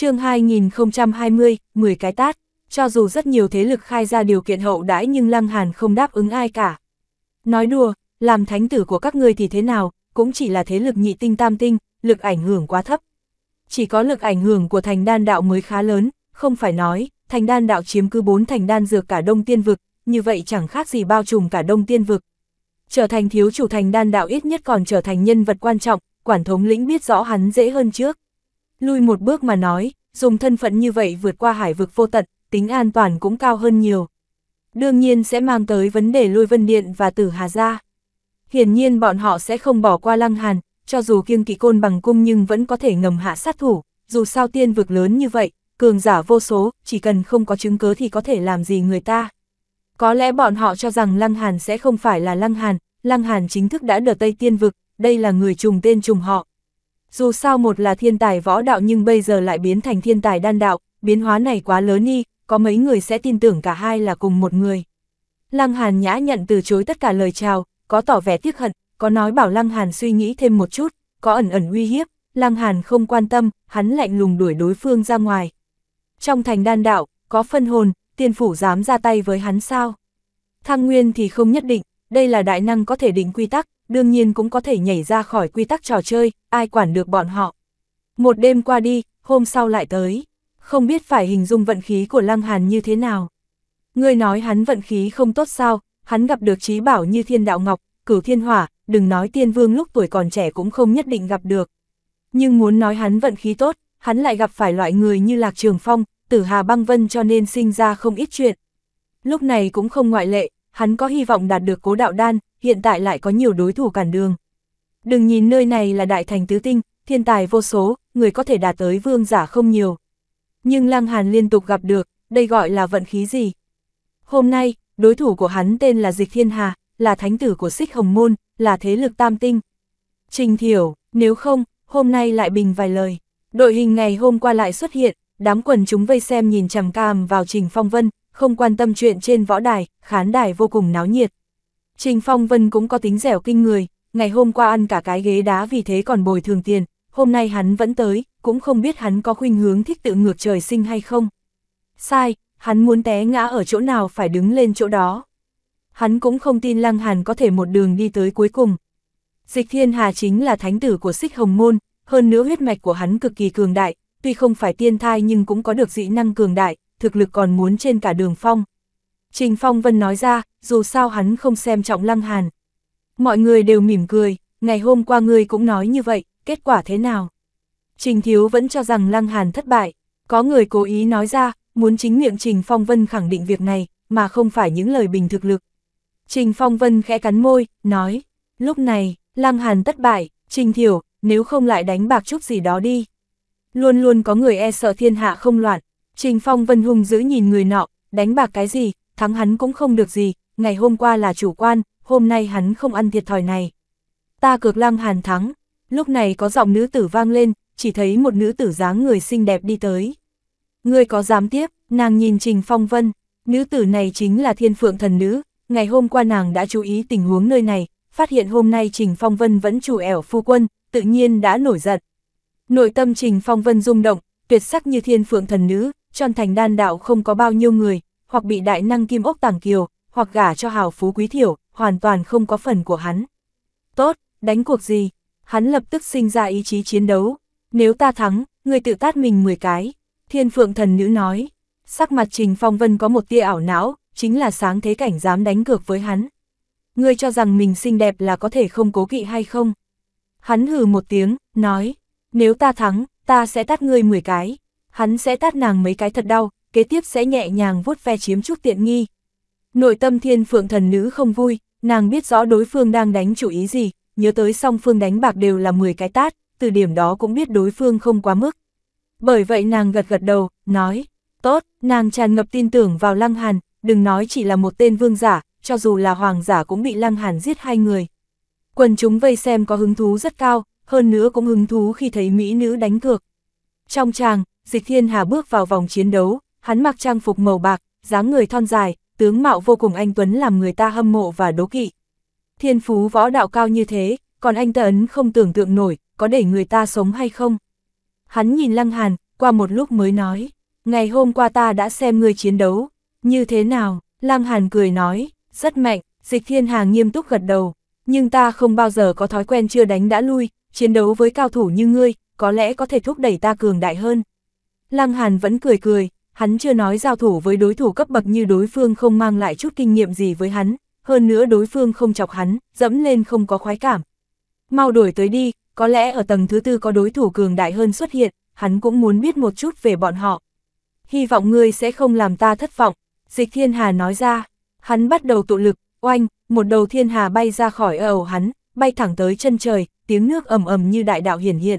chương 2020, 10 cái tát, cho dù rất nhiều thế lực khai ra điều kiện hậu đãi nhưng Lăng Hàn không đáp ứng ai cả. Nói đùa, làm thánh tử của các ngươi thì thế nào, cũng chỉ là thế lực nhị tinh tam tinh, lực ảnh hưởng quá thấp. Chỉ có lực ảnh hưởng của thành đan đạo mới khá lớn, không phải nói, thành đan đạo chiếm cứ bốn thành đan dược cả đông tiên vực, như vậy chẳng khác gì bao trùm cả đông tiên vực. Trở thành thiếu chủ thành đan đạo ít nhất còn trở thành nhân vật quan trọng, quản thống lĩnh biết rõ hắn dễ hơn trước. Lui một bước mà nói, dùng thân phận như vậy vượt qua hải vực vô tận, tính an toàn cũng cao hơn nhiều. Đương nhiên sẽ mang tới vấn đề lôi vân điện và tử hà ra Hiển nhiên bọn họ sẽ không bỏ qua lăng hàn, cho dù kiêng kỵ côn bằng cung nhưng vẫn có thể ngầm hạ sát thủ, dù sao tiên vực lớn như vậy, cường giả vô số, chỉ cần không có chứng cứ thì có thể làm gì người ta. Có lẽ bọn họ cho rằng Lăng Hàn sẽ không phải là Lăng Hàn, Lăng Hàn chính thức đã đờ Tây Tiên Vực, đây là người trùng tên trùng họ, dù sao một là thiên tài võ đạo nhưng bây giờ lại biến thành thiên tài đan đạo, biến hóa này quá lớn y, có mấy người sẽ tin tưởng cả hai là cùng một người. Lăng Hàn nhã nhận từ chối tất cả lời chào, có tỏ vẻ tiếc hận, có nói bảo Lăng Hàn suy nghĩ thêm một chút, có ẩn ẩn uy hiếp, Lăng Hàn không quan tâm, hắn lạnh lùng đuổi đối phương ra ngoài. Trong thành đan đạo, có phân hồn, tiên phủ dám ra tay với hắn sao? Thăng Nguyên thì không nhất định, đây là đại năng có thể định quy tắc, đương nhiên cũng có thể nhảy ra khỏi quy tắc trò chơi, ai quản được bọn họ. Một đêm qua đi, hôm sau lại tới, không biết phải hình dung vận khí của Lăng Hàn như thế nào. Ngươi nói hắn vận khí không tốt sao, hắn gặp được trí bảo như thiên đạo ngọc, cửu thiên hỏa, đừng nói tiên vương lúc tuổi còn trẻ cũng không nhất định gặp được. Nhưng muốn nói hắn vận khí tốt, hắn lại gặp phải loại người như Lạc Trường Phong, Tử Hà Băng Vân cho nên sinh ra không ít chuyện. Lúc này cũng không ngoại lệ, hắn có hy vọng đạt được cố đạo đan, hiện tại lại có nhiều đối thủ cản đường. Đừng nhìn nơi này là đại thành tứ tinh, thiên tài vô số, người có thể đạt tới vương giả không nhiều. Nhưng Lăng Hàn liên tục gặp được, đây gọi là vận khí gì? Hôm nay, đối thủ của hắn tên là Dịch Thiên Hà, là thánh tử của Xích Hồng Môn, là thế lực tam tinh. Trình Thiểu, nếu không, hôm nay lại bình vài lời. Đội hình ngày hôm qua lại xuất hiện, đám quần chúng vây xem nhìn chằm cam vào Trình Phong Vân, không quan tâm chuyện trên võ đài, khán đài vô cùng náo nhiệt. Trình Phong Vân cũng có tính dẻo kinh người, ngày hôm qua ăn cả cái ghế đá vì thế còn bồi thường tiền, hôm nay hắn vẫn tới, cũng không biết hắn có khuynh hướng thích tự ngược trời sinh hay không. Sai, hắn muốn té ngã ở chỗ nào phải đứng lên chỗ đó. Hắn cũng không tin Lăng Hàn có thể một đường đi tới cuối cùng. Dịch Thiên Hà chính là thánh tử của Sích Hồng Môn, hơn nữa huyết mạch của hắn cực kỳ cường đại, tuy không phải tiên thai nhưng cũng có được dị năng cường đại, thực lực còn muốn trên cả đường phong. Trình Phong Vân nói ra, dù sao hắn không xem trọng Lăng Hàn. Mọi người đều mỉm cười, ngày hôm qua ngươi cũng nói như vậy, kết quả thế nào? Trình Thiếu vẫn cho rằng Lăng Hàn thất bại, có người cố ý nói ra, muốn chính miệng Trình Phong Vân khẳng định việc này, mà không phải những lời bình thực lực. Trình Phong Vân khẽ cắn môi, nói, lúc này, Lăng Hàn thất bại, Trình Thiểu, nếu không lại đánh bạc chút gì đó đi. Luôn luôn có người e sợ thiên hạ không loạn, Trình Phong Vân hung dữ nhìn người nọ, đánh bạc cái gì, thắng hắn cũng không được gì, ngày hôm qua là chủ quan, hôm nay hắn không ăn thiệt thòi này. Ta cược lăng hàn thắng, lúc này có giọng nữ tử vang lên, chỉ thấy một nữ tử dáng người xinh đẹp đi tới. ngươi có dám tiếp, nàng nhìn Trình Phong Vân, nữ tử này chính là thiên phượng thần nữ, ngày hôm qua nàng đã chú ý tình huống nơi này, phát hiện hôm nay Trình Phong Vân vẫn chủ ẻo phu quân, tự nhiên đã nổi giận. Nội tâm Trình Phong Vân rung động, tuyệt sắc như thiên phượng thần nữ, tròn thành đan đạo không có bao nhiêu người, hoặc bị đại năng kim ốc tàng kiều, hoặc gả cho hào phú quý thiểu, hoàn toàn không có phần của hắn. Tốt, đánh cuộc gì? Hắn lập tức sinh ra ý chí chiến đấu. Nếu ta thắng, người tự tát mình 10 cái. Thiên phượng thần nữ nói. Sắc mặt Trình Phong Vân có một tia ảo não, chính là sáng thế cảnh dám đánh cược với hắn. Ngươi cho rằng mình xinh đẹp là có thể không cố kỵ hay không? Hắn hừ một tiếng, nói, nếu ta thắng, ta sẽ tát ngươi 10 cái. Hắn sẽ tát nàng mấy cái thật đau, kế tiếp sẽ nhẹ nhàng vuốt ve chiếm chút tiện nghi. Nội tâm thiên phượng thần nữ không vui, nàng biết rõ đối phương đang đánh chủ ý gì, nhớ tới song phương đánh bạc đều là 10 cái tát, từ điểm đó cũng biết đối phương không quá mức. Bởi vậy nàng gật gật đầu, nói, tốt, nàng tràn ngập tin tưởng vào Lăng Hàn, đừng nói chỉ là một tên vương giả, cho dù là hoàng giả cũng bị Lăng Hàn giết hai người. Quần chúng vây xem có hứng thú rất cao, hơn nữa cũng hứng thú khi thấy mỹ nữ đánh cược. Trong tràng, Dịch Thiên Hà bước vào vòng chiến đấu, Hắn mặc trang phục màu bạc, dáng người thon dài, tướng mạo vô cùng anh Tuấn làm người ta hâm mộ và đố kỵ. Thiên phú võ đạo cao như thế, còn anh ta ấn không tưởng tượng nổi, có để người ta sống hay không. Hắn nhìn Lăng Hàn, qua một lúc mới nói, ngày hôm qua ta đã xem ngươi chiến đấu, như thế nào, Lăng Hàn cười nói, rất mạnh, dịch thiên hàng nghiêm túc gật đầu, nhưng ta không bao giờ có thói quen chưa đánh đã lui, chiến đấu với cao thủ như ngươi, có lẽ có thể thúc đẩy ta cường đại hơn. Lăng Hàn vẫn cười cười, Hắn chưa nói giao thủ với đối thủ cấp bậc như đối phương không mang lại chút kinh nghiệm gì với hắn, hơn nữa đối phương không chọc hắn, dẫm lên không có khoái cảm. Mau đổi tới đi, có lẽ ở tầng thứ tư có đối thủ cường đại hơn xuất hiện, hắn cũng muốn biết một chút về bọn họ. Hy vọng ngươi sẽ không làm ta thất vọng, dịch thiên hà nói ra. Hắn bắt đầu tụ lực, oanh, một đầu thiên hà bay ra khỏi ẩu hắn, bay thẳng tới chân trời, tiếng nước ầm ầm như đại đạo hiển hiện.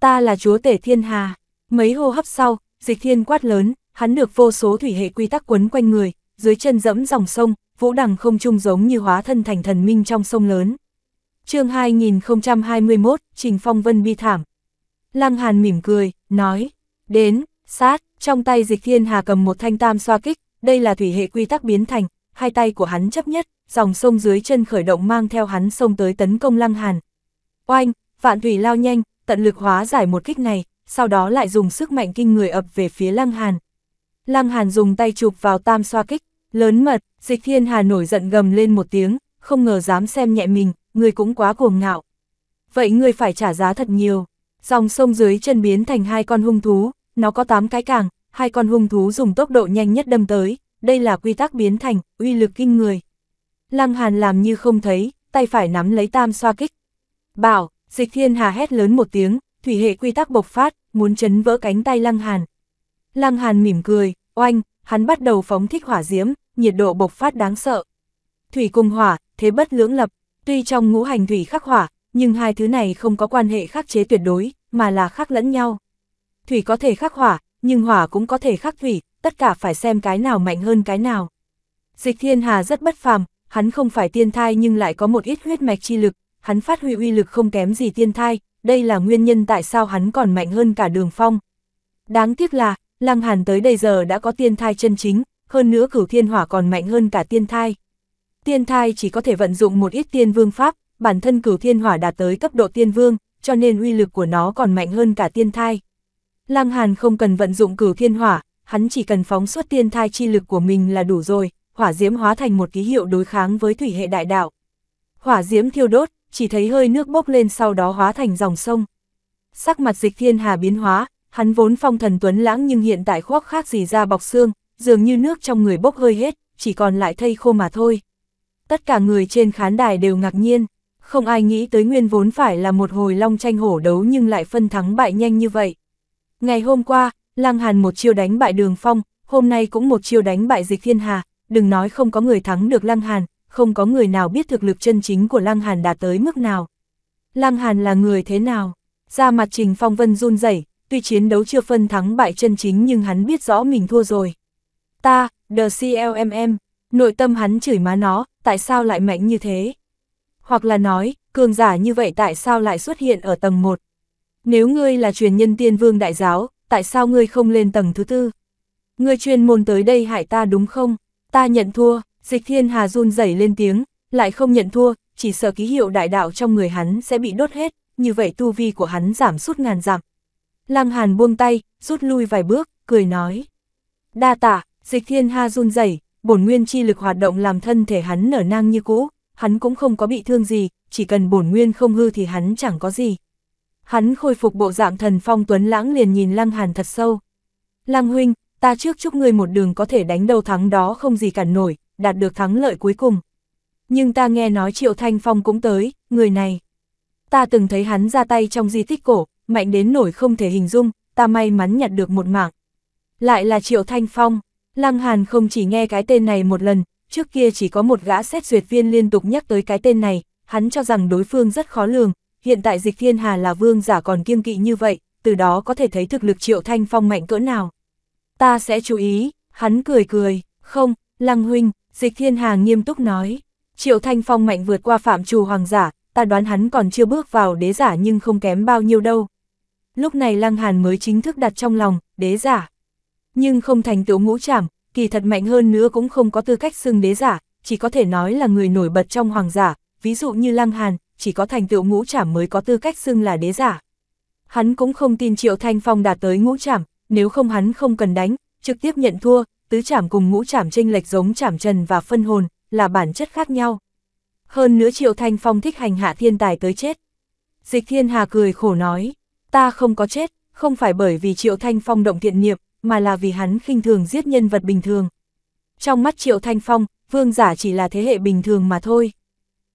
Ta là chúa tể thiên hà. Mấy hô hấp sau, dịch thiên quát lớn, hắn được vô số thủy hệ quy tắc quấn quanh người, dưới chân dẫm dòng sông, vũ đằng không chung giống như hóa thân thành thần minh trong sông lớn. chương 2021, Trình Phong Vân bi thảm. Lăng Hàn mỉm cười, nói, đến, sát, trong tay dịch thiên hà cầm một thanh tam xoa kích, đây là thủy hệ quy tắc biến thành, hai tay của hắn chấp nhất, dòng sông dưới chân khởi động mang theo hắn sông tới tấn công Lăng Hàn. Oanh, vạn thủy lao nhanh, tận lực hóa giải một kích này, sau đó lại dùng sức mạnh kinh người ập về phía Lăng Hàn. Lăng Hàn dùng tay chụp vào tam xoa kích, lớn mật, dịch thiên hà nổi giận gầm lên một tiếng, không ngờ dám xem nhẹ mình, người cũng quá cuồng ngạo. Vậy người phải trả giá thật nhiều. Dòng sông dưới chân biến thành hai con hung thú, nó có tám cái càng, hai con hung thú dùng tốc độ nhanh nhất đâm tới, đây là quy tắc biến thành, uy lực kinh người. Lăng Hàn làm như không thấy, tay phải nắm lấy tam xoa kích. Bảo, dịch thiên hà hét lớn một tiếng, thủy hệ quy tắc bộc phát, muốn chấn vỡ cánh tay Lăng Hàn. Lăng Hàn mỉm cười, oanh, hắn bắt đầu phóng thích hỏa diễm, nhiệt độ bộc phát đáng sợ. Thủy cùng hỏa, thế bất lưỡng lập, tuy trong ngũ hành thủy khắc hỏa, nhưng hai thứ này không có quan hệ khắc chế tuyệt đối, mà là khắc lẫn nhau. Thủy có thể khắc hỏa, nhưng hỏa cũng có thể khắc thủy, tất cả phải xem cái nào mạnh hơn cái nào. Dịch thiên hà rất bất phàm, hắn không phải tiên thai nhưng lại có một ít huyết mạch chi lực, hắn phát huy uy lực không kém gì tiên thai, đây là nguyên nhân tại sao hắn còn mạnh hơn cả đường phong. Đáng tiếc là, Lăng Hàn tới đây giờ đã có tiên thai chân chính, hơn nữa cửu thiên hỏa còn mạnh hơn cả tiên thai. Tiên thai chỉ có thể vận dụng một ít tiên vương pháp, bản thân cửu thiên hỏa đạt tới cấp độ tiên vương, cho nên uy lực của nó còn mạnh hơn cả tiên thai. Lăng Hàn không cần vận dụng cửu thiên hỏa, hắn chỉ cần phóng xuất tiên thai chi lực của mình là đủ rồi, hỏa diễm hóa thành một ký hiệu đối kháng với thủy hệ đại đạo. Hỏa diễm thiêu đốt, chỉ thấy hơi nước bốc lên sau đó hóa thành dòng sông. Sắc mặt dịch thiên hà biến hóa, hắn vốn phong thần tuấn lãng nhưng hiện tại khoác khác gì ra bọc xương, dường như nước trong người bốc hơi hết, chỉ còn lại thây khô mà thôi. Tất cả người trên khán đài đều ngạc nhiên, không ai nghĩ tới nguyên vốn phải là một hồi long tranh hổ đấu nhưng lại phân thắng bại nhanh như vậy. Ngày hôm qua, Lăng Hàn một chiêu đánh bại Đường Phong, hôm nay cũng một chiêu đánh bại Dịch Thiên Hà, đừng nói không có người thắng được Lăng Hàn, không có người nào biết thực lực chân chính của Lăng Hàn đạt tới mức nào. Lăng Hàn là người thế nào? Ra mặt Trình Phong Vân run rẩy, tuy chiến đấu chưa phân thắng bại chân chính nhưng hắn biết rõ mình thua rồi. Ta, The CLMM, nội tâm hắn chửi má nó, tại sao lại mạnh như thế? Hoặc là nói, cường giả như vậy tại sao lại xuất hiện ở tầng 1? Nếu ngươi là truyền nhân tiên vương đại giáo, tại sao ngươi không lên tầng thứ tư? Ngươi chuyên môn tới đây hại ta đúng không? Ta nhận thua, dịch thiên hà run rẩy lên tiếng, lại không nhận thua, chỉ sợ ký hiệu đại đạo trong người hắn sẽ bị đốt hết, như vậy tu vi của hắn giảm sút ngàn giảm. Lăng Hàn buông tay, rút lui vài bước, cười nói. Đa tạ, dịch thiên ha run rẩy, bổn nguyên chi lực hoạt động làm thân thể hắn nở nang như cũ, hắn cũng không có bị thương gì, chỉ cần bổn nguyên không hư thì hắn chẳng có gì. Hắn khôi phục bộ dạng thần phong tuấn lãng liền nhìn Lăng Hàn thật sâu. Lăng huynh, ta trước chúc ngươi một đường có thể đánh đầu thắng đó không gì cản nổi, đạt được thắng lợi cuối cùng. Nhưng ta nghe nói Triệu Thanh Phong cũng tới, người này. Ta từng thấy hắn ra tay trong di tích cổ, mạnh đến nổi không thể hình dung, ta may mắn nhặt được một mảng. Lại là Triệu Thanh Phong, Lăng Hàn không chỉ nghe cái tên này một lần, trước kia chỉ có một gã xét duyệt viên liên tục nhắc tới cái tên này, hắn cho rằng đối phương rất khó lường, hiện tại dịch thiên hà là vương giả còn kiêng kỵ như vậy, từ đó có thể thấy thực lực Triệu Thanh Phong mạnh cỡ nào. Ta sẽ chú ý, hắn cười cười, không, Lăng Huynh, dịch thiên hà nghiêm túc nói. Triệu Thanh Phong mạnh vượt qua phạm trù hoàng giả, ta đoán hắn còn chưa bước vào đế giả nhưng không kém bao nhiêu đâu lúc này Lăng Hàn mới chính thức đặt trong lòng, đế giả. Nhưng không thành tựu ngũ trảm, kỳ thật mạnh hơn nữa cũng không có tư cách xưng đế giả, chỉ có thể nói là người nổi bật trong hoàng giả, ví dụ như Lăng Hàn, chỉ có thành tựu ngũ trảm mới có tư cách xưng là đế giả. Hắn cũng không tin Triệu Thanh Phong đạt tới ngũ trảm, nếu không hắn không cần đánh, trực tiếp nhận thua, tứ trảm cùng ngũ trảm chênh lệch giống trảm trần và phân hồn, là bản chất khác nhau. Hơn nữa Triệu Thanh Phong thích hành hạ thiên tài tới chết. Dịch Thiên Hà cười khổ nói, ta không có chết, không phải bởi vì Triệu Thanh Phong động thiện niệm, mà là vì hắn khinh thường giết nhân vật bình thường. Trong mắt Triệu Thanh Phong, vương giả chỉ là thế hệ bình thường mà thôi.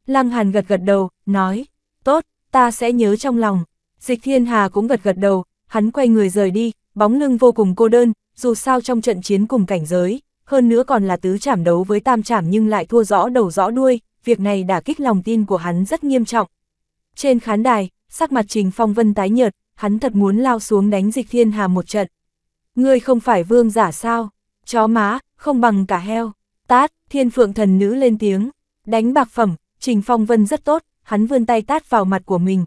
Lăng Hàn gật gật đầu, nói, tốt, ta sẽ nhớ trong lòng. Dịch Thiên Hà cũng gật gật đầu, hắn quay người rời đi, bóng lưng vô cùng cô đơn, dù sao trong trận chiến cùng cảnh giới, hơn nữa còn là tứ chảm đấu với tam chảm nhưng lại thua rõ đầu rõ đuôi, việc này đã kích lòng tin của hắn rất nghiêm trọng. Trên khán đài, sắc mặt Trình Phong Vân tái nhợt, hắn thật muốn lao xuống đánh dịch thiên hà một trận. Ngươi không phải vương giả sao? Chó má, không bằng cả heo. Tát, thiên phượng thần nữ lên tiếng. Đánh bạc phẩm, Trình Phong Vân rất tốt, hắn vươn tay tát vào mặt của mình.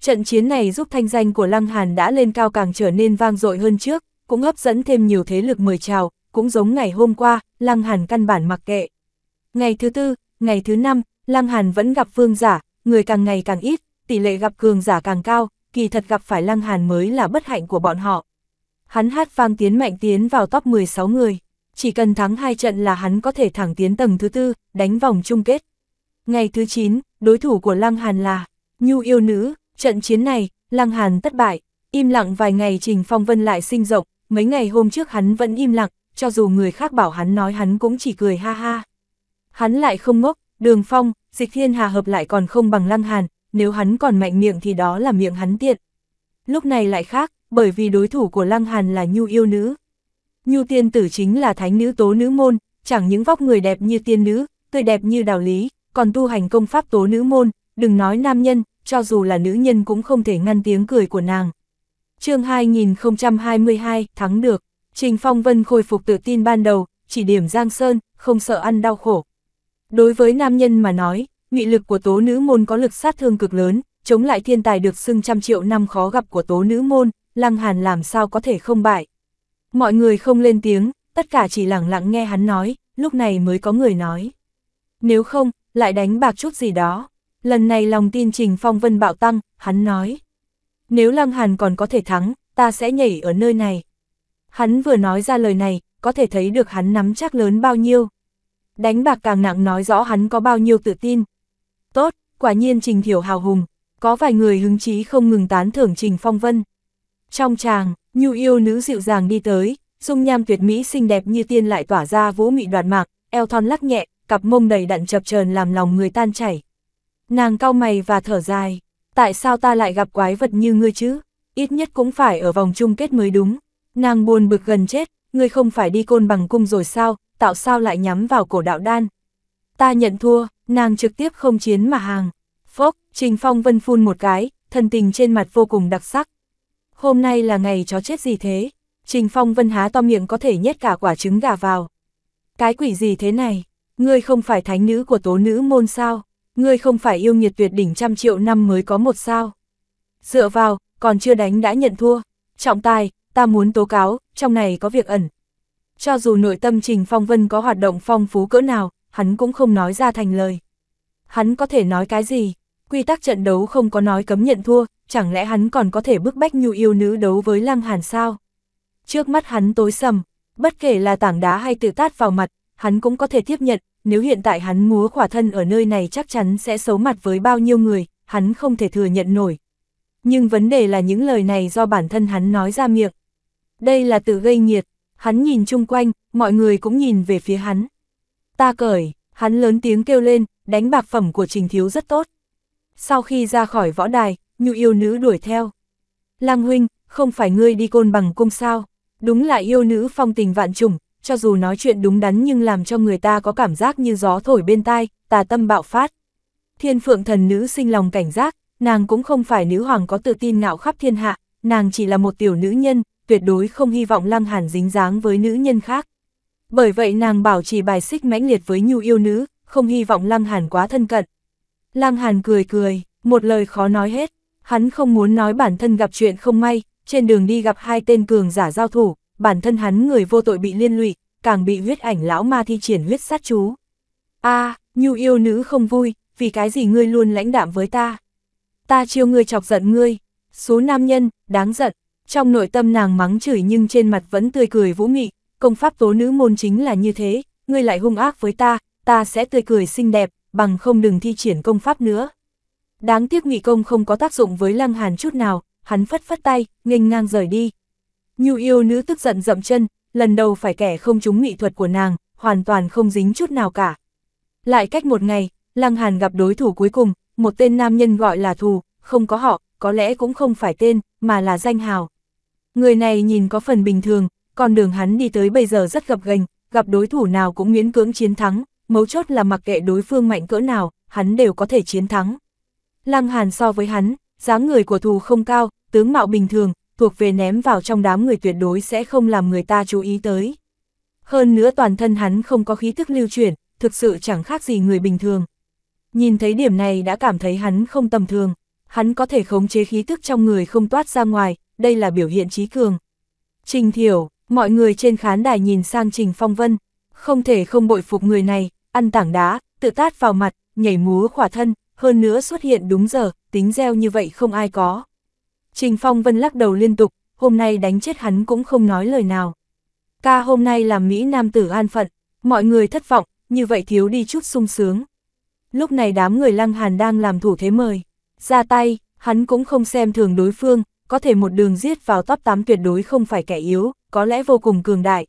Trận chiến này giúp thanh danh của Lăng Hàn đã lên cao càng trở nên vang dội hơn trước, cũng hấp dẫn thêm nhiều thế lực mời chào, cũng giống ngày hôm qua, Lăng Hàn căn bản mặc kệ. Ngày thứ tư, ngày thứ năm, Lăng Hàn vẫn gặp vương giả, người càng ngày càng ít, tỷ lệ gặp cường giả càng cao, kỳ thật gặp phải Lăng Hàn mới là bất hạnh của bọn họ. Hắn hát vang tiến mạnh tiến vào top 16 người, chỉ cần thắng hai trận là hắn có thể thẳng tiến tầng thứ tư, đánh vòng chung kết. Ngày thứ 9, đối thủ của Lăng Hàn là Nhu yêu nữ, trận chiến này, Lăng Hàn thất bại, im lặng vài ngày Trình Phong Vân lại sinh rộng, mấy ngày hôm trước hắn vẫn im lặng, cho dù người khác bảo hắn nói hắn cũng chỉ cười ha ha. Hắn lại không ngốc, Đường Phong, Dịch Thiên Hà hợp lại còn không bằng Lăng Hàn, nếu hắn còn mạnh miệng thì đó là miệng hắn tiện. Lúc này lại khác, bởi vì đối thủ của Lăng Hàn là Nhu yêu nữ. Nhu tiên tử chính là thánh nữ tố nữ môn, chẳng những vóc người đẹp như tiên nữ, tươi đẹp như đào lý, còn tu hành công pháp tố nữ môn, đừng nói nam nhân, cho dù là nữ nhân cũng không thể ngăn tiếng cười của nàng. chương 2022, thắng được, Trình Phong Vân khôi phục tự tin ban đầu, chỉ điểm Giang Sơn, không sợ ăn đau khổ. Đối với nam nhân mà nói, ngụy lực của tố nữ môn có lực sát thương cực lớn, chống lại thiên tài được xưng trăm triệu năm khó gặp của tố nữ môn, Lăng Hàn làm sao có thể không bại. Mọi người không lên tiếng, tất cả chỉ lặng lặng nghe hắn nói, lúc này mới có người nói. Nếu không, lại đánh bạc chút gì đó. Lần này lòng tin Trình Phong Vân bạo tăng, hắn nói. Nếu Lăng Hàn còn có thể thắng, ta sẽ nhảy ở nơi này. Hắn vừa nói ra lời này, có thể thấy được hắn nắm chắc lớn bao nhiêu. Đánh bạc càng nặng nói rõ hắn có bao nhiêu tự tin, Tốt, quả nhiên Trình Thiểu hào hùng, có vài người hứng chí không ngừng tán thưởng Trình Phong Vân. Trong chàng, nhu yêu nữ dịu dàng đi tới, dung nham tuyệt mỹ xinh đẹp như tiên lại tỏa ra vũ mị đoạt mạc, eo thon lắc nhẹ, cặp mông đầy đặn chập chờn làm lòng người tan chảy. Nàng cau mày và thở dài, tại sao ta lại gặp quái vật như ngươi chứ? Ít nhất cũng phải ở vòng chung kết mới đúng. Nàng buồn bực gần chết, ngươi không phải đi côn bằng cung rồi sao, tạo sao lại nhắm vào cổ đạo đan. Ta nhận thua, nàng trực tiếp không chiến mà hàng. Phốc, Trình Phong Vân phun một cái, thần tình trên mặt vô cùng đặc sắc. Hôm nay là ngày chó chết gì thế? Trình Phong Vân há to miệng có thể nhét cả quả trứng gà vào. Cái quỷ gì thế này? Ngươi không phải thánh nữ của tố nữ môn sao? Ngươi không phải yêu nghiệt tuyệt đỉnh trăm triệu năm mới có một sao? Dựa vào, còn chưa đánh đã nhận thua. Trọng tài, ta muốn tố cáo, trong này có việc ẩn. Cho dù nội tâm Trình Phong Vân có hoạt động phong phú cỡ nào, hắn cũng không nói ra thành lời. Hắn có thể nói cái gì? Quy tắc trận đấu không có nói cấm nhận thua, chẳng lẽ hắn còn có thể bức bách nhu yêu nữ đấu với lăng hàn sao? Trước mắt hắn tối sầm, bất kể là tảng đá hay tự tát vào mặt, hắn cũng có thể tiếp nhận, nếu hiện tại hắn múa khỏa thân ở nơi này chắc chắn sẽ xấu mặt với bao nhiêu người, hắn không thể thừa nhận nổi. Nhưng vấn đề là những lời này do bản thân hắn nói ra miệng. Đây là tự gây nhiệt. hắn nhìn chung quanh, mọi người cũng nhìn về phía hắn ta cởi, hắn lớn tiếng kêu lên, đánh bạc phẩm của trình thiếu rất tốt. Sau khi ra khỏi võ đài, nhu yêu nữ đuổi theo. Lang huynh, không phải ngươi đi côn bằng cung sao, đúng là yêu nữ phong tình vạn trùng, cho dù nói chuyện đúng đắn nhưng làm cho người ta có cảm giác như gió thổi bên tai, tà tâm bạo phát. Thiên phượng thần nữ sinh lòng cảnh giác, nàng cũng không phải nữ hoàng có tự tin ngạo khắp thiên hạ, nàng chỉ là một tiểu nữ nhân, tuyệt đối không hy vọng Lăng Hàn dính dáng với nữ nhân khác. Bởi vậy nàng bảo trì bài xích mãnh liệt với nhu yêu nữ, không hy vọng Lăng Hàn quá thân cận. Lăng Hàn cười cười, một lời khó nói hết, hắn không muốn nói bản thân gặp chuyện không may, trên đường đi gặp hai tên cường giả giao thủ, bản thân hắn người vô tội bị liên lụy, càng bị huyết ảnh lão ma thi triển huyết sát chú. a nhu yêu nữ không vui, vì cái gì ngươi luôn lãnh đạm với ta? Ta chiêu ngươi chọc giận ngươi, số nam nhân, đáng giận, trong nội tâm nàng mắng chửi nhưng trên mặt vẫn tươi cười vũ nghị, công pháp tố nữ môn chính là như thế, ngươi lại hung ác với ta, ta sẽ tươi cười xinh đẹp, bằng không đừng thi triển công pháp nữa. Đáng tiếc nghị công không có tác dụng với lăng hàn chút nào, hắn phất phất tay, nghênh ngang rời đi. Nhu yêu nữ tức giận dậm chân, lần đầu phải kẻ không trúng nghị thuật của nàng, hoàn toàn không dính chút nào cả. Lại cách một ngày, lăng hàn gặp đối thủ cuối cùng, một tên nam nhân gọi là thù, không có họ, có lẽ cũng không phải tên, mà là danh hào. Người này nhìn có phần bình thường, con đường hắn đi tới bây giờ rất gập ghềnh, gặp đối thủ nào cũng miễn cưỡng chiến thắng, mấu chốt là mặc kệ đối phương mạnh cỡ nào, hắn đều có thể chiến thắng. Lăng Hàn so với hắn, dáng người của thù không cao, tướng mạo bình thường, thuộc về ném vào trong đám người tuyệt đối sẽ không làm người ta chú ý tới. Hơn nữa toàn thân hắn không có khí thức lưu chuyển, thực sự chẳng khác gì người bình thường. Nhìn thấy điểm này đã cảm thấy hắn không tầm thường, hắn có thể khống chế khí thức trong người không toát ra ngoài, đây là biểu hiện trí cường. Trình Thiểu, Mọi người trên khán đài nhìn sang Trình Phong Vân, không thể không bội phục người này, ăn tảng đá, tự tát vào mặt, nhảy múa khỏa thân, hơn nữa xuất hiện đúng giờ, tính gieo như vậy không ai có. Trình Phong Vân lắc đầu liên tục, hôm nay đánh chết hắn cũng không nói lời nào. Ca hôm nay làm Mỹ Nam tử an phận, mọi người thất vọng, như vậy thiếu đi chút sung sướng. Lúc này đám người lăng hàn đang làm thủ thế mời, ra tay, hắn cũng không xem thường đối phương, có thể một đường giết vào top 8 tuyệt đối không phải kẻ yếu, có lẽ vô cùng cường đại.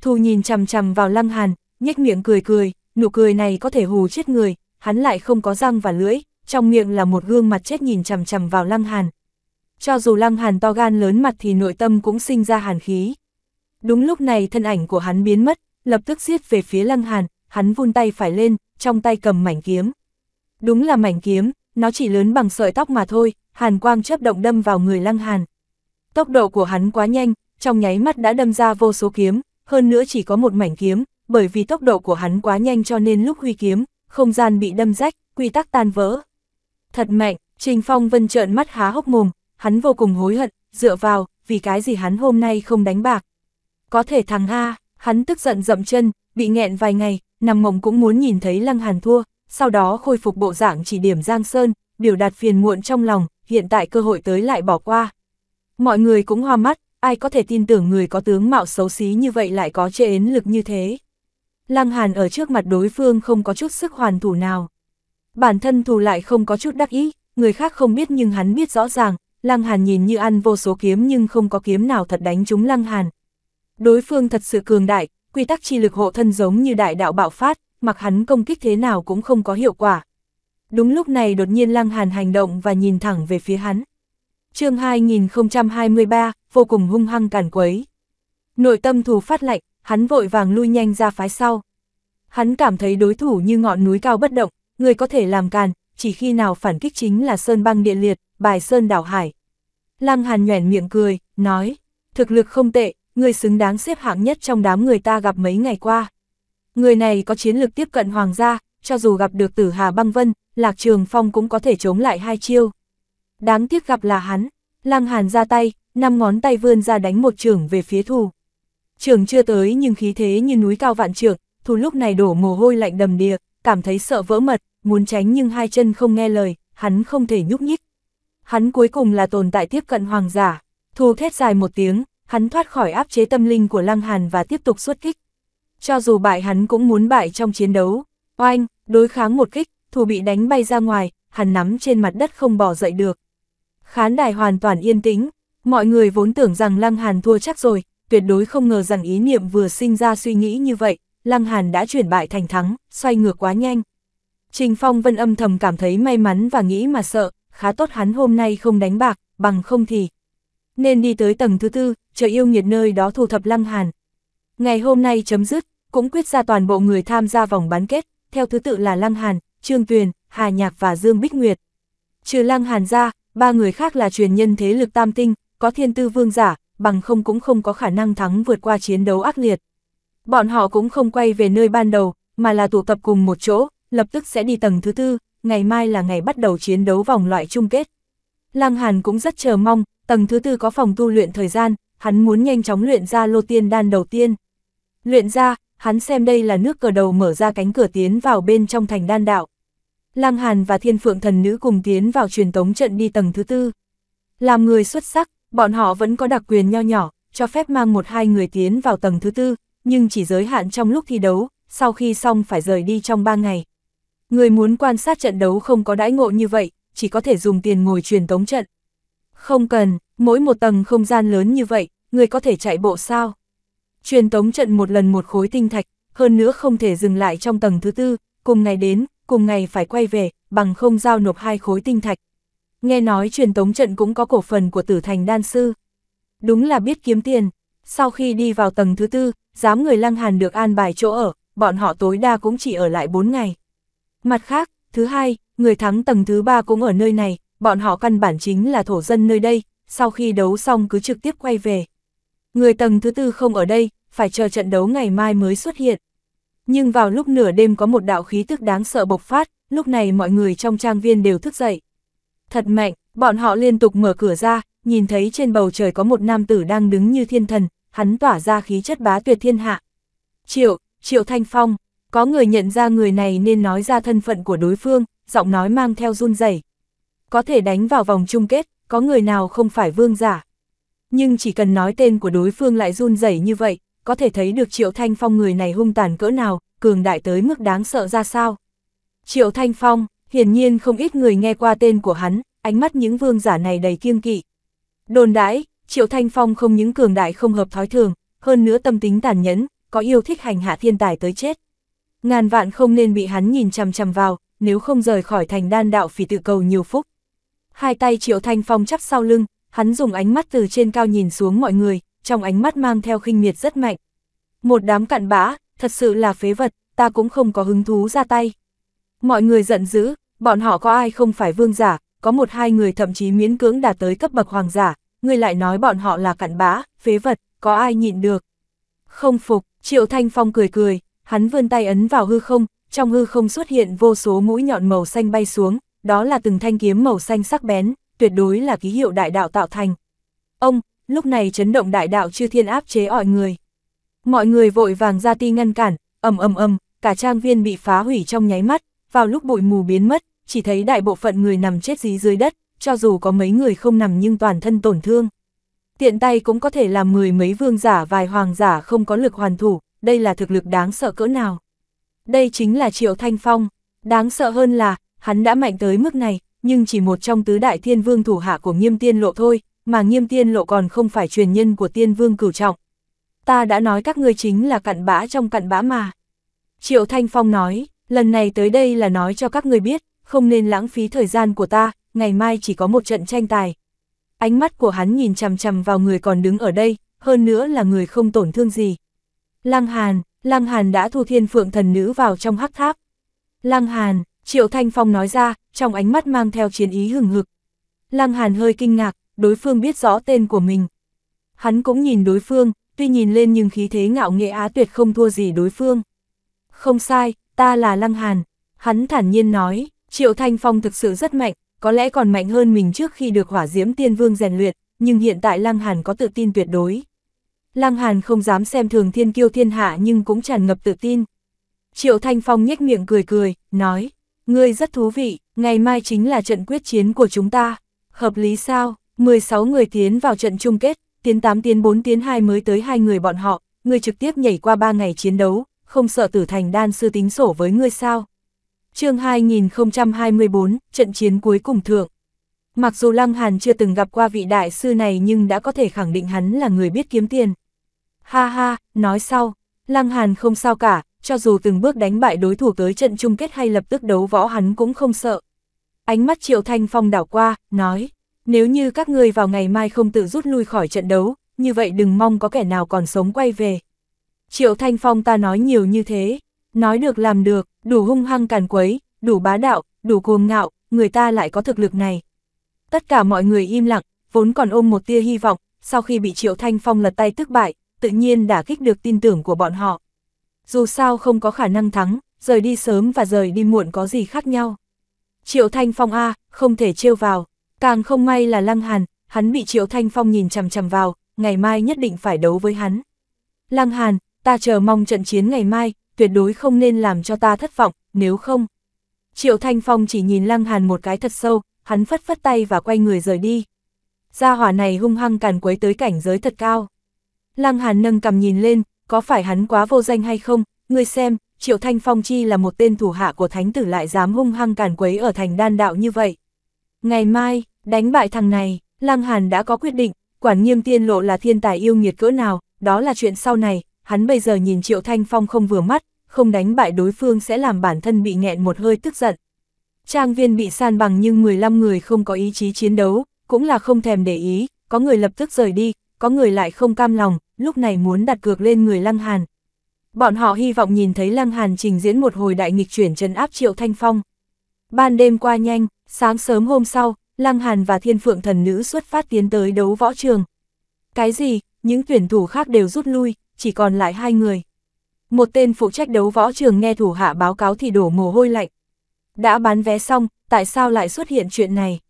Thu nhìn chằm chằm vào Lăng Hàn, nhếch miệng cười cười, nụ cười này có thể hù chết người, hắn lại không có răng và lưỡi, trong miệng là một gương mặt chết nhìn chằm chằm vào Lăng Hàn. Cho dù Lăng Hàn to gan lớn mặt thì nội tâm cũng sinh ra hàn khí. Đúng lúc này thân ảnh của hắn biến mất, lập tức giết về phía Lăng Hàn, hắn vun tay phải lên, trong tay cầm mảnh kiếm. Đúng là mảnh kiếm, nó chỉ lớn bằng sợi tóc mà thôi, hàn quang chớp động đâm vào người lăng hàn. Tốc độ của hắn quá nhanh, trong nháy mắt đã đâm ra vô số kiếm, hơn nữa chỉ có một mảnh kiếm, bởi vì tốc độ của hắn quá nhanh cho nên lúc huy kiếm, không gian bị đâm rách, quy tắc tan vỡ. Thật mạnh, Trình Phong Vân trợn mắt há hốc mồm, hắn vô cùng hối hận, dựa vào, vì cái gì hắn hôm nay không đánh bạc. Có thể thằng A, hắn tức giận dậm chân, bị nghẹn vài ngày, nằm mộng cũng muốn nhìn thấy Lăng Hàn thua, sau đó khôi phục bộ dạng chỉ điểm Giang Sơn, biểu đạt phiền muộn trong lòng, hiện tại cơ hội tới lại bỏ qua. Mọi người cũng hoa mắt, ai có thể tin tưởng người có tướng mạo xấu xí như vậy lại có chế ến lực như thế. Lăng Hàn ở trước mặt đối phương không có chút sức hoàn thủ nào. Bản thân thù lại không có chút đắc ý, người khác không biết nhưng hắn biết rõ ràng, Lăng Hàn nhìn như ăn vô số kiếm nhưng không có kiếm nào thật đánh chúng Lăng Hàn. Đối phương thật sự cường đại, quy tắc chi lực hộ thân giống như đại đạo bạo phát, mặc hắn công kích thế nào cũng không có hiệu quả. Đúng lúc này đột nhiên Lăng Hàn hành động và nhìn thẳng về phía hắn. chương 2023, vô cùng hung hăng càn quấy. Nội tâm thù phát lạnh, hắn vội vàng lui nhanh ra phái sau. Hắn cảm thấy đối thủ như ngọn núi cao bất động, người có thể làm càn, chỉ khi nào phản kích chính là sơn băng địa liệt, bài sơn đảo hải. Lăng Hàn nhoẻn miệng cười, nói, thực lực không tệ, người xứng đáng xếp hạng nhất trong đám người ta gặp mấy ngày qua. Người này có chiến lược tiếp cận hoàng gia, cho dù gặp được tử Hà Băng Vân, Lạc Trường Phong cũng có thể chống lại hai chiêu. Đáng tiếc gặp là hắn, Lăng Hàn ra tay, năm ngón tay vươn ra đánh một trường về phía thù. Trường chưa tới nhưng khí thế như núi cao vạn trượng, thù lúc này đổ mồ hôi lạnh đầm đìa, cảm thấy sợ vỡ mật, muốn tránh nhưng hai chân không nghe lời, hắn không thể nhúc nhích. Hắn cuối cùng là tồn tại tiếp cận hoàng giả, thù thét dài một tiếng, hắn thoát khỏi áp chế tâm linh của Lăng Hàn và tiếp tục xuất kích cho dù bại hắn cũng muốn bại trong chiến đấu. Oanh, đối kháng một kích, thủ bị đánh bay ra ngoài, hắn nắm trên mặt đất không bỏ dậy được. Khán đài hoàn toàn yên tĩnh, mọi người vốn tưởng rằng Lăng Hàn thua chắc rồi, tuyệt đối không ngờ rằng ý niệm vừa sinh ra suy nghĩ như vậy, Lăng Hàn đã chuyển bại thành thắng, xoay ngược quá nhanh. Trình Phong Vân âm thầm cảm thấy may mắn và nghĩ mà sợ, khá tốt hắn hôm nay không đánh bạc, bằng không thì. Nên đi tới tầng thứ tư, chờ yêu nghiệt nơi đó thu thập Lăng Hàn, Ngày hôm nay chấm dứt, cũng quyết ra toàn bộ người tham gia vòng bán kết, theo thứ tự là Lăng Hàn, Trương Tuyền, Hà Nhạc và Dương Bích Nguyệt. Trừ Lăng Hàn ra, ba người khác là truyền nhân thế lực tam tinh, có thiên tư vương giả, bằng không cũng không có khả năng thắng vượt qua chiến đấu ác liệt. Bọn họ cũng không quay về nơi ban đầu, mà là tụ tập cùng một chỗ, lập tức sẽ đi tầng thứ tư, ngày mai là ngày bắt đầu chiến đấu vòng loại chung kết. Lăng Hàn cũng rất chờ mong, tầng thứ tư có phòng tu luyện thời gian, hắn muốn nhanh chóng luyện ra lô tiên đan đầu tiên. Luyện ra, hắn xem đây là nước cờ đầu mở ra cánh cửa tiến vào bên trong thành đan đạo. Lăng Hàn và Thiên Phượng Thần Nữ cùng tiến vào truyền tống trận đi tầng thứ tư. Làm người xuất sắc, bọn họ vẫn có đặc quyền nho nhỏ, cho phép mang một hai người tiến vào tầng thứ tư, nhưng chỉ giới hạn trong lúc thi đấu, sau khi xong phải rời đi trong ba ngày. Người muốn quan sát trận đấu không có đãi ngộ như vậy, chỉ có thể dùng tiền ngồi truyền tống trận. Không cần, mỗi một tầng không gian lớn như vậy, người có thể chạy bộ sao? truyền tống trận một lần một khối tinh thạch, hơn nữa không thể dừng lại trong tầng thứ tư, cùng ngày đến, cùng ngày phải quay về, bằng không giao nộp hai khối tinh thạch. Nghe nói truyền tống trận cũng có cổ phần của tử thành đan sư. Đúng là biết kiếm tiền, sau khi đi vào tầng thứ tư, dám người lăng hàn được an bài chỗ ở, bọn họ tối đa cũng chỉ ở lại 4 ngày. Mặt khác, thứ hai, người thắng tầng thứ ba cũng ở nơi này, bọn họ căn bản chính là thổ dân nơi đây, sau khi đấu xong cứ trực tiếp quay về. Người tầng thứ tư không ở đây, phải chờ trận đấu ngày mai mới xuất hiện. Nhưng vào lúc nửa đêm có một đạo khí tức đáng sợ bộc phát, lúc này mọi người trong trang viên đều thức dậy. Thật mạnh, bọn họ liên tục mở cửa ra, nhìn thấy trên bầu trời có một nam tử đang đứng như thiên thần, hắn tỏa ra khí chất bá tuyệt thiên hạ. Triệu, Triệu Thanh Phong, có người nhận ra người này nên nói ra thân phận của đối phương, giọng nói mang theo run rẩy. Có thể đánh vào vòng chung kết, có người nào không phải vương giả. Nhưng chỉ cần nói tên của đối phương lại run rẩy như vậy, có thể thấy được Triệu Thanh Phong người này hung tàn cỡ nào, cường đại tới mức đáng sợ ra sao. Triệu Thanh Phong, hiển nhiên không ít người nghe qua tên của hắn, ánh mắt những vương giả này đầy kiêng kỵ. Đồn đãi, Triệu Thanh Phong không những cường đại không hợp thói thường, hơn nữa tâm tính tàn nhẫn, có yêu thích hành hạ thiên tài tới chết. Ngàn vạn không nên bị hắn nhìn chằm chằm vào, nếu không rời khỏi thành đan đạo phỉ tự cầu nhiều phúc. Hai tay Triệu Thanh Phong chắp sau lưng, hắn dùng ánh mắt từ trên cao nhìn xuống mọi người, trong ánh mắt mang theo khinh miệt rất mạnh. Một đám cặn bã, thật sự là phế vật, ta cũng không có hứng thú ra tay. Mọi người giận dữ, bọn họ có ai không phải vương giả, có một hai người thậm chí miễn cưỡng đạt tới cấp bậc hoàng giả, người lại nói bọn họ là cặn bã, phế vật, có ai nhịn được. Không phục, Triệu Thanh Phong cười cười, hắn vươn tay ấn vào hư không, trong hư không xuất hiện vô số mũi nhọn màu xanh bay xuống, đó là từng thanh kiếm màu xanh sắc bén, tuyệt đối là ký hiệu đại đạo tạo thành. Ông, lúc này chấn động đại đạo chư thiên áp chế mọi người. Mọi người vội vàng ra ti ngăn cản, ầm ầm ầm, cả trang viên bị phá hủy trong nháy mắt, vào lúc bụi mù biến mất, chỉ thấy đại bộ phận người nằm chết dí dưới đất, cho dù có mấy người không nằm nhưng toàn thân tổn thương. Tiện tay cũng có thể làm mười mấy vương giả vài hoàng giả không có lực hoàn thủ, đây là thực lực đáng sợ cỡ nào. Đây chính là Triệu Thanh Phong, đáng sợ hơn là, hắn đã mạnh tới mức này, nhưng chỉ một trong tứ đại thiên vương thủ hạ của nghiêm tiên lộ thôi, mà nghiêm tiên lộ còn không phải truyền nhân của tiên vương cửu trọng. Ta đã nói các ngươi chính là cặn bã trong cặn bã mà. Triệu Thanh Phong nói, lần này tới đây là nói cho các ngươi biết, không nên lãng phí thời gian của ta, ngày mai chỉ có một trận tranh tài. Ánh mắt của hắn nhìn chằm chằm vào người còn đứng ở đây, hơn nữa là người không tổn thương gì. Lăng Hàn, Lăng Hàn đã thu thiên phượng thần nữ vào trong hắc tháp. Lăng Hàn, Triệu Thanh Phong nói ra, trong ánh mắt mang theo chiến ý hừng hực. Lăng Hàn hơi kinh ngạc, đối phương biết rõ tên của mình. Hắn cũng nhìn đối phương, tuy nhìn lên nhưng khí thế ngạo nghệ á tuyệt không thua gì đối phương. Không sai, ta là Lăng Hàn. Hắn thản nhiên nói, Triệu Thanh Phong thực sự rất mạnh, có lẽ còn mạnh hơn mình trước khi được hỏa diễm tiên vương rèn luyện, nhưng hiện tại Lăng Hàn có tự tin tuyệt đối. Lăng Hàn không dám xem thường thiên kiêu thiên hạ nhưng cũng tràn ngập tự tin. Triệu Thanh Phong nhếch miệng cười cười, nói, ngươi rất thú vị, ngày mai chính là trận quyết chiến của chúng ta, hợp lý sao? 16 người tiến vào trận chung kết, tiến 8 tiến 4 tiến 2 mới tới hai người bọn họ, người trực tiếp nhảy qua 3 ngày chiến đấu, không sợ tử thành đan sư tính sổ với ngươi sao. chương 2024, trận chiến cuối cùng thượng. Mặc dù Lăng Hàn chưa từng gặp qua vị đại sư này nhưng đã có thể khẳng định hắn là người biết kiếm tiền. Ha ha, nói sau, Lăng Hàn không sao cả, cho dù từng bước đánh bại đối thủ tới trận chung kết hay lập tức đấu võ hắn cũng không sợ. Ánh mắt Triệu Thanh Phong đảo qua, nói. Nếu như các ngươi vào ngày mai không tự rút lui khỏi trận đấu, như vậy đừng mong có kẻ nào còn sống quay về. Triệu Thanh Phong ta nói nhiều như thế, nói được làm được, đủ hung hăng càn quấy, đủ bá đạo, đủ cuồng ngạo, người ta lại có thực lực này. Tất cả mọi người im lặng, vốn còn ôm một tia hy vọng, sau khi bị Triệu Thanh Phong lật tay tức bại, tự nhiên đã kích được tin tưởng của bọn họ. Dù sao không có khả năng thắng, rời đi sớm và rời đi muộn có gì khác nhau. Triệu Thanh Phong A, không thể trêu vào, Càng không may là Lăng Hàn, hắn bị Triệu Thanh Phong nhìn chằm chằm vào, ngày mai nhất định phải đấu với hắn. Lăng Hàn, ta chờ mong trận chiến ngày mai, tuyệt đối không nên làm cho ta thất vọng, nếu không. Triệu Thanh Phong chỉ nhìn Lăng Hàn một cái thật sâu, hắn phất phất tay và quay người rời đi. Gia hỏa này hung hăng càn quấy tới cảnh giới thật cao. Lăng Hàn nâng cầm nhìn lên, có phải hắn quá vô danh hay không, ngươi xem, Triệu Thanh Phong chi là một tên thủ hạ của thánh tử lại dám hung hăng càn quấy ở thành đan đạo như vậy. Ngày mai, đánh bại thằng này, Lăng Hàn đã có quyết định, quản nghiêm tiên lộ là thiên tài yêu nghiệt cỡ nào, đó là chuyện sau này, hắn bây giờ nhìn Triệu Thanh Phong không vừa mắt, không đánh bại đối phương sẽ làm bản thân bị nghẹn một hơi tức giận. Trang viên bị san bằng nhưng 15 người không có ý chí chiến đấu, cũng là không thèm để ý, có người lập tức rời đi, có người lại không cam lòng, lúc này muốn đặt cược lên người Lăng Hàn. Bọn họ hy vọng nhìn thấy Lăng Hàn trình diễn một hồi đại nghịch chuyển trấn áp Triệu Thanh Phong. Ban đêm qua nhanh, Sáng sớm hôm sau, Lăng Hàn và Thiên Phượng Thần Nữ xuất phát tiến tới đấu võ trường. Cái gì, những tuyển thủ khác đều rút lui, chỉ còn lại hai người. Một tên phụ trách đấu võ trường nghe thủ hạ báo cáo thì đổ mồ hôi lạnh. Đã bán vé xong, tại sao lại xuất hiện chuyện này?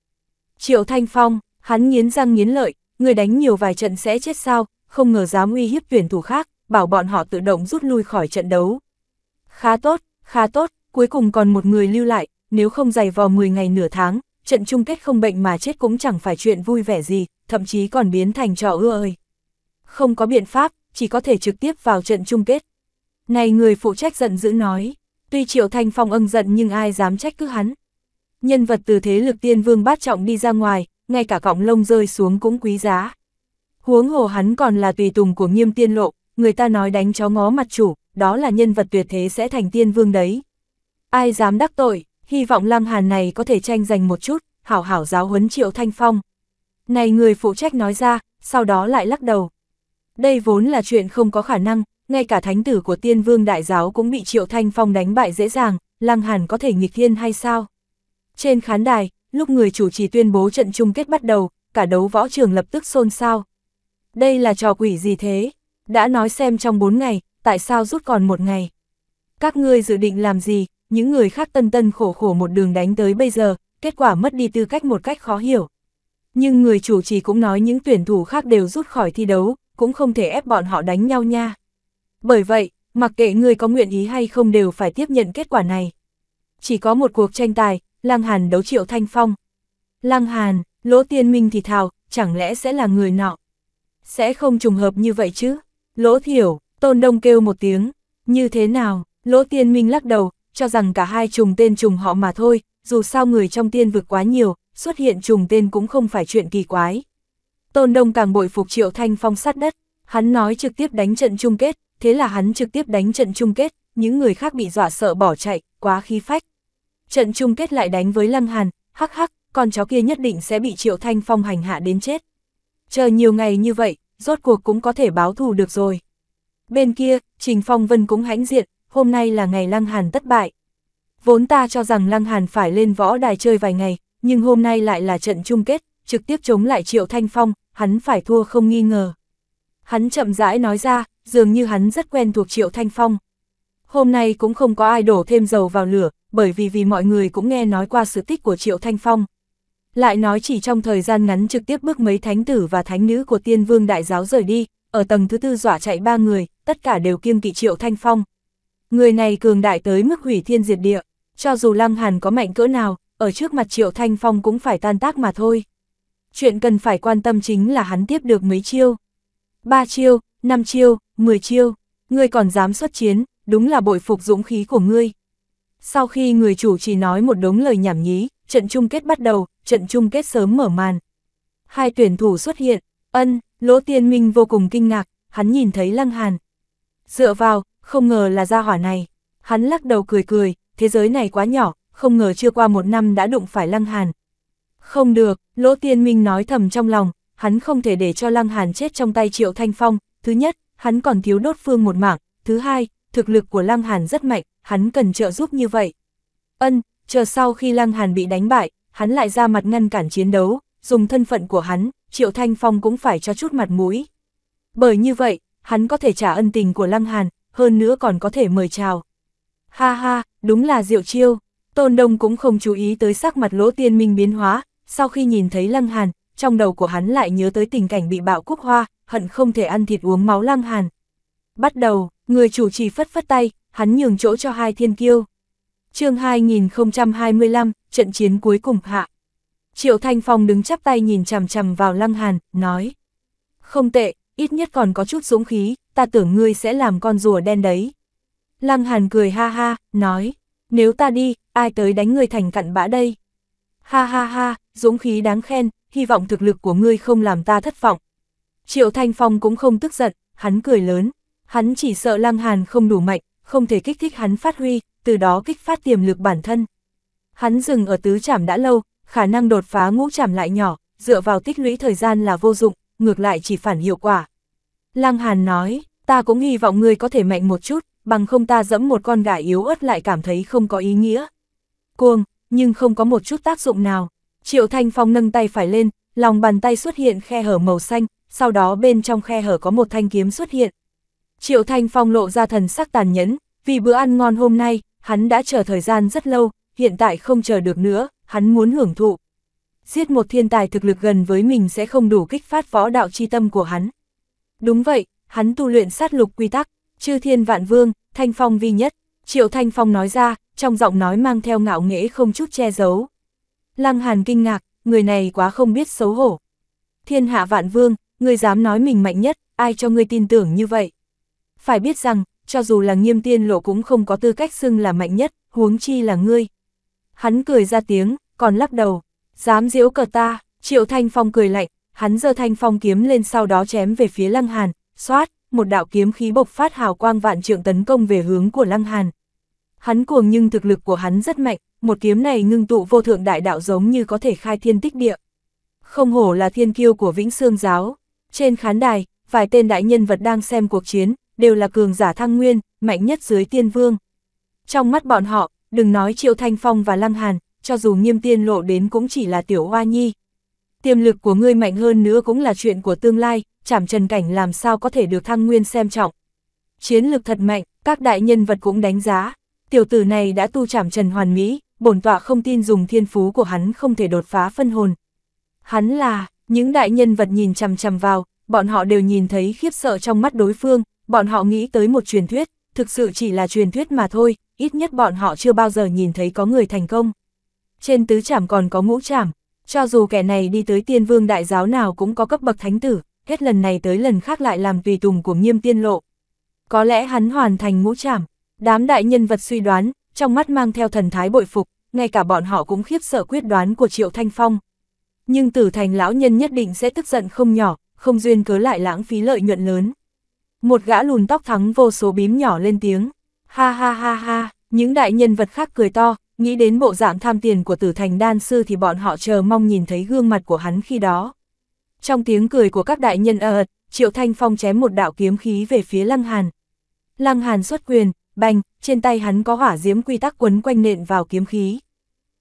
Triệu Thanh Phong, hắn nghiến răng nghiến lợi, người đánh nhiều vài trận sẽ chết sao, không ngờ dám uy hiếp tuyển thủ khác, bảo bọn họ tự động rút lui khỏi trận đấu. Khá tốt, khá tốt, cuối cùng còn một người lưu lại, nếu không dày vò 10 ngày nửa tháng, trận chung kết không bệnh mà chết cũng chẳng phải chuyện vui vẻ gì, thậm chí còn biến thành trò ưa ơi. Không có biện pháp, chỉ có thể trực tiếp vào trận chung kết. Này người phụ trách giận dữ nói, tuy Triệu Thanh Phong ân giận nhưng ai dám trách cứ hắn. Nhân vật từ thế lực tiên vương bát trọng đi ra ngoài, ngay cả cọng lông rơi xuống cũng quý giá. Huống hồ hắn còn là tùy tùng của nghiêm tiên lộ, người ta nói đánh chó ngó mặt chủ, đó là nhân vật tuyệt thế sẽ thành tiên vương đấy. Ai dám đắc tội, hy vọng Lăng Hàn này có thể tranh giành một chút, hảo hảo giáo huấn Triệu Thanh Phong. Này người phụ trách nói ra, sau đó lại lắc đầu. Đây vốn là chuyện không có khả năng, ngay cả thánh tử của tiên vương đại giáo cũng bị Triệu Thanh Phong đánh bại dễ dàng, Lăng Hàn có thể nghịch thiên hay sao? Trên khán đài, lúc người chủ trì tuyên bố trận chung kết bắt đầu, cả đấu võ trường lập tức xôn xao. Đây là trò quỷ gì thế? Đã nói xem trong 4 ngày, tại sao rút còn một ngày? Các ngươi dự định làm gì, những người khác tân tân khổ khổ một đường đánh tới bây giờ, kết quả mất đi tư cách một cách khó hiểu. Nhưng người chủ trì cũng nói những tuyển thủ khác đều rút khỏi thi đấu, cũng không thể ép bọn họ đánh nhau nha. Bởi vậy, mặc kệ người có nguyện ý hay không đều phải tiếp nhận kết quả này. Chỉ có một cuộc tranh tài, Lăng Hàn đấu triệu Thanh Phong. Lăng Hàn, Lỗ Tiên Minh thì thào, chẳng lẽ sẽ là người nọ? Sẽ không trùng hợp như vậy chứ? Lỗ Thiểu, Tôn Đông kêu một tiếng. Như thế nào? Lỗ Tiên Minh lắc đầu, cho rằng cả hai trùng tên trùng họ mà thôi, dù sao người trong tiên vực quá nhiều, xuất hiện trùng tên cũng không phải chuyện kỳ quái. Tôn Đông càng bội phục Triệu Thanh Phong sát đất, hắn nói trực tiếp đánh trận chung kết, thế là hắn trực tiếp đánh trận chung kết, những người khác bị dọa sợ bỏ chạy, quá khí phách. Trận chung kết lại đánh với Lăng Hàn, hắc hắc, con chó kia nhất định sẽ bị Triệu Thanh Phong hành hạ đến chết. Chờ nhiều ngày như vậy, rốt cuộc cũng có thể báo thù được rồi. Bên kia, Trình Phong Vân cũng hãnh diện, hôm nay là ngày Lăng Hàn thất bại. Vốn ta cho rằng Lăng Hàn phải lên võ đài chơi vài ngày, nhưng hôm nay lại là trận chung kết, trực tiếp chống lại Triệu Thanh Phong, hắn phải thua không nghi ngờ. Hắn chậm rãi nói ra, dường như hắn rất quen thuộc Triệu Thanh Phong. Hôm nay cũng không có ai đổ thêm dầu vào lửa, bởi vì vì mọi người cũng nghe nói qua sự tích của Triệu Thanh Phong. Lại nói chỉ trong thời gian ngắn trực tiếp bước mấy thánh tử và thánh nữ của tiên vương đại giáo rời đi, ở tầng thứ tư dọa chạy ba người, tất cả đều kiêng kỵ Triệu Thanh Phong, Người này cường đại tới mức hủy thiên diệt địa, cho dù Lăng Hàn có mạnh cỡ nào, ở trước mặt Triệu Thanh Phong cũng phải tan tác mà thôi. Chuyện cần phải quan tâm chính là hắn tiếp được mấy chiêu. ba chiêu, năm chiêu, mười chiêu, ngươi còn dám xuất chiến, đúng là bội phục dũng khí của ngươi. Sau khi người chủ chỉ nói một đống lời nhảm nhí, trận chung kết bắt đầu, trận chung kết sớm mở màn. Hai tuyển thủ xuất hiện, ân, Lỗ Tiên Minh vô cùng kinh ngạc, hắn nhìn thấy Lăng Hàn. Dựa vào, không ngờ là gia hỏa này. Hắn lắc đầu cười cười, thế giới này quá nhỏ, không ngờ chưa qua một năm đã đụng phải Lăng Hàn. Không được, Lỗ Tiên Minh nói thầm trong lòng, hắn không thể để cho Lăng Hàn chết trong tay Triệu Thanh Phong, thứ nhất, hắn còn thiếu đốt phương một mạng thứ hai, thực lực của Lăng Hàn rất mạnh, hắn cần trợ giúp như vậy. Ân, chờ sau khi Lăng Hàn bị đánh bại, hắn lại ra mặt ngăn cản chiến đấu, dùng thân phận của hắn, Triệu Thanh Phong cũng phải cho chút mặt mũi. Bởi như vậy, hắn có thể trả ân tình của Lăng Hàn, hơn nữa còn có thể mời chào. Ha ha, đúng là diệu chiêu, Tôn Đông cũng không chú ý tới sắc mặt lỗ tiên minh biến hóa, sau khi nhìn thấy Lăng Hàn, trong đầu của hắn lại nhớ tới tình cảnh bị bạo quốc hoa, hận không thể ăn thịt uống máu Lăng Hàn. Bắt đầu, người chủ trì phất phất tay, hắn nhường chỗ cho hai thiên kiêu. chương 2025, trận chiến cuối cùng hạ. Triệu Thanh Phong đứng chắp tay nhìn chằm chằm vào Lăng Hàn, nói. Không tệ, ít nhất còn có chút dũng khí, ta tưởng ngươi sẽ làm con rùa đen đấy. Lăng Hàn cười ha ha, nói, nếu ta đi, ai tới đánh ngươi thành cặn bã đây. Ha ha ha, dũng khí đáng khen, hy vọng thực lực của ngươi không làm ta thất vọng. Triệu Thanh Phong cũng không tức giận, hắn cười lớn, hắn chỉ sợ Lăng Hàn không đủ mạnh, không thể kích thích hắn phát huy, từ đó kích phát tiềm lực bản thân. Hắn dừng ở tứ trảm đã lâu, khả năng đột phá ngũ trảm lại nhỏ, dựa vào tích lũy thời gian là vô dụng, ngược lại chỉ phản hiệu quả. Lăng Hàn nói, ta cũng hy vọng ngươi có thể mạnh một chút, bằng không ta dẫm một con gà yếu ớt lại cảm thấy không có ý nghĩa. Cuồng, nhưng không có một chút tác dụng nào. Triệu Thanh Phong nâng tay phải lên, lòng bàn tay xuất hiện khe hở màu xanh, sau đó bên trong khe hở có một thanh kiếm xuất hiện. Triệu Thanh Phong lộ ra thần sắc tàn nhẫn, vì bữa ăn ngon hôm nay, hắn đã chờ thời gian rất lâu, hiện tại không chờ được nữa, hắn muốn hưởng thụ giết một thiên tài thực lực gần với mình sẽ không đủ kích phát võ đạo chi tâm của hắn. Đúng vậy, hắn tu luyện sát lục quy tắc, chư thiên vạn vương, thanh phong vi nhất, triệu thanh phong nói ra, trong giọng nói mang theo ngạo nghễ không chút che giấu. Lăng hàn kinh ngạc, người này quá không biết xấu hổ. Thiên hạ vạn vương, người dám nói mình mạnh nhất, ai cho người tin tưởng như vậy. Phải biết rằng, cho dù là nghiêm tiên lộ cũng không có tư cách xưng là mạnh nhất, huống chi là ngươi. Hắn cười ra tiếng, còn lắc đầu. Dám diễu cờ ta, Triệu Thanh Phong cười lạnh, hắn giơ thanh phong kiếm lên sau đó chém về phía Lăng Hàn, xoát, một đạo kiếm khí bộc phát hào quang vạn trượng tấn công về hướng của Lăng Hàn. Hắn cuồng nhưng thực lực của hắn rất mạnh, một kiếm này ngưng tụ vô thượng đại đạo giống như có thể khai thiên tích địa. Không hổ là thiên kiêu của Vĩnh Sương giáo. Trên khán đài, vài tên đại nhân vật đang xem cuộc chiến, đều là cường giả thăng nguyên, mạnh nhất dưới tiên vương. Trong mắt bọn họ, đừng nói Triệu Thanh Phong và Lăng Hàn, cho dù nghiêm tiên lộ đến cũng chỉ là tiểu hoa nhi. Tiềm lực của ngươi mạnh hơn nữa cũng là chuyện của tương lai, chảm trần cảnh làm sao có thể được thăng nguyên xem trọng. Chiến lực thật mạnh, các đại nhân vật cũng đánh giá, tiểu tử này đã tu chảm trần hoàn mỹ, bổn tọa không tin dùng thiên phú của hắn không thể đột phá phân hồn. Hắn là, những đại nhân vật nhìn chằm chằm vào, bọn họ đều nhìn thấy khiếp sợ trong mắt đối phương, bọn họ nghĩ tới một truyền thuyết, thực sự chỉ là truyền thuyết mà thôi, ít nhất bọn họ chưa bao giờ nhìn thấy có người thành công. Trên tứ trảm còn có ngũ trảm, cho dù kẻ này đi tới tiên vương đại giáo nào cũng có cấp bậc thánh tử, hết lần này tới lần khác lại làm tùy tùng của nghiêm tiên lộ. Có lẽ hắn hoàn thành ngũ trảm, đám đại nhân vật suy đoán, trong mắt mang theo thần thái bội phục, ngay cả bọn họ cũng khiếp sợ quyết đoán của Triệu Thanh Phong. Nhưng tử thành lão nhân nhất định sẽ tức giận không nhỏ, không duyên cớ lại lãng phí lợi nhuận lớn. Một gã lùn tóc thắng vô số bím nhỏ lên tiếng. Ha ha ha ha, những đại nhân vật khác cười to, Nghĩ đến bộ dạng tham tiền của tử thành đan sư thì bọn họ chờ mong nhìn thấy gương mặt của hắn khi đó. Trong tiếng cười của các đại nhân ợt, ờ, ờ, Triệu Thanh Phong chém một đạo kiếm khí về phía Lăng Hàn. Lăng Hàn xuất quyền, bành, trên tay hắn có hỏa diễm quy tắc quấn quanh nện vào kiếm khí.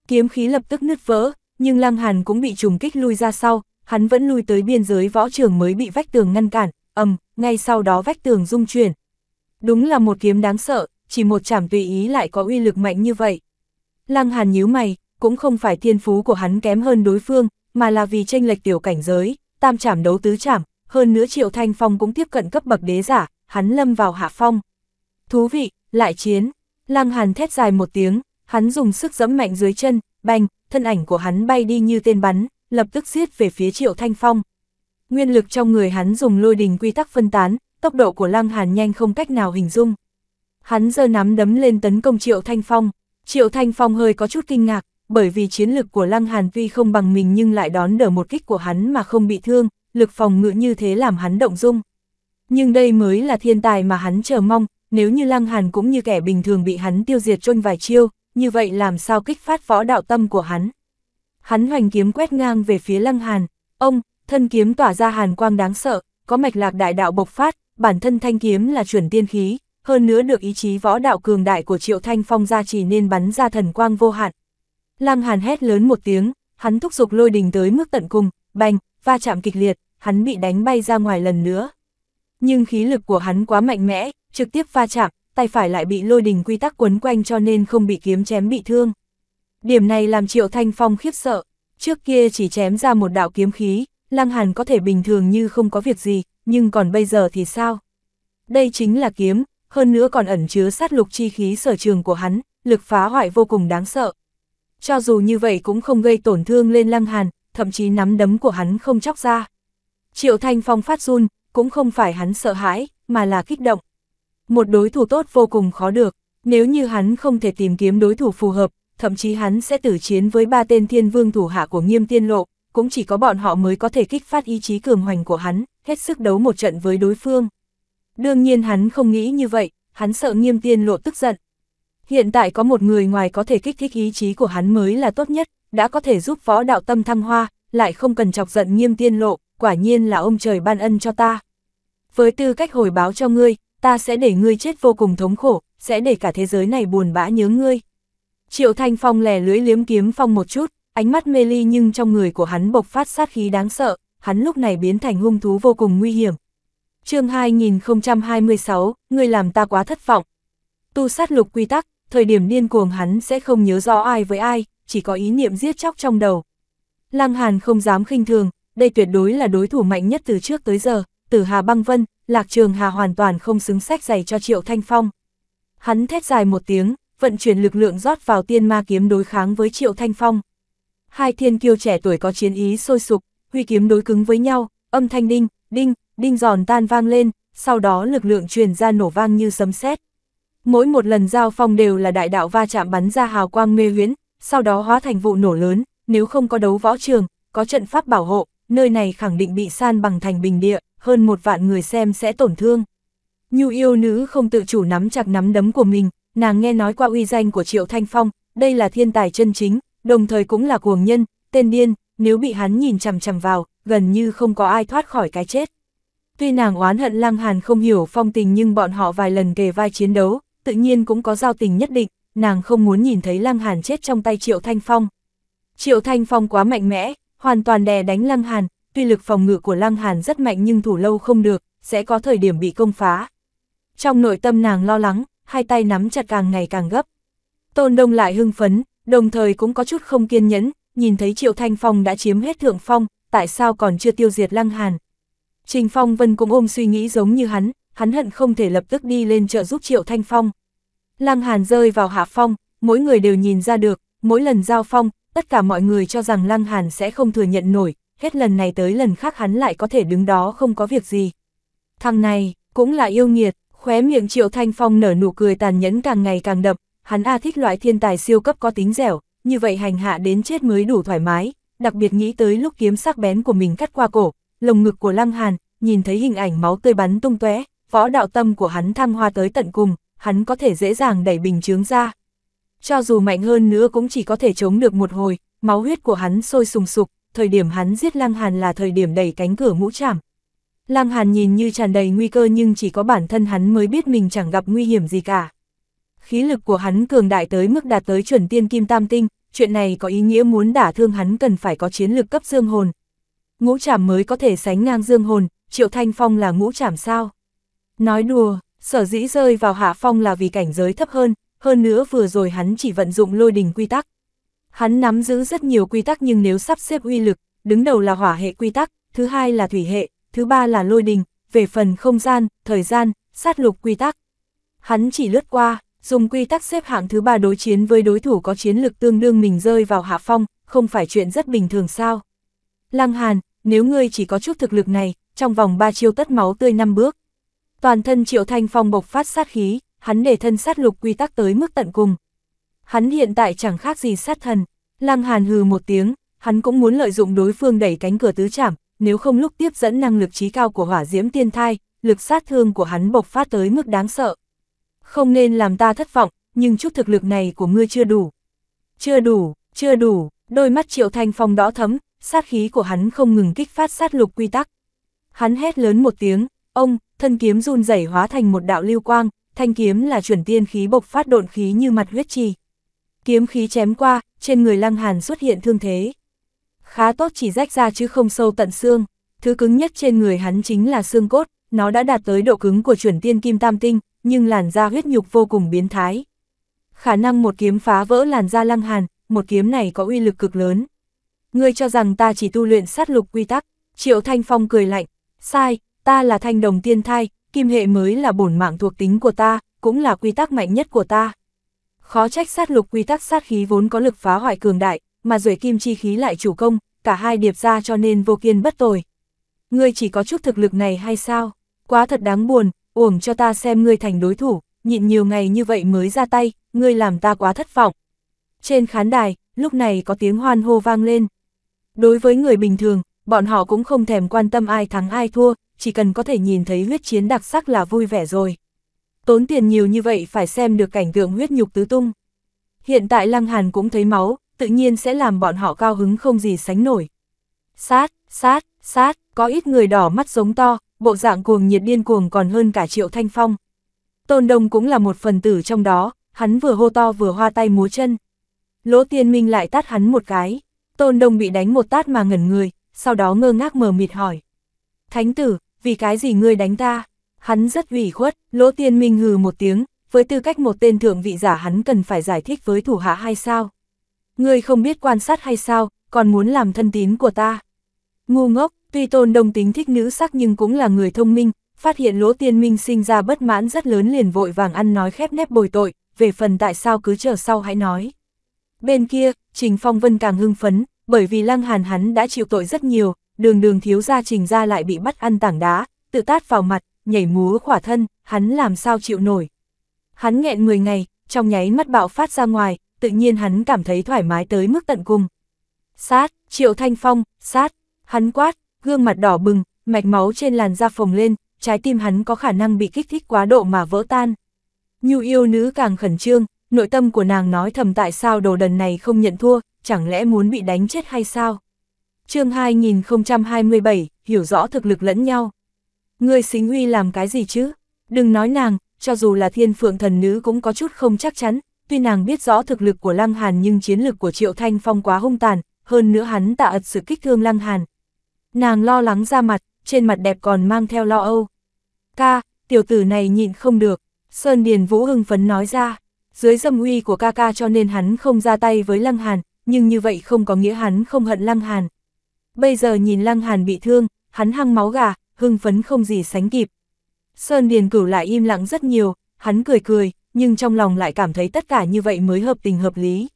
Kiếm khí lập tức nứt vỡ, nhưng Lăng Hàn cũng bị trùng kích lui ra sau, hắn vẫn lui tới biên giới võ trường mới bị vách tường ngăn cản, ầm, ngay sau đó vách tường rung chuyển. Đúng là một kiếm đáng sợ, chỉ một chảm tùy ý lại có uy lực mạnh như vậy. Lăng Hàn nhíu mày, cũng không phải thiên phú của hắn kém hơn đối phương, mà là vì tranh lệch tiểu cảnh giới, tam trảm đấu tứ trảm, hơn nữa Triệu Thanh Phong cũng tiếp cận cấp bậc đế giả, hắn lâm vào hạ phong. Thú vị, lại chiến. Lăng Hàn thét dài một tiếng, hắn dùng sức giẫm mạnh dưới chân, bành, thân ảnh của hắn bay đi như tên bắn, lập tức giết về phía Triệu Thanh Phong. Nguyên lực trong người hắn dùng lôi đình quy tắc phân tán, tốc độ của Lăng Hàn nhanh không cách nào hình dung. Hắn giơ nắm đấm lên tấn công Triệu Thanh Phong. Triệu Thanh Phong hơi có chút kinh ngạc, bởi vì chiến lực của Lăng Hàn tuy không bằng mình nhưng lại đón đỡ một kích của hắn mà không bị thương, lực phòng ngự như thế làm hắn động dung. Nhưng đây mới là thiên tài mà hắn chờ mong, nếu như Lăng Hàn cũng như kẻ bình thường bị hắn tiêu diệt trong vài chiêu, như vậy làm sao kích phát võ đạo tâm của hắn. Hắn hoành kiếm quét ngang về phía Lăng Hàn, ông, thân kiếm tỏa ra hàn quang đáng sợ, có mạch lạc đại đạo bộc phát, bản thân thanh kiếm là chuẩn tiên khí, hơn nữa được ý chí võ đạo cường đại của Triệu Thanh Phong gia trì nên bắn ra thần quang vô hạn. Lăng Hàn hét lớn một tiếng, hắn thúc giục lôi đình tới mức tận cùng, bành, va chạm kịch liệt, hắn bị đánh bay ra ngoài lần nữa. Nhưng khí lực của hắn quá mạnh mẽ, trực tiếp va chạm, tay phải lại bị lôi đình quy tắc quấn quanh cho nên không bị kiếm chém bị thương. Điểm này làm Triệu Thanh Phong khiếp sợ, trước kia chỉ chém ra một đạo kiếm khí, Lăng Hàn có thể bình thường như không có việc gì, nhưng còn bây giờ thì sao? Đây chính là kiếm, hơn nữa còn ẩn chứa sát lục chi khí sở trường của hắn, lực phá hoại vô cùng đáng sợ. Cho dù như vậy cũng không gây tổn thương lên Lăng Hàn, thậm chí nắm đấm của hắn không chóc ra. Triệu Thanh Phong phát run, cũng không phải hắn sợ hãi, mà là kích động. Một đối thủ tốt vô cùng khó được, nếu như hắn không thể tìm kiếm đối thủ phù hợp, thậm chí hắn sẽ tử chiến với ba tên thiên vương thủ hạ của nghiêm tiên lộ, cũng chỉ có bọn họ mới có thể kích phát ý chí cường hoành của hắn, hết sức đấu một trận với đối phương. Đương nhiên hắn không nghĩ như vậy, hắn sợ nghiêm tiên lộ tức giận. Hiện tại có một người ngoài có thể kích thích ý chí của hắn mới là tốt nhất, đã có thể giúp võ đạo tâm thăng hoa, lại không cần chọc giận nghiêm tiên lộ, quả nhiên là ông trời ban ân cho ta. Với tư cách hồi báo cho ngươi, ta sẽ để ngươi chết vô cùng thống khổ, sẽ để cả thế giới này buồn bã nhớ ngươi. Triệu Thanh Phong lè lưỡi liếm kiếm phong một chút, ánh mắt mê ly nhưng trong người của hắn bộc phát sát khí đáng sợ, hắn lúc này biến thành hung thú vô cùng nguy hiểm, chương 2026, người làm ta quá thất vọng. Tu sát lục quy tắc, thời điểm điên cuồng hắn sẽ không nhớ rõ ai với ai, chỉ có ý niệm giết chóc trong đầu. Lăng Hàn không dám khinh thường, đây tuyệt đối là đối thủ mạnh nhất từ trước tới giờ, từ Hà Băng Vân, Lạc Trường Hà hoàn toàn không xứng sách giày cho Triệu Thanh Phong. Hắn thét dài một tiếng, vận chuyển lực lượng rót vào tiên ma kiếm đối kháng với Triệu Thanh Phong. Hai thiên kiêu trẻ tuổi có chiến ý sôi sục, huy kiếm đối cứng với nhau, âm thanh đinh, đinh, đinh giòn tan vang lên, sau đó lực lượng truyền ra nổ vang như sấm sét. Mỗi một lần giao phong đều là đại đạo va chạm bắn ra hào quang mê huyễn, sau đó hóa thành vụ nổ lớn, nếu không có đấu võ trường, có trận pháp bảo hộ, nơi này khẳng định bị san bằng thành bình địa, hơn một vạn người xem sẽ tổn thương. Nhu yêu nữ không tự chủ nắm chặt nắm đấm của mình, nàng nghe nói qua uy danh của Triệu Thanh Phong, đây là thiên tài chân chính, đồng thời cũng là cuồng nhân, tên điên, nếu bị hắn nhìn chằm chằm vào, gần như không có ai thoát khỏi cái chết. Tuy nàng oán hận Lăng Hàn không hiểu phong tình nhưng bọn họ vài lần kề vai chiến đấu, tự nhiên cũng có giao tình nhất định, nàng không muốn nhìn thấy Lăng Hàn chết trong tay Triệu Thanh Phong. Triệu Thanh Phong quá mạnh mẽ, hoàn toàn đè đánh Lăng Hàn, tuy lực phòng ngự của Lăng Hàn rất mạnh nhưng thủ lâu không được, sẽ có thời điểm bị công phá. Trong nội tâm nàng lo lắng, hai tay nắm chặt càng ngày càng gấp. Tôn Đông lại hưng phấn, đồng thời cũng có chút không kiên nhẫn, nhìn thấy Triệu Thanh Phong đã chiếm hết thượng phong, tại sao còn chưa tiêu diệt Lăng Hàn, Trình Phong Vân cũng ôm suy nghĩ giống như hắn, hắn hận không thể lập tức đi lên chợ giúp Triệu Thanh Phong. Lăng Hàn rơi vào hạ phong, mỗi người đều nhìn ra được, mỗi lần giao phong, tất cả mọi người cho rằng Lăng Hàn sẽ không thừa nhận nổi, hết lần này tới lần khác hắn lại có thể đứng đó không có việc gì. Thằng này, cũng là yêu nghiệt, khóe miệng Triệu Thanh Phong nở nụ cười tàn nhẫn càng ngày càng đậm, hắn a thích loại thiên tài siêu cấp có tính dẻo, như vậy hành hạ đến chết mới đủ thoải mái, đặc biệt nghĩ tới lúc kiếm sắc bén của mình cắt qua cổ, lồng ngực của Lăng Hàn, nhìn thấy hình ảnh máu tươi bắn tung tóe, võ đạo tâm của hắn thăng hoa tới tận cùng, hắn có thể dễ dàng đẩy bình chướng ra. Cho dù mạnh hơn nữa cũng chỉ có thể chống được một hồi, máu huyết của hắn sôi sùng sục, thời điểm hắn giết Lăng Hàn là thời điểm đẩy cánh cửa ngũ trảm. Lăng Hàn nhìn như tràn đầy nguy cơ nhưng chỉ có bản thân hắn mới biết mình chẳng gặp nguy hiểm gì cả. Khí lực của hắn cường đại tới mức đạt tới chuẩn tiên kim tam tinh, chuyện này có ý nghĩa muốn đả thương hắn cần phải có chiến lực cấp dương hồn, ngũ trảm mới có thể sánh ngang dương hồn, Triệu Thanh Phong là ngũ trảm sao? Nói đùa, sở dĩ rơi vào hạ phong là vì cảnh giới thấp hơn, hơn nữa vừa rồi hắn chỉ vận dụng lôi đình quy tắc. Hắn nắm giữ rất nhiều quy tắc nhưng nếu sắp xếp uy lực, đứng đầu là hỏa hệ quy tắc, thứ hai là thủy hệ, thứ ba là lôi đình, về phần không gian, thời gian, sát lục quy tắc. Hắn chỉ lướt qua, dùng quy tắc xếp hạng thứ ba đối chiến với đối thủ có chiến lực tương đương mình rơi vào hạ phong, không phải chuyện rất bình thường sao. Lăng Hàn, nếu ngươi chỉ có chút thực lực này, trong vòng ba chiêu tất máu tươi năm bước. Toàn thân Triệu Thanh Phong bộc phát sát khí, hắn để thân sát lục quy tắc tới mức tận cùng. Hắn hiện tại chẳng khác gì sát thần, Lăng Hàn hừ một tiếng, hắn cũng muốn lợi dụng đối phương đẩy cánh cửa tứ chạm, nếu không lúc tiếp dẫn năng lực trí cao của hỏa diễm tiên thai, lực sát thương của hắn bộc phát tới mức đáng sợ. Không nên làm ta thất vọng, nhưng chút thực lực này của ngươi chưa đủ. Chưa đủ, chưa đủ, đôi mắt Triệu Thanh Phong đỏ thấm, sát khí của hắn không ngừng kích phát sát lục quy tắc. Hắn hét lớn một tiếng, ông, thân kiếm run rẩy hóa thành một đạo lưu quang, thanh kiếm là chuẩn tiên khí bộc phát độn khí như mặt huyết trì. Kiếm khí chém qua, trên người Lăng Hàn xuất hiện thương thế. Khá tốt chỉ rách ra chứ không sâu tận xương, thứ cứng nhất trên người hắn chính là xương cốt, nó đã đạt tới độ cứng của chuẩn tiên kim tam tinh, nhưng làn da huyết nhục vô cùng biến thái. Khả năng một kiếm phá vỡ làn da Lăng Hàn, một kiếm này có uy lực cực lớn ngươi cho rằng ta chỉ tu luyện sát lục quy tắc, Triệu Thanh Phong cười lạnh, sai, ta là thanh đồng tiên thai, kim hệ mới là bổn mạng thuộc tính của ta, cũng là quy tắc mạnh nhất của ta. Khó trách sát lục quy tắc sát khí vốn có lực phá hoại cường đại, mà rưỡi kim chi khí lại chủ công, cả hai điệp ra cho nên vô kiên bất tồi. Ngươi chỉ có chút thực lực này hay sao? Quá thật đáng buồn, uổng cho ta xem ngươi thành đối thủ, nhịn nhiều ngày như vậy mới ra tay, ngươi làm ta quá thất vọng. Trên khán đài, lúc này có tiếng hoan hô vang lên. Đối với người bình thường, bọn họ cũng không thèm quan tâm ai thắng ai thua, chỉ cần có thể nhìn thấy huyết chiến đặc sắc là vui vẻ rồi. Tốn tiền nhiều như vậy phải xem được cảnh tượng huyết nhục tứ tung. Hiện tại Lăng Hàn cũng thấy máu, tự nhiên sẽ làm bọn họ cao hứng không gì sánh nổi. Sát, sát, sát, có ít người đỏ mắt giống to, bộ dạng cuồng nhiệt điên cuồng còn hơn cả triệu thanh phong. Tôn Đông cũng là một phần tử trong đó, hắn vừa hô to vừa hoa tay múa chân. Lỗ tiên minh lại tát hắn một cái. Tôn Đông bị đánh một tát mà ngẩn người, sau đó ngơ ngác mờ mịt hỏi. Thánh tử, vì cái gì ngươi đánh ta? Hắn rất ủy khuất, lỗ tiên minh hừ một tiếng, với tư cách một tên thượng vị giả hắn cần phải giải thích với thủ hạ hay sao? Ngươi không biết quan sát hay sao, còn muốn làm thân tín của ta? Ngu ngốc, tuy tôn đông tính thích nữ sắc nhưng cũng là người thông minh, phát hiện lỗ tiên minh sinh ra bất mãn rất lớn liền vội vàng ăn nói khép nép bồi tội, về phần tại sao cứ chờ sau hãy nói. Bên kia, Trình Phong Vân càng hưng phấn, bởi vì Lăng Hàn hắn đã chịu tội rất nhiều, đường đường thiếu gia Trình ra lại bị bắt ăn tảng đá, tự tát vào mặt, nhảy múa khỏa thân, hắn làm sao chịu nổi. Hắn nghẹn 10 ngày, trong nháy mắt bạo phát ra ngoài, tự nhiên hắn cảm thấy thoải mái tới mức tận cùng. Sát, Triệu Thanh Phong, sát, hắn quát, gương mặt đỏ bừng, mạch máu trên làn da phồng lên, trái tim hắn có khả năng bị kích thích quá độ mà vỡ tan. Nhu yêu nữ càng khẩn trương, nội tâm của nàng nói thầm tại sao đồ đần này không nhận thua, chẳng lẽ muốn bị đánh chết hay sao? chương 2027, hiểu rõ thực lực lẫn nhau. Ngươi xính uy làm cái gì chứ? Đừng nói nàng, cho dù là thiên phượng thần nữ cũng có chút không chắc chắn, tuy nàng biết rõ thực lực của Lăng Hàn nhưng chiến lực của Triệu Thanh Phong quá hung tàn, hơn nữa hắn tạ ật sự kích thương Lăng Hàn. Nàng lo lắng ra mặt, trên mặt đẹp còn mang theo lo âu. Ca, tiểu tử này nhịn không được, Sơn Điền Vũ hưng phấn nói ra dưới dâm uy của ca ca cho nên hắn không ra tay với Lăng Hàn, nhưng như vậy không có nghĩa hắn không hận Lăng Hàn. Bây giờ nhìn Lăng Hàn bị thương, hắn hăng máu gà, hưng phấn không gì sánh kịp. Sơn Điền Cửu lại im lặng rất nhiều, hắn cười cười, nhưng trong lòng lại cảm thấy tất cả như vậy mới hợp tình hợp lý.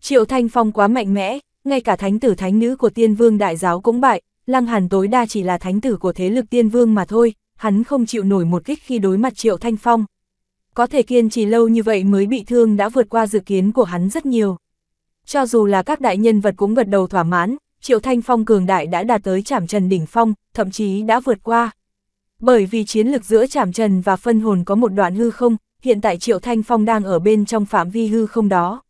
Triệu Thanh Phong quá mạnh mẽ, ngay cả thánh tử thánh nữ của tiên vương đại giáo cũng bại, Lăng Hàn tối đa chỉ là thánh tử của thế lực tiên vương mà thôi, hắn không chịu nổi một kích khi đối mặt Triệu Thanh Phong. Có thể kiên trì lâu như vậy mới bị thương đã vượt qua dự kiến của hắn rất nhiều. Cho dù là các đại nhân vật cũng gật đầu thỏa mãn, Triệu Thanh Phong cường đại đã đạt tới chảm trần đỉnh phong, thậm chí đã vượt qua. Bởi vì chiến lực giữa chảm trần và phân hồn có một đoạn hư không, hiện tại Triệu Thanh Phong đang ở bên trong phạm vi hư không đó.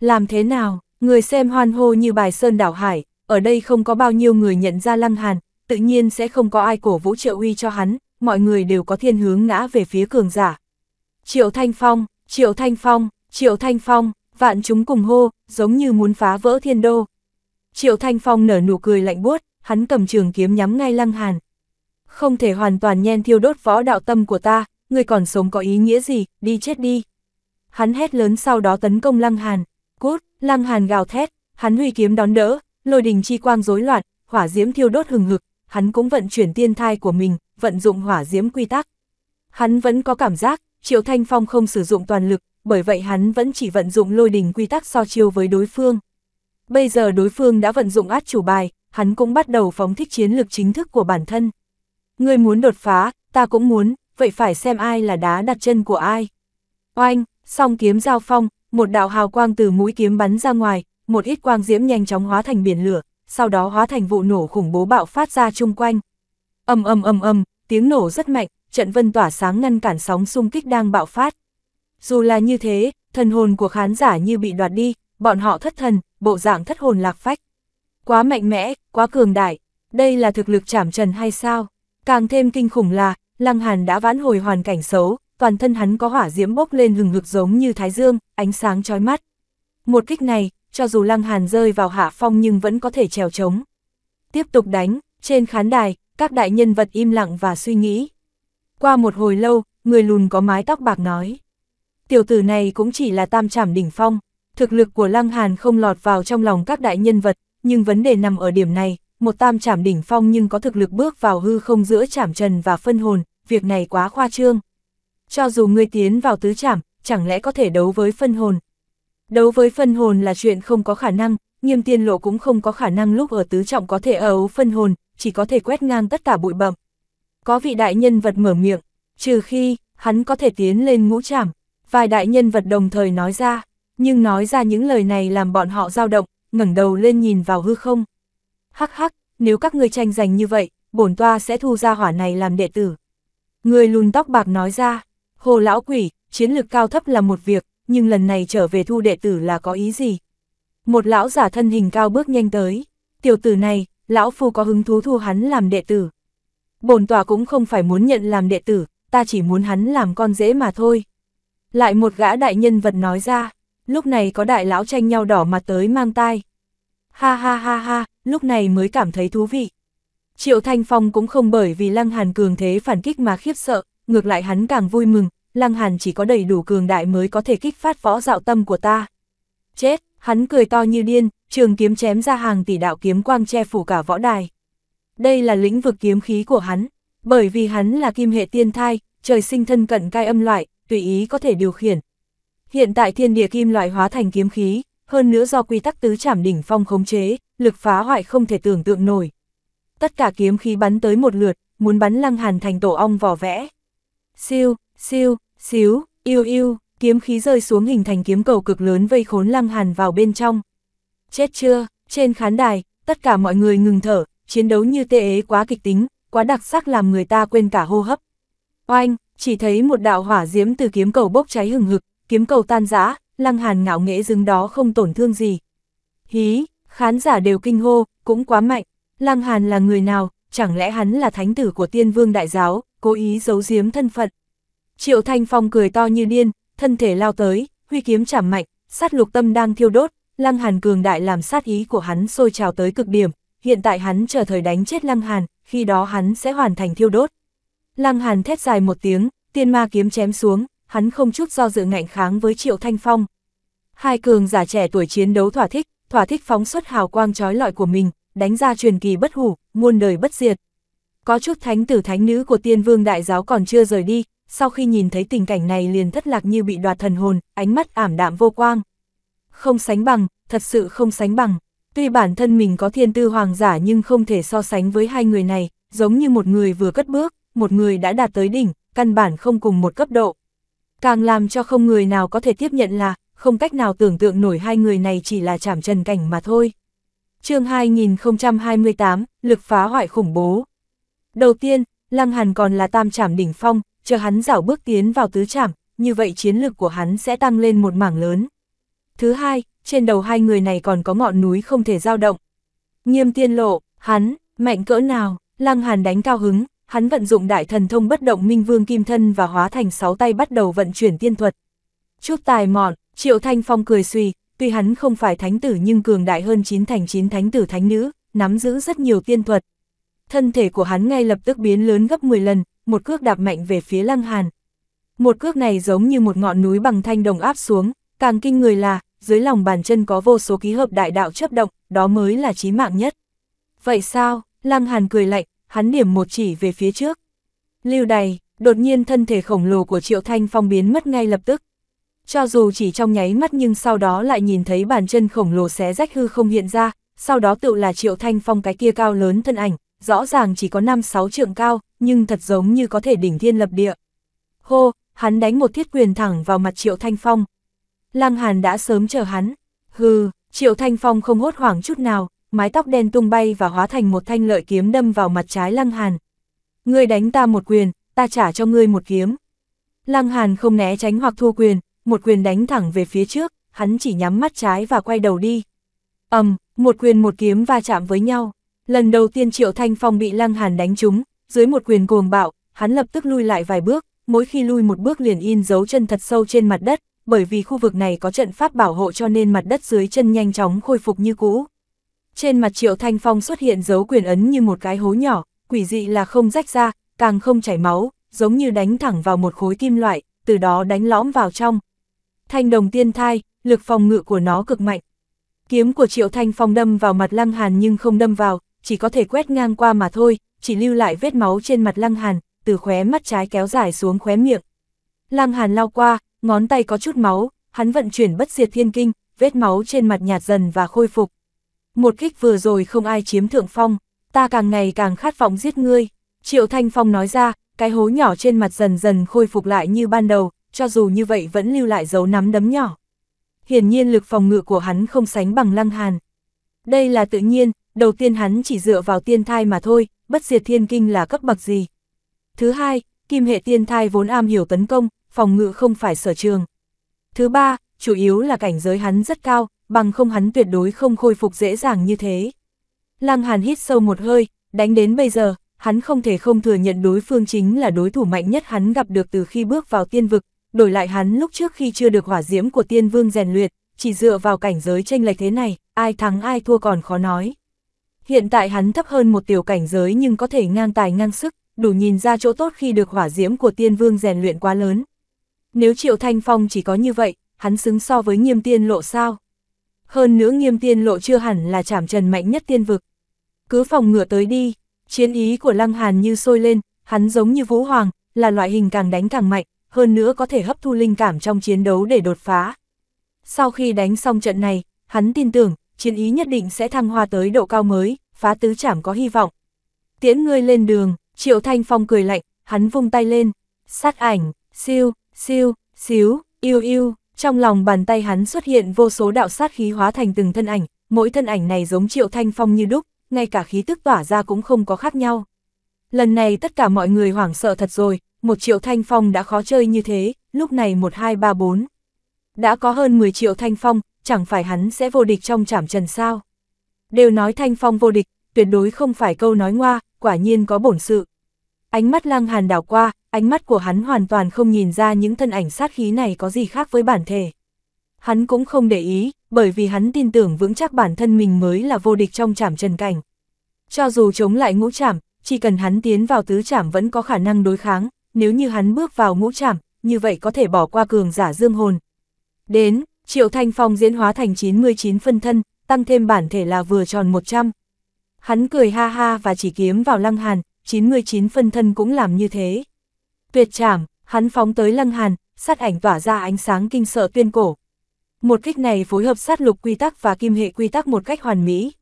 Làm thế nào, người xem hoan hô như bài sơn đảo hải, ở đây không có bao nhiêu người nhận ra Lăng Hàn, tự nhiên sẽ không có ai cổ vũ trợ uy cho hắn, mọi người đều có thiên hướng ngã về phía cường giả, Triệu Thanh Phong, Triệu Thanh Phong, Triệu Thanh Phong, vạn chúng cùng hô, giống như muốn phá vỡ thiên đô. Triệu Thanh Phong nở nụ cười lạnh buốt, hắn cầm trường kiếm nhắm ngay Lăng Hàn. Không thể hoàn toàn nhen thiêu đốt võ đạo tâm của ta, người còn sống có ý nghĩa gì, đi chết đi. Hắn hét lớn sau đó tấn công Lăng Hàn, cút, Lăng Hàn gào thét, hắn huy kiếm đón đỡ, lôi đình chi quang rối loạn, hỏa diễm thiêu đốt hừng hực, hắn cũng vận chuyển tiên thai của mình, vận dụng hỏa diễm quy tắc. Hắn vẫn có cảm giác, Triệu Thanh Phong không sử dụng toàn lực, bởi vậy hắn vẫn chỉ vận dụng lôi đình quy tắc so chiêu với đối phương. Bây giờ đối phương đã vận dụng át chủ bài, hắn cũng bắt đầu phóng thích chiến lược chính thức của bản thân. Ngươi muốn đột phá, ta cũng muốn, vậy phải xem ai là đá đặt chân của ai. Oanh, song kiếm giao phong, một đạo hào quang từ mũi kiếm bắn ra ngoài, một ít quang diễm nhanh chóng hóa thành biển lửa, sau đó hóa thành vụ nổ khủng bố bạo phát ra chung quanh. Ầm ầm ầm ầm, tiếng nổ rất mạnh, trận vân tỏa sáng ngăn cản sóng xung kích đang bạo phát. Dù là như thế, thần hồn của khán giả như bị đoạt đi, bọn họ thất thần, bộ dạng thất hồn lạc phách. Quá mạnh mẽ, quá cường đại, đây là thực lực chảm trần hay sao? Càng thêm kinh khủng là, Lăng Hàn đã vãn hồi hoàn cảnh xấu, toàn thân hắn có hỏa diễm bốc lên hừng hực giống như thái dương, ánh sáng chói mắt. Một kích này, cho dù Lăng Hàn rơi vào hạ phong nhưng vẫn có thể trèo trống. Tiếp tục đánh, trên khán đài, các đại nhân vật im lặng và suy nghĩ. Qua một hồi lâu, người lùn có mái tóc bạc nói. Tiểu tử này cũng chỉ là tam trảm đỉnh phong, thực lực của Lăng Hàn không lọt vào trong lòng các đại nhân vật, nhưng vấn đề nằm ở điểm này, một tam trảm đỉnh phong nhưng có thực lực bước vào hư không giữa trảm trần và phân hồn, việc này quá khoa trương. Cho dù ngươi tiến vào tứ trảm, chẳng lẽ có thể đấu với phân hồn? Đấu với phân hồn là chuyện không có khả năng, nghiêm tiên lộ cũng không có khả năng lúc ở tứ trọng có thể ấu phân hồn, chỉ có thể quét ngang tất cả bụi bậm. Có vị đại nhân vật mở miệng, trừ khi, hắn có thể tiến lên ngũ trảm, vài đại nhân vật đồng thời nói ra, nhưng nói ra những lời này làm bọn họ dao động, ngẩng đầu lên nhìn vào hư không. Hắc hắc, nếu các ngươi tranh giành như vậy, bổn toa sẽ thu ra hỏa này làm đệ tử. Người lùn tóc bạc nói ra, hồ lão quỷ, chiến lược cao thấp là một việc, nhưng lần này trở về thu đệ tử là có ý gì? Một lão giả thân hình cao bước nhanh tới, tiểu tử này, lão phu có hứng thú thu hắn làm đệ tử bổn tòa cũng không phải muốn nhận làm đệ tử, ta chỉ muốn hắn làm con dễ mà thôi. Lại một gã đại nhân vật nói ra, lúc này có đại lão tranh nhau đỏ mặt tới mang tai. Ha ha ha ha, lúc này mới cảm thấy thú vị. Triệu Thanh Phong cũng không bởi vì Lăng Hàn cường thế phản kích mà khiếp sợ, ngược lại hắn càng vui mừng, Lăng Hàn chỉ có đầy đủ cường đại mới có thể kích phát võ dạo tâm của ta. Chết, hắn cười to như điên, trường kiếm chém ra hàng tỷ đạo kiếm quang che phủ cả võ đài đây là lĩnh vực kiếm khí của hắn, bởi vì hắn là kim hệ tiên thai, trời sinh thân cận cai âm loại, tùy ý có thể điều khiển. Hiện tại thiên địa kim loại hóa thành kiếm khí, hơn nữa do quy tắc tứ trảm đỉnh phong khống chế, lực phá hoại không thể tưởng tượng nổi. Tất cả kiếm khí bắn tới một lượt, muốn bắn lăng hàn thành tổ ong vỏ vẽ. Siêu, siêu, xíu, yêu yêu, kiếm khí rơi xuống hình thành kiếm cầu cực lớn vây khốn lăng hàn vào bên trong. Chết chưa, trên khán đài, tất cả mọi người ngừng thở, chiến đấu như tê ế quá kịch tính, quá đặc sắc làm người ta quên cả hô hấp. Oanh, chỉ thấy một đạo hỏa diễm từ kiếm cầu bốc cháy hừng hực, kiếm cầu tan rã, lăng hàn ngạo nghễ đứng đó không tổn thương gì. Hí, khán giả đều kinh hô, cũng quá mạnh, lăng hàn là người nào, chẳng lẽ hắn là thánh tử của tiên vương đại giáo, cố ý giấu giếm thân phận. Triệu Thanh Phong cười to như điên, thân thể lao tới, huy kiếm chảm mạnh, sát lục tâm đang thiêu đốt, lăng hàn cường đại làm sát ý của hắn sôi trào tới cực điểm, hiện tại hắn chờ thời đánh chết Lăng Hàn, khi đó hắn sẽ hoàn thành thiêu đốt. Lăng Hàn thét dài một tiếng, tiên ma kiếm chém xuống, hắn không chút do dự ngạnh kháng với Triệu Thanh Phong. Hai cường giả trẻ tuổi chiến đấu thỏa thích, thỏa thích phóng xuất hào quang trói lọi của mình, đánh ra truyền kỳ bất hủ, muôn đời bất diệt. Có chút thánh tử thánh nữ của tiên vương đại giáo còn chưa rời đi, sau khi nhìn thấy tình cảnh này liền thất lạc như bị đoạt thần hồn, ánh mắt ảm đạm vô quang. Không sánh bằng, thật sự không sánh bằng. Tuy bản thân mình có thiên tư hoàng giả nhưng không thể so sánh với hai người này, giống như một người vừa cất bước, một người đã đạt tới đỉnh, căn bản không cùng một cấp độ. Càng làm cho không người nào có thể tiếp nhận là, không cách nào tưởng tượng nổi hai người này chỉ là chảm trần cảnh mà thôi. chương 2028, lực phá hoại khủng bố. Đầu tiên, Lăng Hàn còn là tam chảm đỉnh phong, chờ hắn dảo bước tiến vào tứ chảm, như vậy chiến lực của hắn sẽ tăng lên một mảng lớn. Thứ hai, trên đầu hai người này còn có ngọn núi không thể dao động. Nghiêm tiên lộ, hắn, mạnh cỡ nào, lăng hàn đánh cao hứng, hắn vận dụng đại thần thông bất động minh vương kim thân và hóa thành sáu tay bắt đầu vận chuyển tiên thuật. Chút tài mọn, triệu thanh phong cười suy, tuy hắn không phải thánh tử nhưng cường đại hơn chín thành chín thánh tử thánh nữ, nắm giữ rất nhiều tiên thuật. Thân thể của hắn ngay lập tức biến lớn gấp 10 lần, một cước đạp mạnh về phía lăng hàn. Một cước này giống như một ngọn núi bằng thanh đồng áp xuống, càng kinh người là, dưới lòng bàn chân có vô số ký hợp đại đạo chấp động, đó mới là chí mạng nhất. Vậy sao? Lăng Hàn cười lạnh, hắn điểm một chỉ về phía trước. Lưu đày, đột nhiên thân thể khổng lồ của Triệu Thanh Phong biến mất ngay lập tức. Cho dù chỉ trong nháy mắt nhưng sau đó lại nhìn thấy bàn chân khổng lồ xé rách hư không hiện ra, sau đó tự là Triệu Thanh Phong cái kia cao lớn thân ảnh, rõ ràng chỉ có 5-6 trượng cao, nhưng thật giống như có thể đỉnh thiên lập địa. Hô, hắn đánh một thiết quyền thẳng vào mặt Triệu Thanh Phong, Lăng Hàn đã sớm chờ hắn. Hừ, Triệu Thanh Phong không hốt hoảng chút nào, mái tóc đen tung bay và hóa thành một thanh lợi kiếm đâm vào mặt trái Lăng Hàn. Ngươi đánh ta một quyền, ta trả cho ngươi một kiếm. Lăng Hàn không né tránh hoặc thua quyền, một quyền đánh thẳng về phía trước, hắn chỉ nhắm mắt trái và quay đầu đi. ầm, một quyền một kiếm va chạm với nhau. Lần đầu tiên Triệu Thanh Phong bị Lăng Hàn đánh trúng, dưới một quyền cuồng bạo, hắn lập tức lui lại vài bước, mỗi khi lui một bước liền in dấu chân thật sâu trên mặt đất, bởi vì khu vực này có trận pháp bảo hộ cho nên mặt đất dưới chân nhanh chóng khôi phục như cũ. Trên mặt Triệu Thanh Phong xuất hiện dấu quyền ấn như một cái hố nhỏ, quỷ dị là không rách ra, càng không chảy máu, giống như đánh thẳng vào một khối kim loại, từ đó đánh lõm vào trong. Thanh đồng tiên thai, lực phòng ngự của nó cực mạnh. Kiếm của Triệu Thanh Phong đâm vào mặt Lăng Hàn nhưng không đâm vào, chỉ có thể quét ngang qua mà thôi, chỉ lưu lại vết máu trên mặt Lăng Hàn, từ khóe mắt trái kéo dài xuống khóe miệng. Lăng Hàn lao qua, ngón tay có chút máu, hắn vận chuyển bất diệt thiên kinh, vết máu trên mặt nhạt dần và khôi phục. Một kích vừa rồi không ai chiếm thượng phong, ta càng ngày càng khát vọng giết ngươi. Triệu Thanh Phong nói ra, cái hố nhỏ trên mặt dần dần khôi phục lại như ban đầu, cho dù như vậy vẫn lưu lại dấu nắm đấm nhỏ. Hiển nhiên lực phòng ngự của hắn không sánh bằng lăng hàn. Đây là tự nhiên, đầu tiên hắn chỉ dựa vào tiên thai mà thôi, bất diệt thiên kinh là cấp bậc gì. Thứ hai, kim hệ tiên thai vốn am hiểu tấn công, phòng ngự không phải sở trường. Thứ ba, chủ yếu là cảnh giới hắn rất cao, bằng không hắn tuyệt đối không khôi phục dễ dàng như thế. Lăng Hàn hít sâu một hơi, đánh đến bây giờ, hắn không thể không thừa nhận đối phương chính là đối thủ mạnh nhất hắn gặp được từ khi bước vào tiên vực, đổi lại hắn lúc trước khi chưa được hỏa diễm của tiên vương rèn luyện, chỉ dựa vào cảnh giới tranh lệch thế này, ai thắng ai thua còn khó nói. Hiện tại hắn thấp hơn một tiểu cảnh giới nhưng có thể ngang tài ngang sức, đủ nhìn ra chỗ tốt khi được hỏa diễm của tiên vương rèn luyện quá lớn. Nếu Triệu Thanh Phong chỉ có như vậy, hắn xứng so với nghiêm tiên lộ sao? Hơn nữa nghiêm tiên lộ chưa hẳn là chảm trần mạnh nhất tiên vực. Cứ phòng ngựa tới đi, chiến ý của Lăng Hàn như sôi lên, hắn giống như Vũ Hoàng, là loại hình càng đánh càng mạnh, hơn nữa có thể hấp thu linh cảm trong chiến đấu để đột phá. Sau khi đánh xong trận này, hắn tin tưởng, chiến ý nhất định sẽ thăng hoa tới độ cao mới, phá tứ chảm có hy vọng. Tiễn ngươi lên đường, Triệu Thanh Phong cười lạnh, hắn vung tay lên, sát ảnh, siêu, siêu, xíu, yêu yêu, trong lòng bàn tay hắn xuất hiện vô số đạo sát khí hóa thành từng thân ảnh, mỗi thân ảnh này giống triệu thanh phong như đúc, ngay cả khí tức tỏa ra cũng không có khác nhau. Lần này tất cả mọi người hoảng sợ thật rồi, một triệu thanh phong đã khó chơi như thế, lúc này 1 2 3 4. Đã có hơn 10 triệu thanh phong, chẳng phải hắn sẽ vô địch trong trảm trần sao. Đều nói thanh phong vô địch, tuyệt đối không phải câu nói ngoa, quả nhiên có bổn sự. Ánh mắt lang hàn đảo qua, ánh mắt của hắn hoàn toàn không nhìn ra những thân ảnh sát khí này có gì khác với bản thể. Hắn cũng không để ý, bởi vì hắn tin tưởng vững chắc bản thân mình mới là vô địch trong trảm trần cảnh. Cho dù chống lại ngũ trảm, chỉ cần hắn tiến vào tứ trảm vẫn có khả năng đối kháng, nếu như hắn bước vào ngũ trảm, như vậy có thể bỏ qua cường giả dương hồn. Đến, Triệu Thanh Phong diễn hóa thành 99 phân thân, tăng thêm bản thể là vừa tròn 100. Hắn cười ha ha và chỉ kiếm vào lăng hàn, 99 phân thân cũng làm như thế tuyệt trảm, hắn phóng tới Lăng Hàn, sát ảnh tỏa ra ánh sáng kinh sợ tuyên cổ. Một kích này phối hợp sát lục quy tắc và kim hệ quy tắc một cách hoàn mỹ.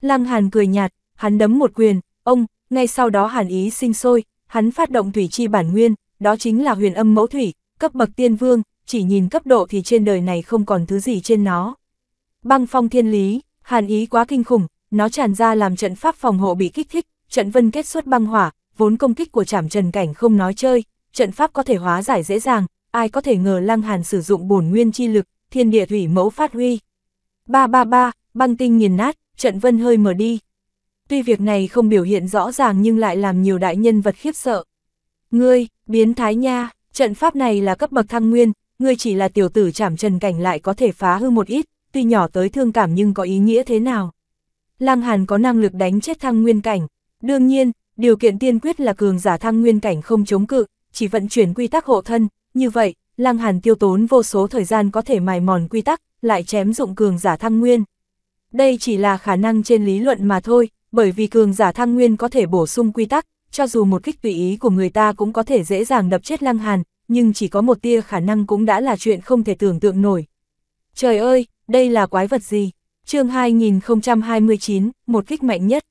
Lăng Hàn cười nhạt, hắn đấm một quyền, ông, ngay sau đó hàn ý sinh sôi, hắn phát động thủy chi bản nguyên, đó chính là huyền âm mẫu thủy, cấp bậc tiên vương, chỉ nhìn cấp độ thì trên đời này không còn thứ gì trên nó. Băng phong thiên lý, hàn ý quá kinh khủng, nó tràn ra làm trận pháp phòng hộ bị kích thích, trận vân kết xuất băng hỏa, vốn công kích của trảm trần cảnh không nói chơi, trận pháp có thể hóa giải dễ dàng, ai có thể ngờ Lăng Hàn sử dụng bổn nguyên chi lực, thiên địa thủy mẫu phát huy. Ba ba ba, băng tinh nghiền nát, trận vân hơi mở đi. Tuy việc này không biểu hiện rõ ràng nhưng lại làm nhiều đại nhân vật khiếp sợ. Ngươi, biến thái nha, trận pháp này là cấp bậc thăng nguyên, ngươi chỉ là tiểu tử chảm trần cảnh lại có thể phá hư một ít, tuy nhỏ tới thương cảm nhưng có ý nghĩa thế nào. Lăng Hàn có năng lực đánh chết thăng nguyên cảnh, đương nhiên, điều kiện tiên quyết là cường giả thăng nguyên cảnh không chống cự, chỉ vận chuyển quy tắc hộ thân, như vậy, Lăng Hàn tiêu tốn vô số thời gian có thể mài mòn quy tắc, lại chém dụng cường giả thăng nguyên. Đây chỉ là khả năng trên lý luận mà thôi, bởi vì cường giả thăng nguyên có thể bổ sung quy tắc, cho dù một kích tùy ý của người ta cũng có thể dễ dàng đập chết Lăng Hàn, nhưng chỉ có một tia khả năng cũng đã là chuyện không thể tưởng tượng nổi. Trời ơi, đây là quái vật gì? chương 2029, một kích mạnh nhất.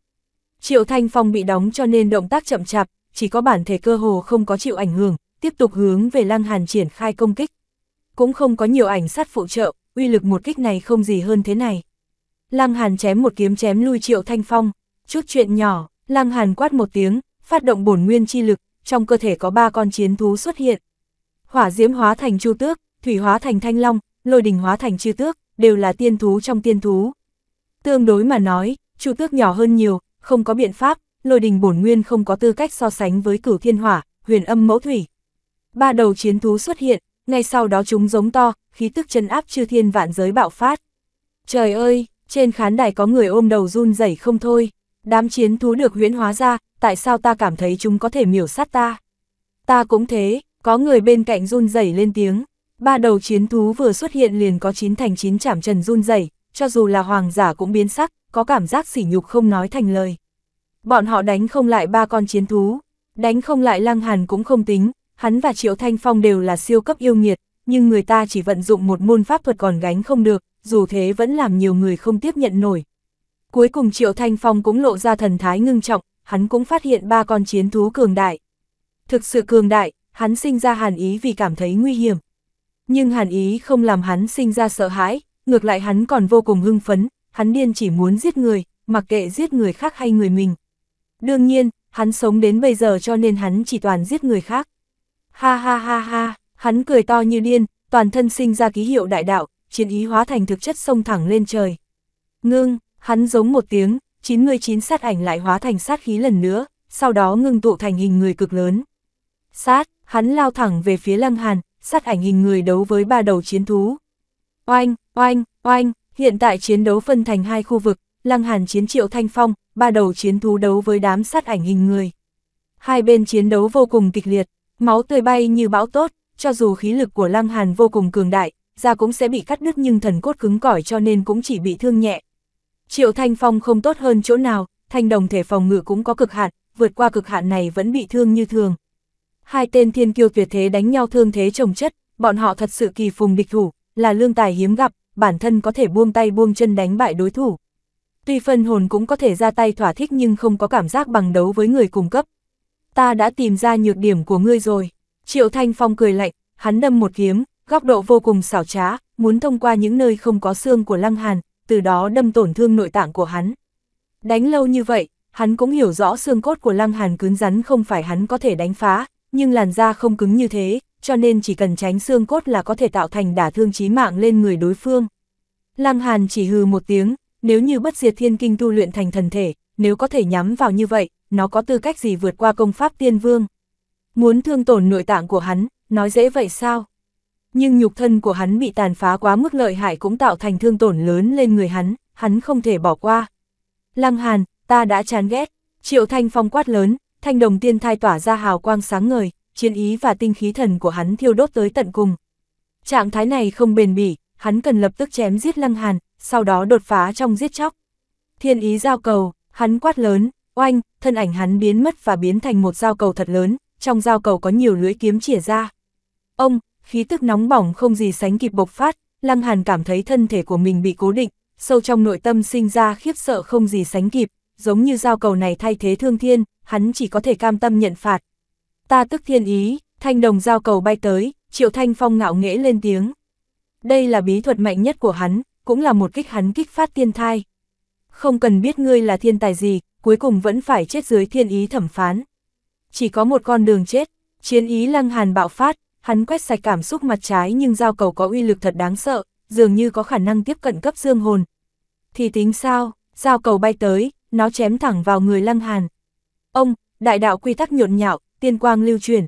Triệu Thanh Phong bị đóng cho nên động tác chậm chạp, chỉ có bản thể cơ hồ không có chịu ảnh hưởng, tiếp tục hướng về Lăng Hàn triển khai công kích. Cũng không có nhiều ảnh sát phụ trợ, uy lực một kích này không gì hơn thế này. Lăng Hàn chém một kiếm chém lui Triệu Thanh Phong, chút chuyện nhỏ, Lăng Hàn quát một tiếng, phát động bổn nguyên chi lực, trong cơ thể có ba con chiến thú xuất hiện. Hỏa diễm hóa thành chu tước, thủy hóa thành thanh long, lôi đình hóa thành chư tước, đều là tiên thú trong tiên thú. Tương đối mà nói, chu tước nhỏ hơn nhiều, không có biện pháp, lôi đình bổn nguyên không có tư cách so sánh với cửu thiên hỏa, huyền âm mẫu thủy. Ba đầu chiến thú xuất hiện, ngay sau đó chúng giống to, khí tức chân áp chư thiên vạn giới bạo phát. Trời ơi, trên khán đài có người ôm đầu run rẩy không thôi, đám chiến thú được huyễn hóa ra, tại sao ta cảm thấy chúng có thể miểu sát ta? Ta cũng thế, có người bên cạnh run rẩy lên tiếng. Ba đầu chiến thú vừa xuất hiện liền có chín thành chín chảm trần run rẩy, cho dù là hoàng giả cũng biến sắc, có cảm giác sỉ nhục không nói thành lời. Bọn họ đánh không lại ba con chiến thú, đánh không lại Lăng Hàn cũng không tính, hắn và Triệu Thanh Phong đều là siêu cấp yêu nghiệt, nhưng người ta chỉ vận dụng một môn pháp thuật còn gánh không được, dù thế vẫn làm nhiều người không tiếp nhận nổi. Cuối cùng Triệu Thanh Phong cũng lộ ra thần thái ngưng trọng, hắn cũng phát hiện ba con chiến thú cường đại. Thực sự cường đại, hắn sinh ra hàn ý vì cảm thấy nguy hiểm. Nhưng hàn ý không làm hắn sinh ra sợ hãi, ngược lại hắn còn vô cùng hưng phấn, hắn điên chỉ muốn giết người, mặc kệ giết người khác hay người mình. Đương nhiên, hắn sống đến bây giờ cho nên hắn chỉ toàn giết người khác. Ha ha ha ha, hắn cười to như điên, toàn thân sinh ra ký hiệu đại đạo, chiến ý hóa thành thực chất sông thẳng lên trời. Ngưng, hắn giống một tiếng, 99 sát ảnh lại hóa thành sát khí lần nữa, sau đó ngưng tụ thành hình người cực lớn. Sát, hắn lao thẳng về phía Lăng Hàn, sát ảnh hình người đấu với ba đầu chiến thú. Oanh, oanh, oanh, Hiện tại chiến đấu phân thành hai khu vực, Lăng Hàn chiến triệu thanh phong, ba đầu chiến thú đấu với đám sát ảnh hình người. Hai bên chiến đấu vô cùng kịch liệt, máu tươi bay như bão tốt, cho dù khí lực của Lăng Hàn vô cùng cường đại, da cũng sẽ bị cắt đứt nhưng thần cốt cứng cỏi cho nên cũng chỉ bị thương nhẹ. Triệu Thanh Phong không tốt hơn chỗ nào, thanh đồng thể phòng ngự cũng có cực hạn, vượt qua cực hạn này vẫn bị thương như thường. Hai tên thiên kiêu tuyệt thế đánh nhau thương thế chồng chất, bọn họ thật sự kỳ phùng địch thủ, là lương tài hiếm gặp, bản thân có thể buông tay buông chân đánh bại đối thủ. Tuy phân hồn cũng có thể ra tay thỏa thích nhưng không có cảm giác bằng đấu với người cùng cấp. Ta đã tìm ra nhược điểm của ngươi rồi. Triệu Thanh Phong cười lạnh, hắn đâm một kiếm, góc độ vô cùng xảo trá, muốn thông qua những nơi không có xương của Lăng Hàn, từ đó đâm tổn thương nội tạng của hắn. Đánh lâu như vậy, hắn cũng hiểu rõ xương cốt của Lăng Hàn cứng rắn không phải hắn có thể đánh phá, nhưng làn da không cứng như thế, cho nên chỉ cần tránh xương cốt là có thể tạo thành đả thương chí mạng lên người đối phương. Lăng Hàn chỉ hừ một tiếng, nếu như bất diệt thiên kinh tu luyện thành thần thể, nếu có thể nhắm vào như vậy, nó có tư cách gì vượt qua công pháp tiên vương. Muốn thương tổn nội tạng của hắn, nói dễ vậy sao? Nhưng nhục thân của hắn bị tàn phá quá mức lợi hại cũng tạo thành thương tổn lớn lên người hắn, hắn không thể bỏ qua. Lăng Hàn, ta đã chán ghét, triệu thanh phong quát lớn, thanh đồng tiên thai tỏa ra hào quang sáng ngời, chiến ý và tinh khí thần của hắn thiêu đốt tới tận cùng. Trạng thái này không bền bỉ, hắn cần lập tức chém giết Lăng Hàn, sau đó đột phá trong giết chóc. Thiên ý giao cầu, hắn quát lớn, oanh, thân ảnh hắn biến mất và biến thành một giao cầu thật lớn, trong giao cầu có nhiều lưỡi kiếm chìa ra. Ông, khí tức nóng bỏng không gì sánh kịp bộc phát, Lăng Hàn cảm thấy thân thể của mình bị cố định, sâu trong nội tâm sinh ra khiếp sợ không gì sánh kịp, giống như giao cầu này thay thế thương thiên, hắn chỉ có thể cam tâm nhận phạt, ta tức thiên ý, thanh đồng giao cầu bay tới, triệu thanh phong ngạo nghễ lên tiếng. Đây là bí thuật mạnh nhất của hắn, cũng là một kích hắn kích phát tiên thai. Không cần biết ngươi là thiên tài gì, cuối cùng vẫn phải chết dưới thiên ý thẩm phán. Chỉ có một con đường chết, chiến ý lăng hàn bạo phát, hắn quét sạch cảm xúc mặt trái nhưng giao cầu có uy lực thật đáng sợ, dường như có khả năng tiếp cận cấp dương hồn. Thì tính sao, giao cầu bay tới, nó chém thẳng vào người lăng hàn. Ông, đại đạo quy tắc nhộn nhạo, tiên quang lưu chuyển.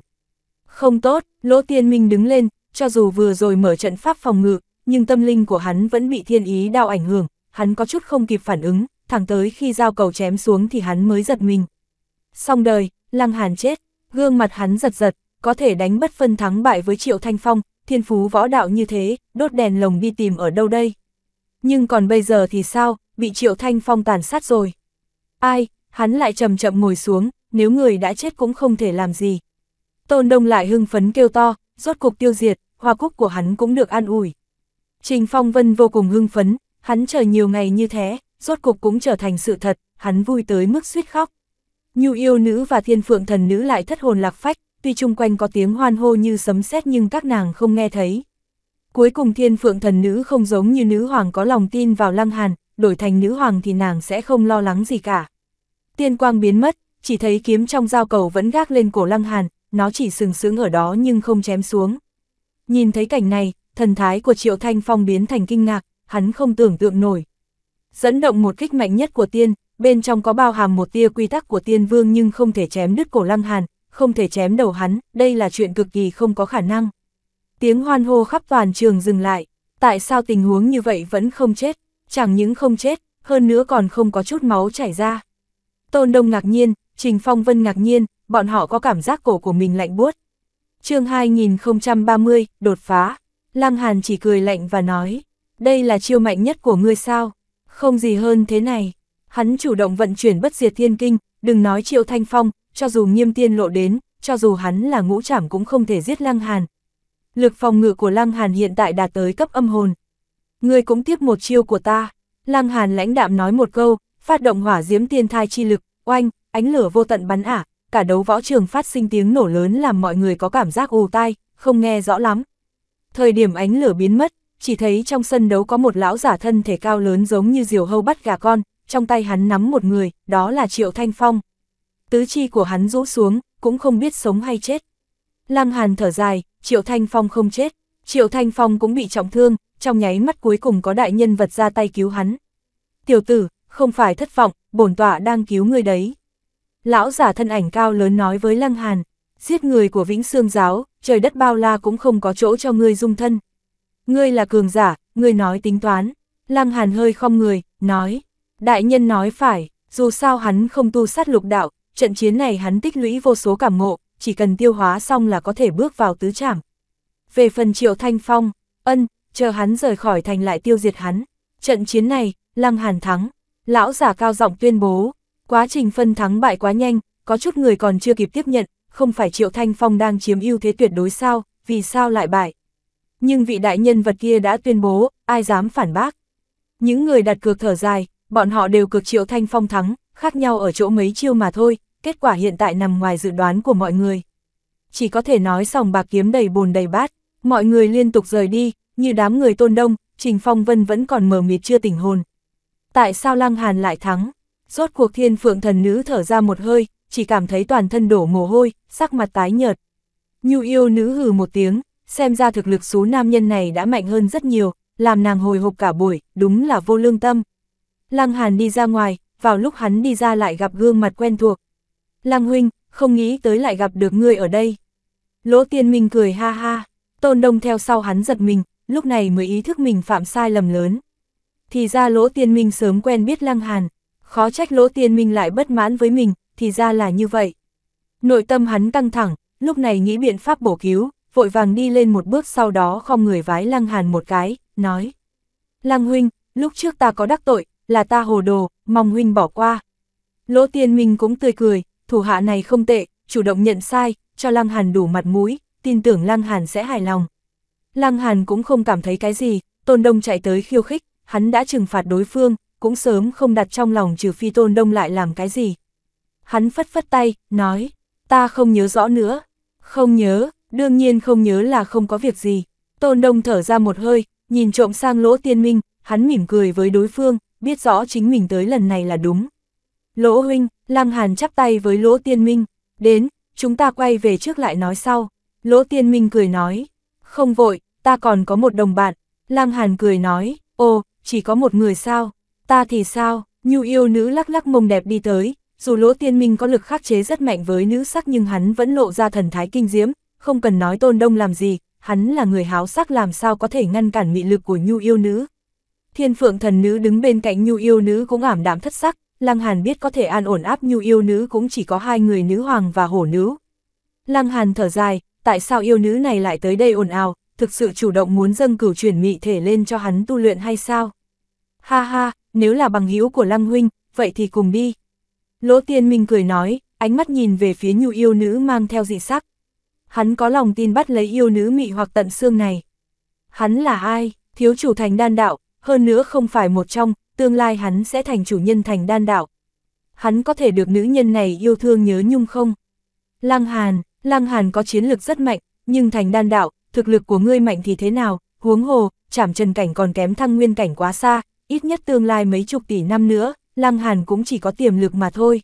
Không tốt, Lỗ Tiên Minh đứng lên, cho dù vừa rồi mở trận pháp phòng ngự, nhưng tâm linh của hắn vẫn bị thiên ý đao ảnh hưởng, hắn có chút không kịp phản ứng, thẳng tới khi dao cầu chém xuống thì hắn mới giật mình. Xong đời, Lăng Hàn chết, gương mặt hắn giật giật, có thể đánh bất phân thắng bại với Triệu Thanh Phong, thiên phú võ đạo như thế, đốt đèn lồng đi tìm ở đâu đây? Nhưng còn bây giờ thì sao, bị Triệu Thanh Phong tàn sát rồi. Ai, hắn lại chậm chậm ngồi xuống, nếu người đã chết cũng không thể làm gì. Tôn Đông lại hưng phấn kêu to, rốt cục tiêu diệt, hoa cúc của hắn cũng được an ủi. Trình Phong Vân vô cùng hưng phấn, hắn chờ nhiều ngày như thế, rốt cục cũng trở thành sự thật, hắn vui tới mức suýt khóc. Nhu yêu nữ và thiên phượng thần nữ lại thất hồn lạc phách, tuy chung quanh có tiếng hoan hô như sấm sét nhưng các nàng không nghe thấy. Cuối cùng thiên phượng thần nữ không giống như nữ hoàng có lòng tin vào lăng hàn, đổi thành nữ hoàng thì nàng sẽ không lo lắng gì cả. Tiên quang biến mất, chỉ thấy kiếm trong dao cầu vẫn gác lên cổ lăng hàn, nó chỉ sừng sướng ở đó nhưng không chém xuống. Nhìn thấy cảnh này, thần thái của Triệu Thanh Phong biến thành kinh ngạc, hắn không tưởng tượng nổi. Dẫn động một kích mạnh nhất của tiên, bên trong có bao hàm một tia quy tắc của tiên vương nhưng không thể chém đứt cổ lăng hàn, không thể chém đầu hắn, đây là chuyện cực kỳ không có khả năng. Tiếng hoan hô khắp toàn trường dừng lại, tại sao tình huống như vậy vẫn không chết, chẳng những không chết, hơn nữa còn không có chút máu chảy ra. Tôn Đông ngạc nhiên, Trình Phong Vân ngạc nhiên, bọn họ có cảm giác cổ của mình lạnh buốt. chương 2030, đột phá. Lăng Hàn chỉ cười lạnh và nói, đây là chiêu mạnh nhất của ngươi sao? Không gì hơn thế này. Hắn chủ động vận chuyển bất diệt thiên kinh, đừng nói triệu thanh phong, cho dù nghiêm tiên lộ đến, cho dù hắn là ngũ trảm cũng không thể giết Lăng Hàn. Lực phòng ngự của Lăng Hàn hiện tại đạt tới cấp âm hồn. Ngươi cũng tiếp một chiêu của ta. Lăng Hàn lãnh đạm nói một câu, phát động hỏa diễm tiên thai chi lực, oanh, ánh lửa vô tận bắn ả, cả đấu võ trường phát sinh tiếng nổ lớn làm mọi người có cảm giác ù tai, không nghe rõ lắm. Thời điểm ánh lửa biến mất, chỉ thấy trong sân đấu có một lão giả thân thể cao lớn giống như diều hâu bắt gà con, trong tay hắn nắm một người, đó là Triệu Thanh Phong. Tứ chi của hắn rũ xuống, cũng không biết sống hay chết. Lăng Hàn thở dài, Triệu Thanh Phong không chết, Triệu Thanh Phong cũng bị trọng thương, trong nháy mắt cuối cùng có đại nhân vật ra tay cứu hắn. Tiểu tử, không phải thất vọng, bổn tọa đang cứu ngươi đấy lão giả thân ảnh cao lớn nói với Lăng Hàn, giết người của Vĩnh Sương Giáo, trời đất bao la cũng không có chỗ cho ngươi dung thân. Ngươi là cường giả, ngươi nói tính toán. Lăng Hàn hơi không người, nói. Đại nhân nói phải, dù sao hắn không tu sát lục đạo, trận chiến này hắn tích lũy vô số cảm ngộ, chỉ cần tiêu hóa xong là có thể bước vào tứ trảm. Về phần triệu thanh phong, ân, chờ hắn rời khỏi thành lại tiêu diệt hắn. Trận chiến này, Lăng Hàn thắng. Lão giả cao giọng tuyên bố, Quá trình phân thắng bại quá nhanh, có chút người còn chưa kịp tiếp nhận, không phải Triệu Thanh Phong đang chiếm ưu thế tuyệt đối sao, vì sao lại bại. Nhưng vị đại nhân vật kia đã tuyên bố, ai dám phản bác. Những người đặt cược thở dài, bọn họ đều cực Triệu Thanh Phong thắng, khác nhau ở chỗ mấy chiêu mà thôi, kết quả hiện tại nằm ngoài dự đoán của mọi người. Chỉ có thể nói sòng bạc kiếm đầy bồn đầy bát, mọi người liên tục rời đi, như đám người tôn đông, Trình Phong Vân vẫn còn mờ mịt chưa tỉnh hồn. Tại sao Lăng Hàn lại thắng? Rốt cuộc thiên phượng thần nữ thở ra một hơi, chỉ cảm thấy toàn thân đổ mồ hôi, sắc mặt tái nhợt. Nhu yêu nữ hừ một tiếng, xem ra thực lực số nam nhân này đã mạnh hơn rất nhiều, làm nàng hồi hộp cả buổi, đúng là vô lương tâm. Lăng Hàn đi ra ngoài, vào lúc hắn đi ra lại gặp gương mặt quen thuộc. Lăng huynh, không nghĩ tới lại gặp được người ở đây. Lỗ tiên minh cười ha ha, tôn đông theo sau hắn giật mình, lúc này mới ý thức mình phạm sai lầm lớn. Thì ra lỗ tiên minh sớm quen biết Lăng Hàn, khó trách lỗ tiên minh lại bất mãn với mình, thì ra là như vậy. Nội tâm hắn căng thẳng, lúc này nghĩ biện pháp bổ cứu, vội vàng đi lên một bước sau đó không người vái Lăng Hàn một cái, nói. Lăng huynh, lúc trước ta có đắc tội, là ta hồ đồ, mong huynh bỏ qua. Lỗ tiên minh cũng tươi cười, thủ hạ này không tệ, chủ động nhận sai, cho Lăng Hàn đủ mặt mũi, tin tưởng Lăng Hàn sẽ hài lòng. Lăng Hàn cũng không cảm thấy cái gì, Tôn Đông chạy tới khiêu khích, hắn đã trừng phạt đối phương, cũng sớm không đặt trong lòng trừ phi tôn đông lại làm cái gì. Hắn phất phất tay, nói, ta không nhớ rõ nữa. Không nhớ, đương nhiên không nhớ là không có việc gì. Tôn đông thở ra một hơi, nhìn trộm sang lỗ tiên minh, hắn mỉm cười với đối phương, biết rõ chính mình tới lần này là đúng. Lỗ huynh, Lăng Hàn chắp tay với lỗ tiên minh, đến, chúng ta quay về trước lại nói sau. Lỗ tiên minh cười nói, không vội, ta còn có một đồng bạn. Lăng Hàn cười nói, ồ, chỉ có một người sao? Ta thì sao, nhu yêu nữ lắc lắc mông đẹp đi tới, dù lỗ tiên minh có lực khắc chế rất mạnh với nữ sắc nhưng hắn vẫn lộ ra thần thái kinh diễm, không cần nói tôn đông làm gì, hắn là người háo sắc làm sao có thể ngăn cản mị lực của nhu yêu nữ. Thiên phượng thần nữ đứng bên cạnh nhu yêu nữ cũng ảm đạm thất sắc, Lăng Hàn biết có thể an ổn áp nhu yêu nữ cũng chỉ có hai người nữ hoàng và hổ nữ. Lăng Hàn thở dài, tại sao yêu nữ này lại tới đây ồn ào, thực sự chủ động muốn dâng cửu chuyển mị thể lên cho hắn tu luyện hay sao? Ha ha, nếu là bằng hữu của Lăng Huynh, vậy thì cùng đi. Lỗ Tiên Minh cười nói, ánh mắt nhìn về phía nhu yêu nữ mang theo dị sắc. Hắn có lòng tin bắt lấy yêu nữ mị hoặc tận xương này. Hắn là ai, thiếu chủ thành đan đạo, hơn nữa không phải một trong, tương lai hắn sẽ thành chủ nhân thành đan đạo. Hắn có thể được nữ nhân này yêu thương nhớ nhung không? Lăng Hàn, Lăng Hàn có chiến lược rất mạnh, nhưng thành đan đạo, thực lực của ngươi mạnh thì thế nào, huống hồ, chảm trần cảnh còn kém thăng nguyên cảnh quá xa, ít nhất tương lai mấy chục tỷ năm nữa, Lăng Hàn cũng chỉ có tiềm lực mà thôi.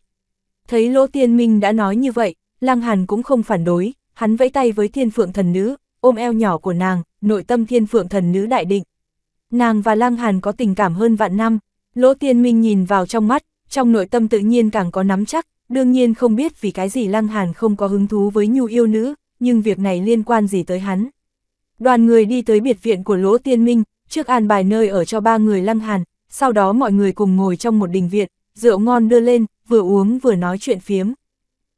Thấy Lỗ Tiên Minh đã nói như vậy, Lăng Hàn cũng không phản đối, hắn vẫy tay với thiên phượng thần nữ, ôm eo nhỏ của nàng, nội tâm thiên phượng thần nữ đại định. Nàng và Lăng Hàn có tình cảm hơn vạn năm, Lỗ Tiên Minh nhìn vào trong mắt, trong nội tâm tự nhiên càng có nắm chắc, đương nhiên không biết vì cái gì Lăng Hàn không có hứng thú với nhu yêu nữ, nhưng việc này liên quan gì tới hắn. Đoàn người đi tới biệt viện của Lỗ Tiên Minh, trước an bài nơi ở cho ba người lăng hàn, sau đó mọi người cùng ngồi trong một đình viện, rượu ngon đưa lên, vừa uống vừa nói chuyện phiếm.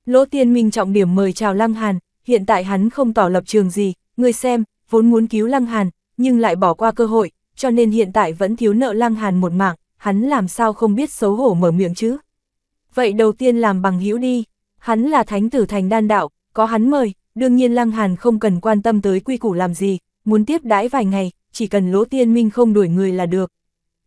Lỗ tiên minh trọng điểm mời chào lăng hàn, hiện tại hắn không tỏ lập trường gì, người xem, vốn muốn cứu lăng hàn, nhưng lại bỏ qua cơ hội, cho nên hiện tại vẫn thiếu nợ lăng hàn một mạng, hắn làm sao không biết xấu hổ mở miệng chứ. Vậy đầu tiên làm bằng hữu đi, hắn là thánh tử thành đan đạo, có hắn mời, đương nhiên lăng hàn không cần quan tâm tới quy củ làm gì, muốn tiếp đãi vài ngày, chỉ cần Lỗ Tiên Minh không đuổi người là được.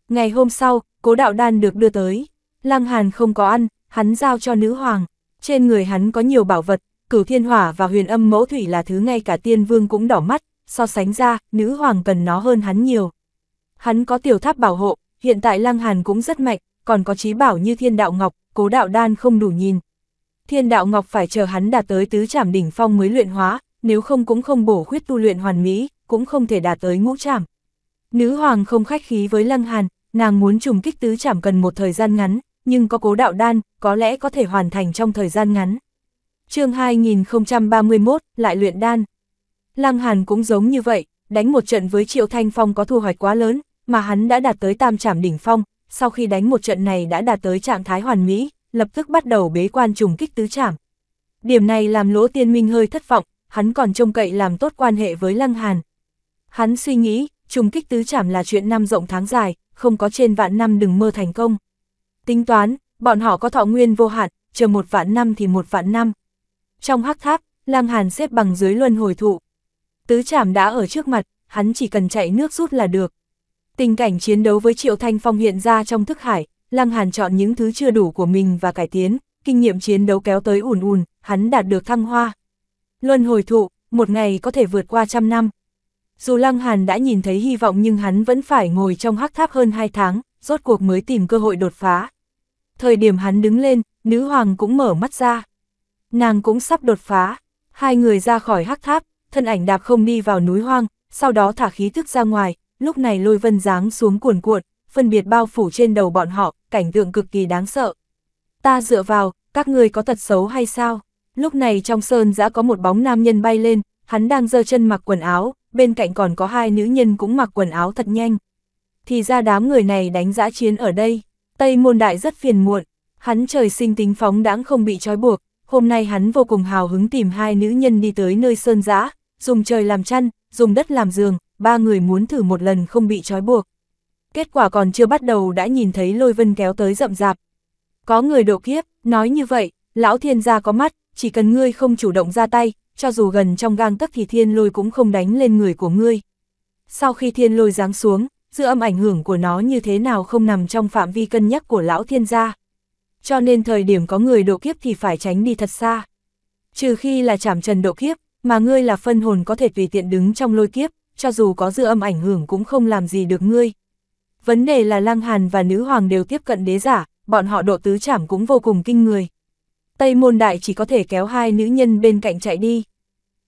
Ngày hôm sau, cố đạo đan được đưa tới. Lăng Hàn không có ăn, hắn giao cho nữ hoàng. Trên người hắn có nhiều bảo vật, cửu thiên hỏa và huyền âm mẫu thủy là thứ ngay cả tiên vương cũng đỏ mắt, so sánh ra, nữ hoàng cần nó hơn hắn nhiều. Hắn có tiểu tháp bảo hộ, hiện tại Lăng Hàn cũng rất mạnh, còn có trí bảo như thiên đạo ngọc, cố đạo đan không đủ nhìn. Thiên đạo ngọc phải chờ hắn đạt tới tứ trảm đỉnh phong mới luyện hóa, nếu không cũng không bổ khuyết tu luyện hoàn mỹ cũng không thể đạt tới ngũ trảm. Nữ hoàng không khách khí với Lăng Hàn, nàng muốn trùng kích tứ trảm cần một thời gian ngắn, nhưng có cố đạo đan, có lẽ có thể hoàn thành trong thời gian ngắn. chương 2031, lại luyện đan. Lăng Hàn cũng giống như vậy, đánh một trận với Triệu Thanh Phong có thu hoạch quá lớn, mà hắn đã đạt tới tam trảm đỉnh phong, sau khi đánh một trận này đã đạt tới trạng thái hoàn mỹ, lập tức bắt đầu bế quan trùng kích tứ trảm. Điểm này làm Lỗ Tiên Minh hơi thất vọng, hắn còn trông cậy làm tốt quan hệ với Lăng Hàn, Hắn suy nghĩ, trùng kích tứ chảm là chuyện năm rộng tháng dài, không có trên vạn năm đừng mơ thành công. Tính toán, bọn họ có thọ nguyên vô hạn, chờ một vạn năm thì một vạn năm. Trong hắc tháp, lang hàn xếp bằng dưới luân hồi thụ. Tứ chảm đã ở trước mặt, hắn chỉ cần chạy nước rút là được. Tình cảnh chiến đấu với Triệu Thanh Phong hiện ra trong thức hải, lang Hàn chọn những thứ chưa đủ của mình và cải tiến, kinh nghiệm chiến đấu kéo tới ùn ùn, hắn đạt được thăng hoa. Luân hồi thụ, một ngày có thể vượt qua trăm năm. Dù Lăng Hàn đã nhìn thấy hy vọng nhưng hắn vẫn phải ngồi trong hắc tháp hơn 2 tháng, rốt cuộc mới tìm cơ hội đột phá. Thời điểm hắn đứng lên, nữ hoàng cũng mở mắt ra. Nàng cũng sắp đột phá. Hai người ra khỏi hắc tháp, thân ảnh đạp không đi vào núi hoang, sau đó thả khí thức ra ngoài, lúc này lôi vân dáng xuống cuồn cuộn, phân biệt bao phủ trên đầu bọn họ, cảnh tượng cực kỳ đáng sợ. Ta dựa vào, các người có thật xấu hay sao? Lúc này trong sơn giã có một bóng nam nhân bay lên, hắn đang giơ chân mặc quần áo, bên cạnh còn có hai nữ nhân cũng mặc quần áo thật nhanh. Thì ra đám người này đánh giã chiến ở đây, Tây Môn Đại rất phiền muộn, hắn trời sinh tính phóng đãng không bị trói buộc, hôm nay hắn vô cùng hào hứng tìm hai nữ nhân đi tới nơi sơn giã, dùng trời làm chăn, dùng đất làm giường, ba người muốn thử một lần không bị trói buộc. Kết quả còn chưa bắt đầu đã nhìn thấy lôi vân kéo tới rậm rạp. Có người độ kiếp, nói như vậy, lão thiên gia có mắt, chỉ cần ngươi không chủ động ra tay, cho dù gần trong gang tấc thì thiên lôi cũng không đánh lên người của ngươi. Sau khi thiên lôi giáng xuống, dư âm ảnh hưởng của nó như thế nào không nằm trong phạm vi cân nhắc của lão thiên gia. Cho nên thời điểm có người độ kiếp thì phải tránh đi thật xa. Trừ khi là chảm trần độ kiếp, mà ngươi là phân hồn có thể tùy tiện đứng trong lôi kiếp, cho dù có dư âm ảnh hưởng cũng không làm gì được ngươi. Vấn đề là Lăng Hàn và Nữ Hoàng đều tiếp cận đế giả, bọn họ độ tứ chảm cũng vô cùng kinh người. Tây môn đại chỉ có thể kéo hai nữ nhân bên cạnh chạy đi.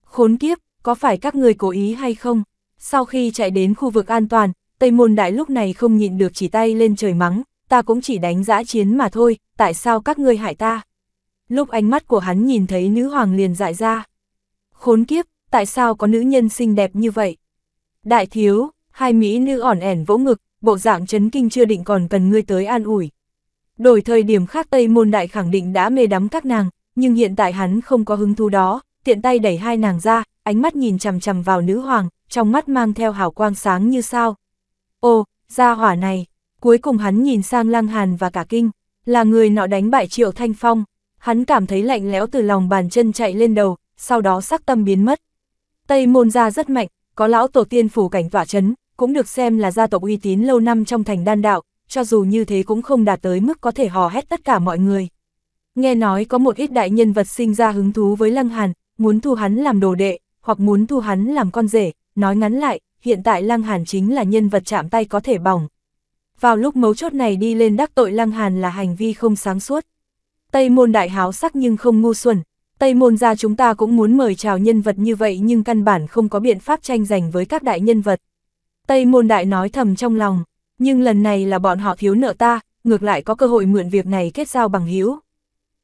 Khốn kiếp, có phải các người cố ý hay không? Sau khi chạy đến khu vực an toàn, Tây môn đại lúc này không nhịn được chỉ tay lên trời mắng, ta cũng chỉ đánh giã chiến mà thôi, tại sao các ngươi hại ta? Lúc ánh mắt của hắn nhìn thấy nữ hoàng liền dại ra. Khốn kiếp, tại sao có nữ nhân xinh đẹp như vậy? Đại thiếu, hai mỹ nữ ỏn ẻn vỗ ngực, bộ dạng chấn kinh chưa định còn cần ngươi tới an ủi. Đổi thời điểm khác Tây Môn Đại khẳng định đã mê đắm các nàng, nhưng hiện tại hắn không có hứng thú đó, tiện tay đẩy hai nàng ra, ánh mắt nhìn chằm chằm vào nữ hoàng, trong mắt mang theo hào quang sáng như sao. Ô, gia hỏa này, cuối cùng hắn nhìn sang Lăng Hàn và cả kinh, là người nọ đánh bại Triệu Thanh Phong, hắn cảm thấy lạnh lẽo từ lòng bàn chân chạy lên đầu, sau đó sắc tâm biến mất. Tây môn gia rất mạnh, có lão tổ tiên phủ cảnh tỏa chấn, cũng được xem là gia tộc uy tín lâu năm trong thành đan đạo, cho dù như thế cũng không đạt tới mức có thể hò hét tất cả mọi người. Nghe nói có một ít đại nhân vật sinh ra hứng thú với Lăng Hàn, muốn thu hắn làm đồ đệ, hoặc muốn thu hắn làm con rể, nói ngắn lại, hiện tại Lăng Hàn chính là nhân vật chạm tay có thể bỏng. Vào lúc mấu chốt này đi lên đắc tội Lăng Hàn là hành vi không sáng suốt. Tây môn đại háo sắc nhưng không ngu xuẩn, Tây môn ra chúng ta cũng muốn mời chào nhân vật như vậy nhưng căn bản không có biện pháp tranh giành với các đại nhân vật. Tây môn đại nói thầm trong lòng nhưng lần này là bọn họ thiếu nợ ta, ngược lại có cơ hội mượn việc này kết giao bằng hữu.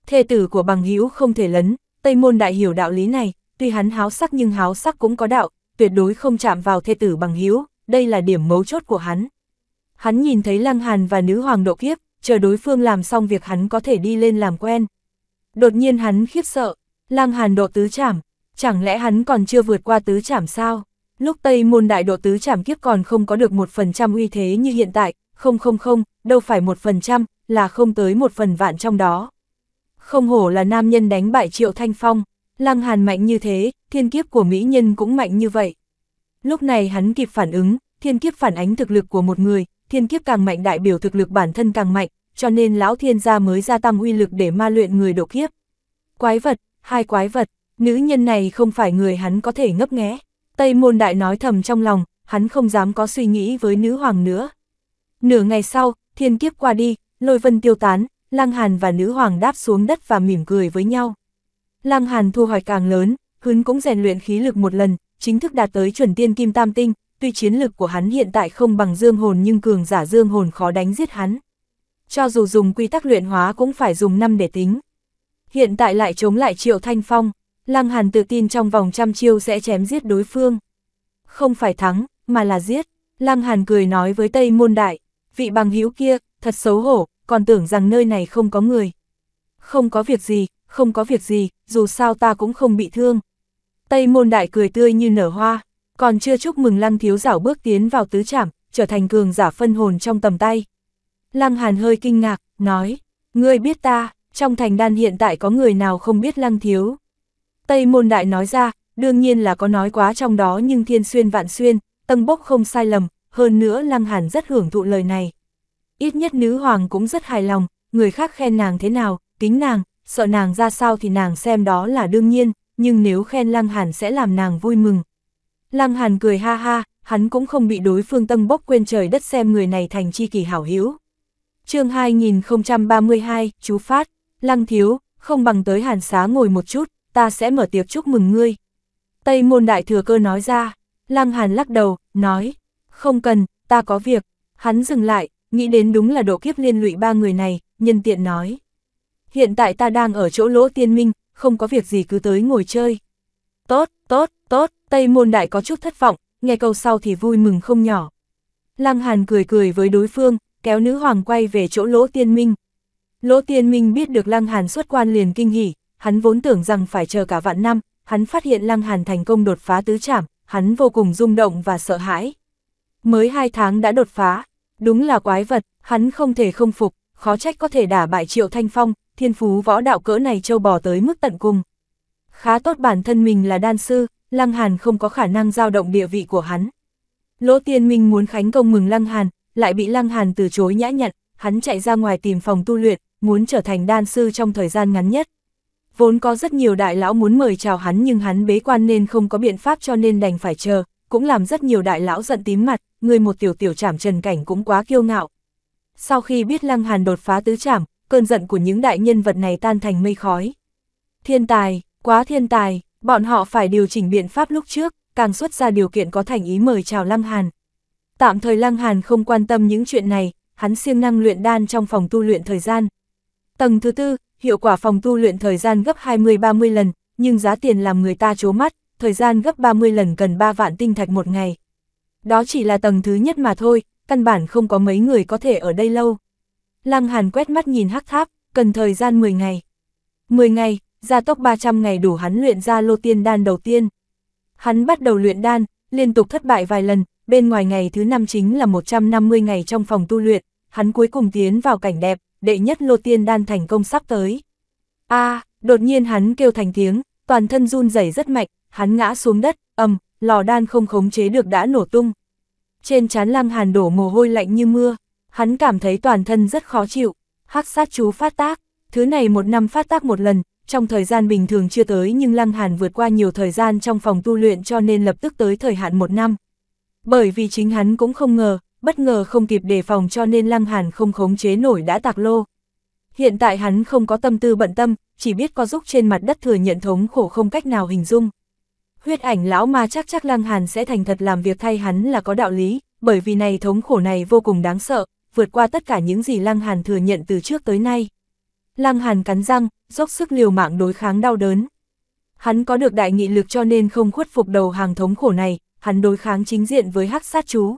Thê tử của bằng hữu không thể lấn, Tây Môn Đại hiểu đạo lý này, tuy hắn háo sắc nhưng háo sắc cũng có đạo, tuyệt đối không chạm vào thê tử bằng hữu, đây là điểm mấu chốt của hắn. Hắn nhìn thấy Lăng Hàn và nữ hoàng độ kiếp, chờ đối phương làm xong việc hắn có thể đi lên làm quen. Đột nhiên hắn khiếp sợ, Lăng Hàn độ tứ chảm, chẳng lẽ hắn còn chưa vượt qua tứ chảm sao? Lúc Tây môn đại độ tứ trảm kiếp còn không có được một phần trăm uy thế như hiện tại, không không không, đâu phải một phần trăm, là không tới một phần vạn trong đó. Không hổ là nam nhân đánh bại triệu thanh phong, lăng hàn mạnh như thế, thiên kiếp của mỹ nhân cũng mạnh như vậy. Lúc này hắn kịp phản ứng, thiên kiếp phản ánh thực lực của một người, thiên kiếp càng mạnh đại biểu thực lực bản thân càng mạnh, cho nên lão thiên gia mới gia tăng uy lực để ma luyện người độ kiếp. Quái vật, hai quái vật, nữ nhân này không phải người hắn có thể ngấp nghé. Tây môn đại nói thầm trong lòng, hắn không dám có suy nghĩ với nữ hoàng nữa. Nửa ngày sau, thiên kiếp qua đi, lôi vân tiêu tán, Lăng Hàn và nữ hoàng đáp xuống đất và mỉm cười với nhau. Lăng Hàn thu hoạch càng lớn, hứng cũng rèn luyện khí lực một lần, chính thức đạt tới chuẩn tiên kim tam tinh, tuy chiến lực của hắn hiện tại không bằng dương hồn nhưng cường giả dương hồn khó đánh giết hắn. Cho dù dùng quy tắc luyện hóa cũng phải dùng năm để tính. Hiện tại lại chống lại triệu thanh phong. Lăng Hàn tự tin trong vòng trăm chiêu sẽ chém giết đối phương. Không phải thắng, mà là giết. Lăng Hàn cười nói với Tây Môn Đại, vị bằng hữu kia, thật xấu hổ, còn tưởng rằng nơi này không có người. Không có việc gì, không có việc gì, dù sao ta cũng không bị thương. Tây Môn Đại cười tươi như nở hoa, còn chưa chúc mừng Lăng Thiếu Giảo bước tiến vào tứ trảm, trở thành cường giả phân hồn trong tầm tay. Lăng Hàn hơi kinh ngạc, nói, ngươi biết ta, trong thành đan hiện tại có người nào không biết Lăng Thiếu. Tây môn đại nói ra, đương nhiên là có nói quá trong đó nhưng thiên xuyên vạn xuyên, tầng bốc không sai lầm, hơn nữa lăng hàn rất hưởng thụ lời này. Ít nhất nữ hoàng cũng rất hài lòng, người khác khen nàng thế nào, kính nàng, sợ nàng ra sao thì nàng xem đó là đương nhiên, nhưng nếu khen lăng hàn sẽ làm nàng vui mừng. Lăng hàn cười ha ha, hắn cũng không bị đối phương tâm bốc quên trời đất xem người này thành chi kỳ hảo hữu. chương 2032, chú Phát, Lăng Thiếu, không bằng tới hàn xá ngồi một chút, ta sẽ mở tiệc chúc mừng ngươi. Tây môn đại thừa cơ nói ra, lăng hàn lắc đầu, nói, không cần, ta có việc. Hắn dừng lại, nghĩ đến đúng là độ kiếp liên lụy ba người này, nhân tiện nói. Hiện tại ta đang ở chỗ lỗ tiên minh, không có việc gì cứ tới ngồi chơi. Tốt, tốt, tốt, Tây môn đại có chút thất vọng, nghe câu sau thì vui mừng không nhỏ. Lăng Hàn cười cười với đối phương, kéo nữ hoàng quay về chỗ lỗ tiên minh. Lỗ tiên minh biết được Lăng Hàn xuất quan liền kinh hỉ, hắn vốn tưởng rằng phải chờ cả vạn năm, hắn phát hiện Lăng Hàn thành công đột phá tứ trảm, hắn vô cùng rung động và sợ hãi. Mới hai tháng đã đột phá, đúng là quái vật, hắn không thể không phục, khó trách có thể đả bại Triệu Thanh Phong, thiên phú võ đạo cỡ này châu bò tới mức tận cùng. Khá tốt bản thân mình là đan sư, Lăng Hàn không có khả năng giao động địa vị của hắn. Lỗ Tiên Minh muốn khánh công mừng Lăng Hàn, lại bị Lăng Hàn từ chối nhã nhận, hắn chạy ra ngoài tìm phòng tu luyện, muốn trở thành đan sư trong thời gian ngắn nhất vốn có rất nhiều đại lão muốn mời chào hắn nhưng hắn bế quan nên không có biện pháp cho nên đành phải chờ, cũng làm rất nhiều đại lão giận tím mặt, người một tiểu tiểu trảm trần cảnh cũng quá kiêu ngạo. Sau khi biết Lăng Hàn đột phá tứ trảm, cơn giận của những đại nhân vật này tan thành mây khói. Thiên tài, quá thiên tài, bọn họ phải điều chỉnh biện pháp lúc trước, càng xuất ra điều kiện có thành ý mời chào Lăng Hàn. Tạm thời Lăng Hàn không quan tâm những chuyện này, hắn siêng năng luyện đan trong phòng tu luyện thời gian. Tầng thứ tư, hiệu quả phòng tu luyện thời gian gấp 20-30 lần, nhưng giá tiền làm người ta chố mắt, thời gian gấp 30 lần cần 3 vạn tinh thạch một ngày. Đó chỉ là tầng thứ nhất mà thôi, căn bản không có mấy người có thể ở đây lâu. Lăng Hàn quét mắt nhìn hắc tháp, cần thời gian 10 ngày. 10 ngày, gia tốc 300 ngày đủ hắn luyện ra lô tiên đan đầu tiên. Hắn bắt đầu luyện đan, liên tục thất bại vài lần, bên ngoài ngày thứ năm chính là 150 ngày trong phòng tu luyện, hắn cuối cùng tiến vào cảnh đẹp, đệ nhất lô tiên đan thành công sắp tới. a đột nhiên hắn kêu thành tiếng, toàn thân run rẩy rất mạnh, hắn ngã xuống đất, ầm, lò đan không khống chế được đã nổ tung. Trên chán lăng hàn đổ mồ hôi lạnh như mưa, hắn cảm thấy toàn thân rất khó chịu, hắc sát chú phát tác, thứ này một năm phát tác một lần, trong thời gian bình thường chưa tới nhưng Lăng Hàn vượt qua nhiều thời gian trong phòng tu luyện cho nên lập tức tới thời hạn một năm. Bởi vì chính hắn cũng không ngờ, bất ngờ không kịp đề phòng cho nên Lăng Hàn không khống chế nổi đã tạc lô. Hiện tại hắn không có tâm tư bận tâm, chỉ biết có giúp trên mặt đất thừa nhận thống khổ không cách nào hình dung. Huyết ảnh lão ma chắc chắc Lăng Hàn sẽ thành thật làm việc thay hắn là có đạo lý, bởi vì này thống khổ này vô cùng đáng sợ, vượt qua tất cả những gì Lăng Hàn thừa nhận từ trước tới nay. Lăng Hàn cắn răng, dốc sức liều mạng đối kháng đau đớn. Hắn có được đại nghị lực cho nên không khuất phục đầu hàng thống khổ này, hắn đối kháng chính diện với hắc sát chú,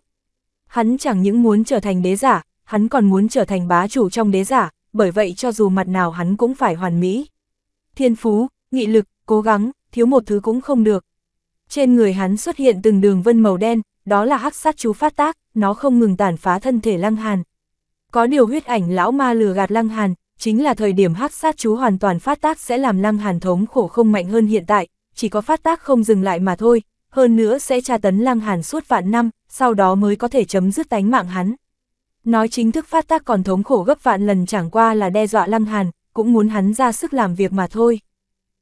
hắn chẳng những muốn trở thành đế giả, hắn còn muốn trở thành bá chủ trong đế giả, bởi vậy cho dù mặt nào hắn cũng phải hoàn mỹ. Thiên phú, nghị lực, cố gắng, thiếu một thứ cũng không được. Trên người hắn xuất hiện từng đường vân màu đen, đó là hắc sát chú phát tác, nó không ngừng tàn phá thân thể Lăng Hàn. Có điều huyết ảnh lão ma lừa gạt Lăng Hàn, chính là thời điểm hắc sát chú hoàn toàn phát tác sẽ làm Lăng Hàn thống khổ không mạnh hơn hiện tại, chỉ có phát tác không dừng lại mà thôi, hơn nữa sẽ tra tấn Lăng Hàn suốt vạn năm, sau đó mới có thể chấm dứt tánh mạng hắn. Nói chính thức phát tác còn thống khổ gấp vạn lần chẳng qua là đe dọa Lăng Hàn, cũng muốn hắn ra sức làm việc mà thôi.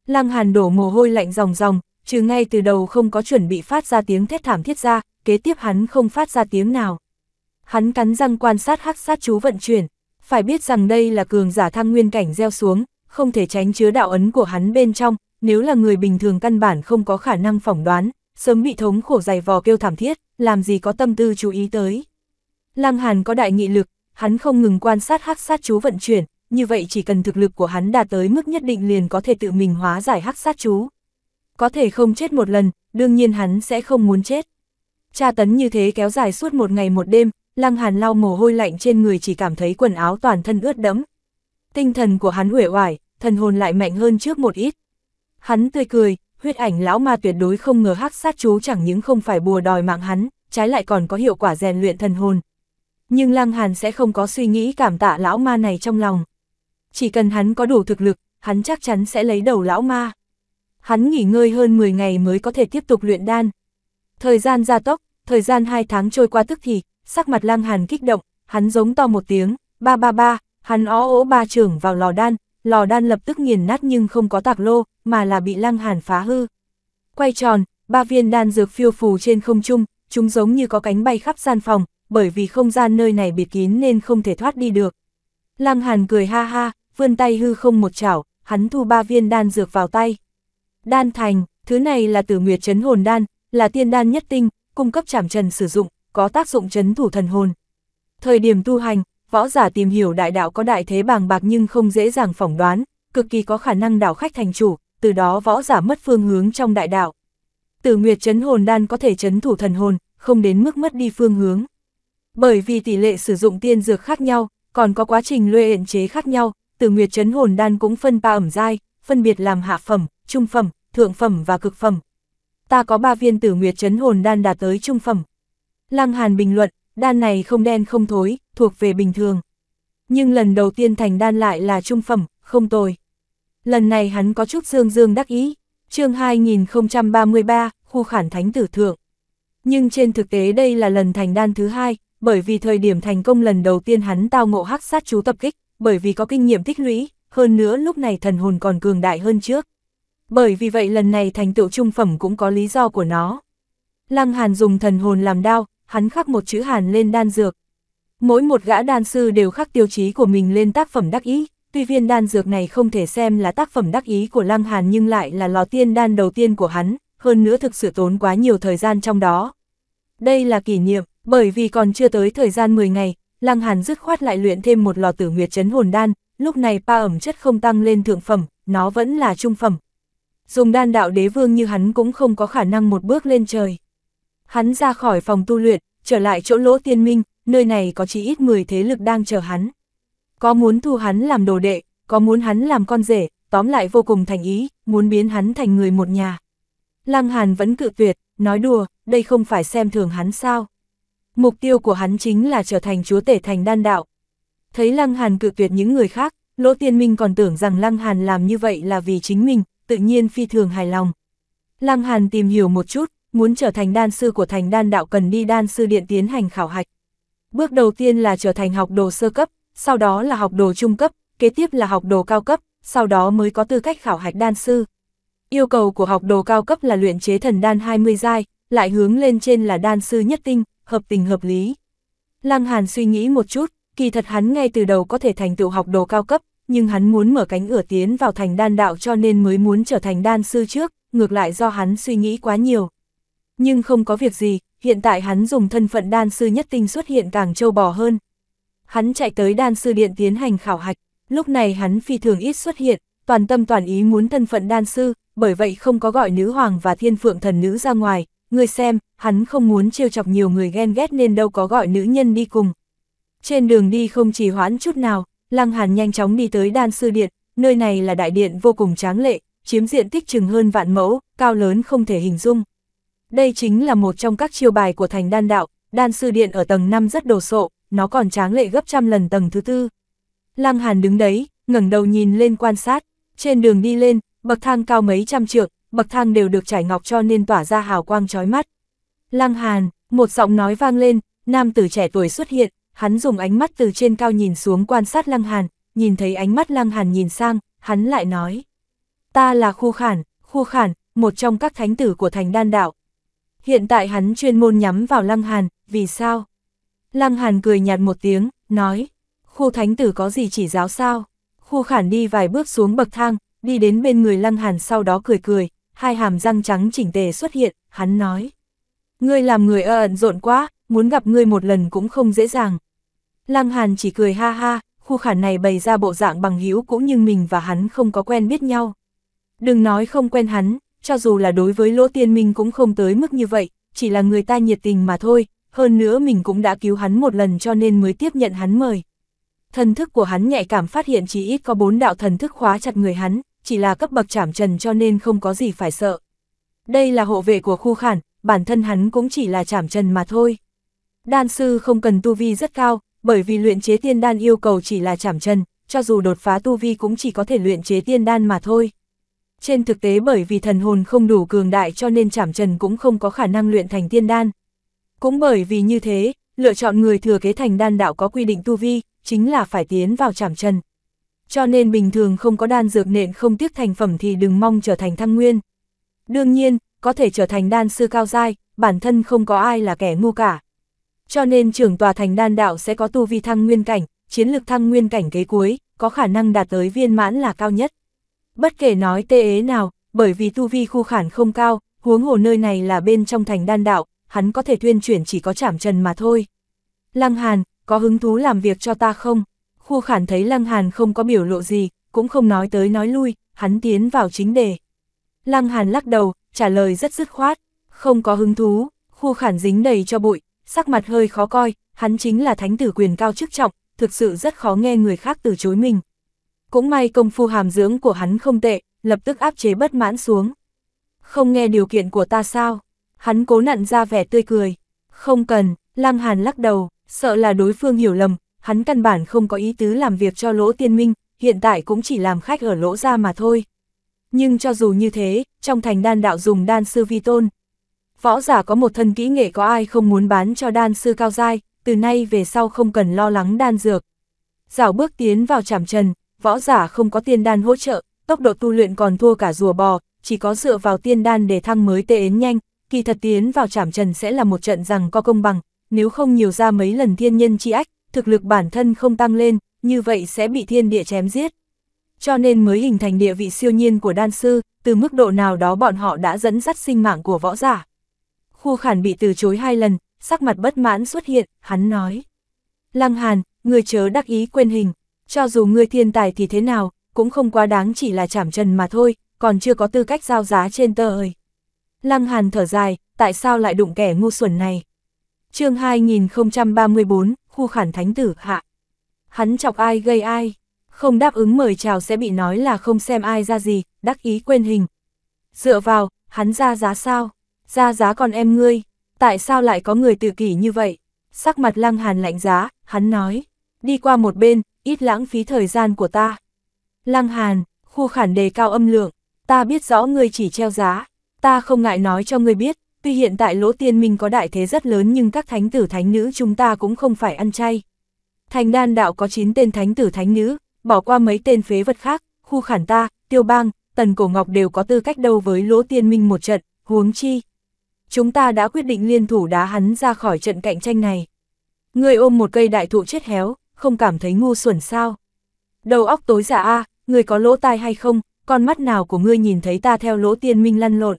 Lăng Hàn đổ mồ hôi lạnh ròng ròng, trừ ngay từ đầu không có chuẩn bị phát ra tiếng thét thảm thiết ra, kế tiếp hắn không phát ra tiếng nào. Hắn cắn răng quan sát hắc sát chú vận chuyển, phải biết rằng đây là cường giả thăng nguyên cảnh gieo xuống, không thể tránh chứa đạo ấn của hắn bên trong, nếu là người bình thường căn bản không có khả năng phỏng đoán, sớm bị thống khổ dày vò kêu thảm thiết, làm gì có tâm tư chú ý tới. Lăng Hàn có đại nghị lực, hắn không ngừng quan sát hắc sát chú vận chuyển, như vậy chỉ cần thực lực của hắn đạt tới mức nhất định liền có thể tự mình hóa giải hắc sát chú. Có thể không chết một lần, đương nhiên hắn sẽ không muốn chết. Cha tấn như thế kéo dài suốt một ngày một đêm, Lăng Hàn lau mồ hôi lạnh trên người chỉ cảm thấy quần áo toàn thân ướt đẫm. Tinh thần của hắn uể oải, thần hồn lại mạnh hơn trước một ít. Hắn tươi cười, huyết ảnh lão ma tuyệt đối không ngờ hắc sát chú chẳng những không phải bùa đòi mạng hắn, trái lại còn có hiệu quả rèn luyện thần hồn. Nhưng Lăng Hàn sẽ không có suy nghĩ cảm tạ lão ma này trong lòng. Chỉ cần hắn có đủ thực lực, hắn chắc chắn sẽ lấy đầu lão ma. Hắn nghỉ ngơi hơn 10 ngày mới có thể tiếp tục luyện đan. Thời gian gia tốc, thời gian 2 tháng trôi qua tức thì, sắc mặt Lăng Hàn kích động, hắn giống to một tiếng, ba ba ba, hắn ó ố ba trưởng vào lò đan, lò đan lập tức nghiền nát nhưng không có tạc lô, mà là bị lăng hàn phá hư. Quay tròn, ba viên đan dược phiêu phù trên không trung, chúng giống như có cánh bay khắp gian phòng, bởi vì không gian nơi này biệt kín nên không thể thoát đi được. Lăng hàn cười ha ha, vươn tay hư không một chảo, hắn thu ba viên đan dược vào tay. Đan thành, thứ này là tử nguyệt chấn hồn đan, là tiên đan nhất tinh, cung cấp chảm trần sử dụng, có tác dụng chấn thủ thần hồn. Thời điểm tu hành, võ giả tìm hiểu đại đạo có đại thế bàng bạc nhưng không dễ dàng phỏng đoán, cực kỳ có khả năng đảo khách thành chủ, từ đó võ giả mất phương hướng trong đại đạo. Tử Nguyệt chấn hồn đan có thể chấn thủ thần hồn, không đến mức mất đi phương hướng. Bởi vì tỷ lệ sử dụng tiên dược khác nhau, còn có quá trình luyện chế khác nhau, Tử Nguyệt chấn hồn đan cũng phân ba ẩm giai, phân biệt làm hạ phẩm, trung phẩm, thượng phẩm và cực phẩm. Ta có ba viên Tử Nguyệt chấn hồn đan đạt tới trung phẩm. Lăng Hàn bình luận, đan này không đen không thối, thuộc về bình thường. Nhưng lần đầu tiên thành đan lại là trung phẩm, không tồi. Lần này hắn có chút dương dương đắc ý, chương 2033, khu khản thánh tử thượng. Nhưng trên thực tế đây là lần thành đan thứ hai, bởi vì thời điểm thành công lần đầu tiên hắn tao ngộ hắc sát chú tập kích, bởi vì có kinh nghiệm tích lũy, hơn nữa lúc này thần hồn còn cường đại hơn trước. Bởi vì vậy lần này thành tựu trung phẩm cũng có lý do của nó. Lăng Hàn dùng thần hồn làm đao, hắn khắc một chữ Hàn lên đan dược. Mỗi một gã đan sư đều khắc tiêu chí của mình lên tác phẩm đắc ý, Tuy viên đan dược này không thể xem là tác phẩm đắc ý của Lăng Hàn nhưng lại là lò tiên đan đầu tiên của hắn, hơn nữa thực sự tốn quá nhiều thời gian trong đó. Đây là kỷ niệm, bởi vì còn chưa tới thời gian 10 ngày, Lăng Hàn dứt khoát lại luyện thêm một lò tử nguyệt chấn hồn đan, lúc này pa ẩm chất không tăng lên thượng phẩm, nó vẫn là trung phẩm. Dùng đan đạo đế vương như hắn cũng không có khả năng một bước lên trời. Hắn ra khỏi phòng tu luyện, trở lại chỗ lỗ tiên minh, nơi này có chỉ ít 10 thế lực đang chờ hắn. Có muốn thu hắn làm đồ đệ, có muốn hắn làm con rể, tóm lại vô cùng thành ý, muốn biến hắn thành người một nhà. Lăng Hàn vẫn cự tuyệt, nói đùa, đây không phải xem thường hắn sao. Mục tiêu của hắn chính là trở thành chúa tể thành đan đạo. Thấy Lăng Hàn cự tuyệt những người khác, Lỗ Tiên Minh còn tưởng rằng Lăng Hàn làm như vậy là vì chính mình, tự nhiên phi thường hài lòng. Lăng Hàn tìm hiểu một chút, muốn trở thành đan sư của thành đan đạo cần đi đan sư điện tiến hành khảo hạch. Bước đầu tiên là trở thành học đồ sơ cấp, sau đó là học đồ trung cấp, kế tiếp là học đồ cao cấp, sau đó mới có tư cách khảo hạch đan sư. Yêu cầu của học đồ cao cấp là luyện chế thần đan 20 giai, lại hướng lên trên là đan sư nhất tinh, hợp tình hợp lý. Lăng Hàn suy nghĩ một chút, kỳ thật hắn ngay từ đầu có thể thành tựu học đồ cao cấp, nhưng hắn muốn mở cánh cửa tiến vào thành đan đạo cho nên mới muốn trở thành đan sư trước, ngược lại do hắn suy nghĩ quá nhiều. Nhưng không có việc gì, hiện tại hắn dùng thân phận đan sư nhất tinh xuất hiện càng trâu bò hơn, hắn chạy tới đan sư điện tiến hành khảo hạch, lúc này hắn phi thường ít xuất hiện, toàn tâm toàn ý muốn thân phận đan sư, bởi vậy không có gọi nữ hoàng và thiên phượng thần nữ ra ngoài, người xem, hắn không muốn trêu chọc nhiều người ghen ghét nên đâu có gọi nữ nhân đi cùng. Trên đường đi không trì hoãn chút nào, Lăng Hàn nhanh chóng đi tới đan sư điện, nơi này là đại điện vô cùng tráng lệ, chiếm diện tích chừng hơn vạn mẫu, cao lớn không thể hình dung. Đây chính là một trong các chiêu bài của thành đan đạo, đan sư điện ở tầng 5 rất đồ sộ, nó còn tráng lệ gấp trăm lần tầng thứ tư. Lăng Hàn đứng đấy, ngẩng đầu nhìn lên quan sát, trên đường đi lên, bậc thang cao mấy trăm trượng, bậc thang đều được trải ngọc cho nên tỏa ra hào quang chói mắt. Lăng Hàn, một giọng nói vang lên, nam tử trẻ tuổi xuất hiện, hắn dùng ánh mắt từ trên cao nhìn xuống quan sát Lăng Hàn, nhìn thấy ánh mắt Lăng Hàn nhìn sang, hắn lại nói. Ta là Khu Khản, Khu Khản, một trong các thánh tử của thành đan đạo. Hiện tại hắn chuyên môn nhắm vào Lăng Hàn, vì sao? Lăng Hàn cười nhạt một tiếng, nói, khu thánh tử có gì chỉ giáo sao? Khu khản đi vài bước xuống bậc thang, đi đến bên người Lăng Hàn sau đó cười cười, hai hàm răng trắng chỉnh tề xuất hiện, hắn nói. Ngươi làm người ơ ẩn rộn quá, muốn gặp ngươi một lần cũng không dễ dàng. Lăng Hàn chỉ cười ha ha, khu khản này bày ra bộ dạng bằng hữu cũng nhưng mình và hắn không có quen biết nhau. Đừng nói không quen hắn, cho dù là đối với lỗ tiên minh cũng không tới mức như vậy, chỉ là người ta nhiệt tình mà thôi, hơn nữa mình cũng đã cứu hắn một lần cho nên mới tiếp nhận hắn mời. Thần thức của hắn nhạy cảm phát hiện chỉ ít có bốn đạo thần thức khóa chặt người hắn, chỉ là cấp bậc chảm trần cho nên không có gì phải sợ. Đây là hộ vệ của khu khản, bản thân hắn cũng chỉ là chảm trần mà thôi. Đan sư không cần tu vi rất cao, bởi vì luyện chế tiên đan yêu cầu chỉ là chảm trần, cho dù đột phá tu vi cũng chỉ có thể luyện chế tiên đan mà thôi. Trên thực tế bởi vì thần hồn không đủ cường đại cho nên chảm trần cũng không có khả năng luyện thành tiên đan. Cũng bởi vì như thế, lựa chọn người thừa kế thành đan đạo có quy định tu vi, chính là phải tiến vào trảm trần. Cho nên bình thường không có đan dược nện không tiếc thành phẩm thì đừng mong trở thành thăng nguyên. Đương nhiên, có thể trở thành đan sư cao giai, bản thân không có ai là kẻ ngu cả. Cho nên trưởng tòa thành đan đạo sẽ có tu vi thăng nguyên cảnh, chiến lực thăng nguyên cảnh kế cuối, có khả năng đạt tới viên mãn là cao nhất. Bất kể nói tê ế nào, bởi vì tu vi khu khản không cao, huống hồ nơi này là bên trong thành đan đạo, hắn có thể tuyên chuyển chỉ có chảm trần mà thôi. Lăng Hàn, có hứng thú làm việc cho ta không? Khu khản thấy Lăng Hàn không có biểu lộ gì, cũng không nói tới nói lui, hắn tiến vào chính đề. Lăng Hàn lắc đầu, trả lời rất dứt khoát, không có hứng thú, khu khản dính đầy cho bụi, sắc mặt hơi khó coi, hắn chính là thánh tử quyền cao chức trọng, thực sự rất khó nghe người khác từ chối mình. Cũng may công phu hàm dưỡng của hắn không tệ, lập tức áp chế bất mãn xuống. Không nghe điều kiện của ta sao? Hắn cố nặn ra vẻ tươi cười. Không cần, Lăng Hàn lắc đầu, sợ là đối phương hiểu lầm, hắn căn bản không có ý tứ làm việc cho lỗ tiên minh, hiện tại cũng chỉ làm khách ở lỗ ra mà thôi. Nhưng cho dù như thế, trong thành đan đạo dùng đan sư vi tôn. Võ giả có một thân kỹ nghệ có ai không muốn bán cho đan sư cao dai, từ nay về sau không cần lo lắng đan dược. Dảo bước tiến vào chảm trần, võ giả không có tiên đan hỗ trợ, tốc độ tu luyện còn thua cả rùa bò, chỉ có dựa vào tiên đan để thăng mới tê ến nhanh, kỳ thật tiến vào trảm trần sẽ là một trận rằng co công bằng, nếu không nhiều ra mấy lần thiên nhân chi ách, thực lực bản thân không tăng lên, như vậy sẽ bị thiên địa chém giết. Cho nên mới hình thành địa vị siêu nhiên của đan sư, từ mức độ nào đó bọn họ đã dẫn dắt sinh mạng của võ giả. Khu khản bị từ chối hai lần, sắc mặt bất mãn xuất hiện, hắn nói. Lăng Hàn, người chớ đắc ý quên hình, cho dù người thiên tài thì thế nào, cũng không quá đáng chỉ là chảm trần mà thôi, còn chưa có tư cách giao giá trên tờ ơi. Lăng Hàn thở dài, tại sao lại đụng kẻ ngu xuẩn này? chương 2034, khu khản thánh tử hạ. Hắn chọc ai gây ai, không đáp ứng mời chào sẽ bị nói là không xem ai ra gì, đắc ý quên hình. Dựa vào, hắn ra giá sao? Ra giá còn em ngươi, tại sao lại có người tự kỷ như vậy? Sắc mặt lăng hàn lạnh giá, hắn nói, đi qua một bên, ít lãng phí thời gian của ta. Lăng hàn, khu khản đề cao âm lượng, ta biết rõ ngươi chỉ treo giá, Ta không ngại nói cho ngươi biết, tuy hiện tại lỗ tiên minh có đại thế rất lớn nhưng các thánh tử thánh nữ chúng ta cũng không phải ăn chay. Thành đan đạo có 9 tên thánh tử thánh nữ, bỏ qua mấy tên phế vật khác, khu khản ta, tiêu bang, tần cổ ngọc đều có tư cách đâu với lỗ tiên minh một trận, huống chi. Chúng ta đã quyết định liên thủ đá hắn ra khỏi trận cạnh tranh này. Người ôm một cây đại thụ chết héo, không cảm thấy ngu xuẩn sao. Đầu óc tối giả a người có lỗ tai hay không, con mắt nào của ngươi nhìn thấy ta theo lỗ tiên minh lăn lộn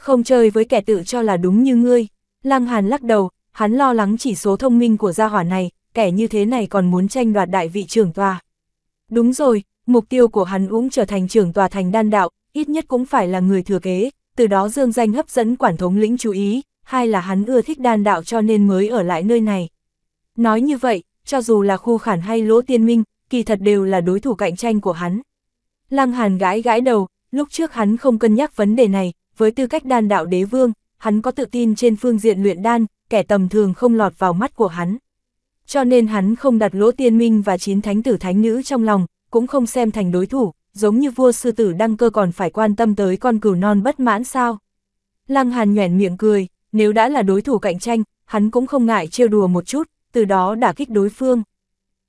không chơi với kẻ tự cho là đúng như ngươi. Lăng Hàn lắc đầu, hắn lo lắng chỉ số thông minh của gia hỏa này, kẻ như thế này còn muốn tranh đoạt đại vị trưởng tòa. Đúng rồi, mục tiêu của hắn cũng trở thành trưởng tòa thành đan đạo, ít nhất cũng phải là người thừa kế, từ đó dương danh hấp dẫn quản thống lĩnh chú ý, hay là hắn ưa thích đan đạo cho nên mới ở lại nơi này. Nói như vậy, cho dù là khu khản hay lỗ tiên minh, kỳ thật đều là đối thủ cạnh tranh của hắn. Lăng Hàn gãi gãi đầu, lúc trước hắn không cân nhắc vấn đề này, với tư cách đan đạo đế vương, hắn có tự tin trên phương diện luyện đan, kẻ tầm thường không lọt vào mắt của hắn. Cho nên hắn không đặt lỗ tiên minh và chín thánh tử thánh nữ trong lòng, cũng không xem thành đối thủ, giống như vua sư tử đăng cơ còn phải quan tâm tới con cừu non bất mãn sao. Lăng Hàn nhoẻn miệng cười, nếu đã là đối thủ cạnh tranh, hắn cũng không ngại trêu đùa một chút, từ đó đả kích đối phương.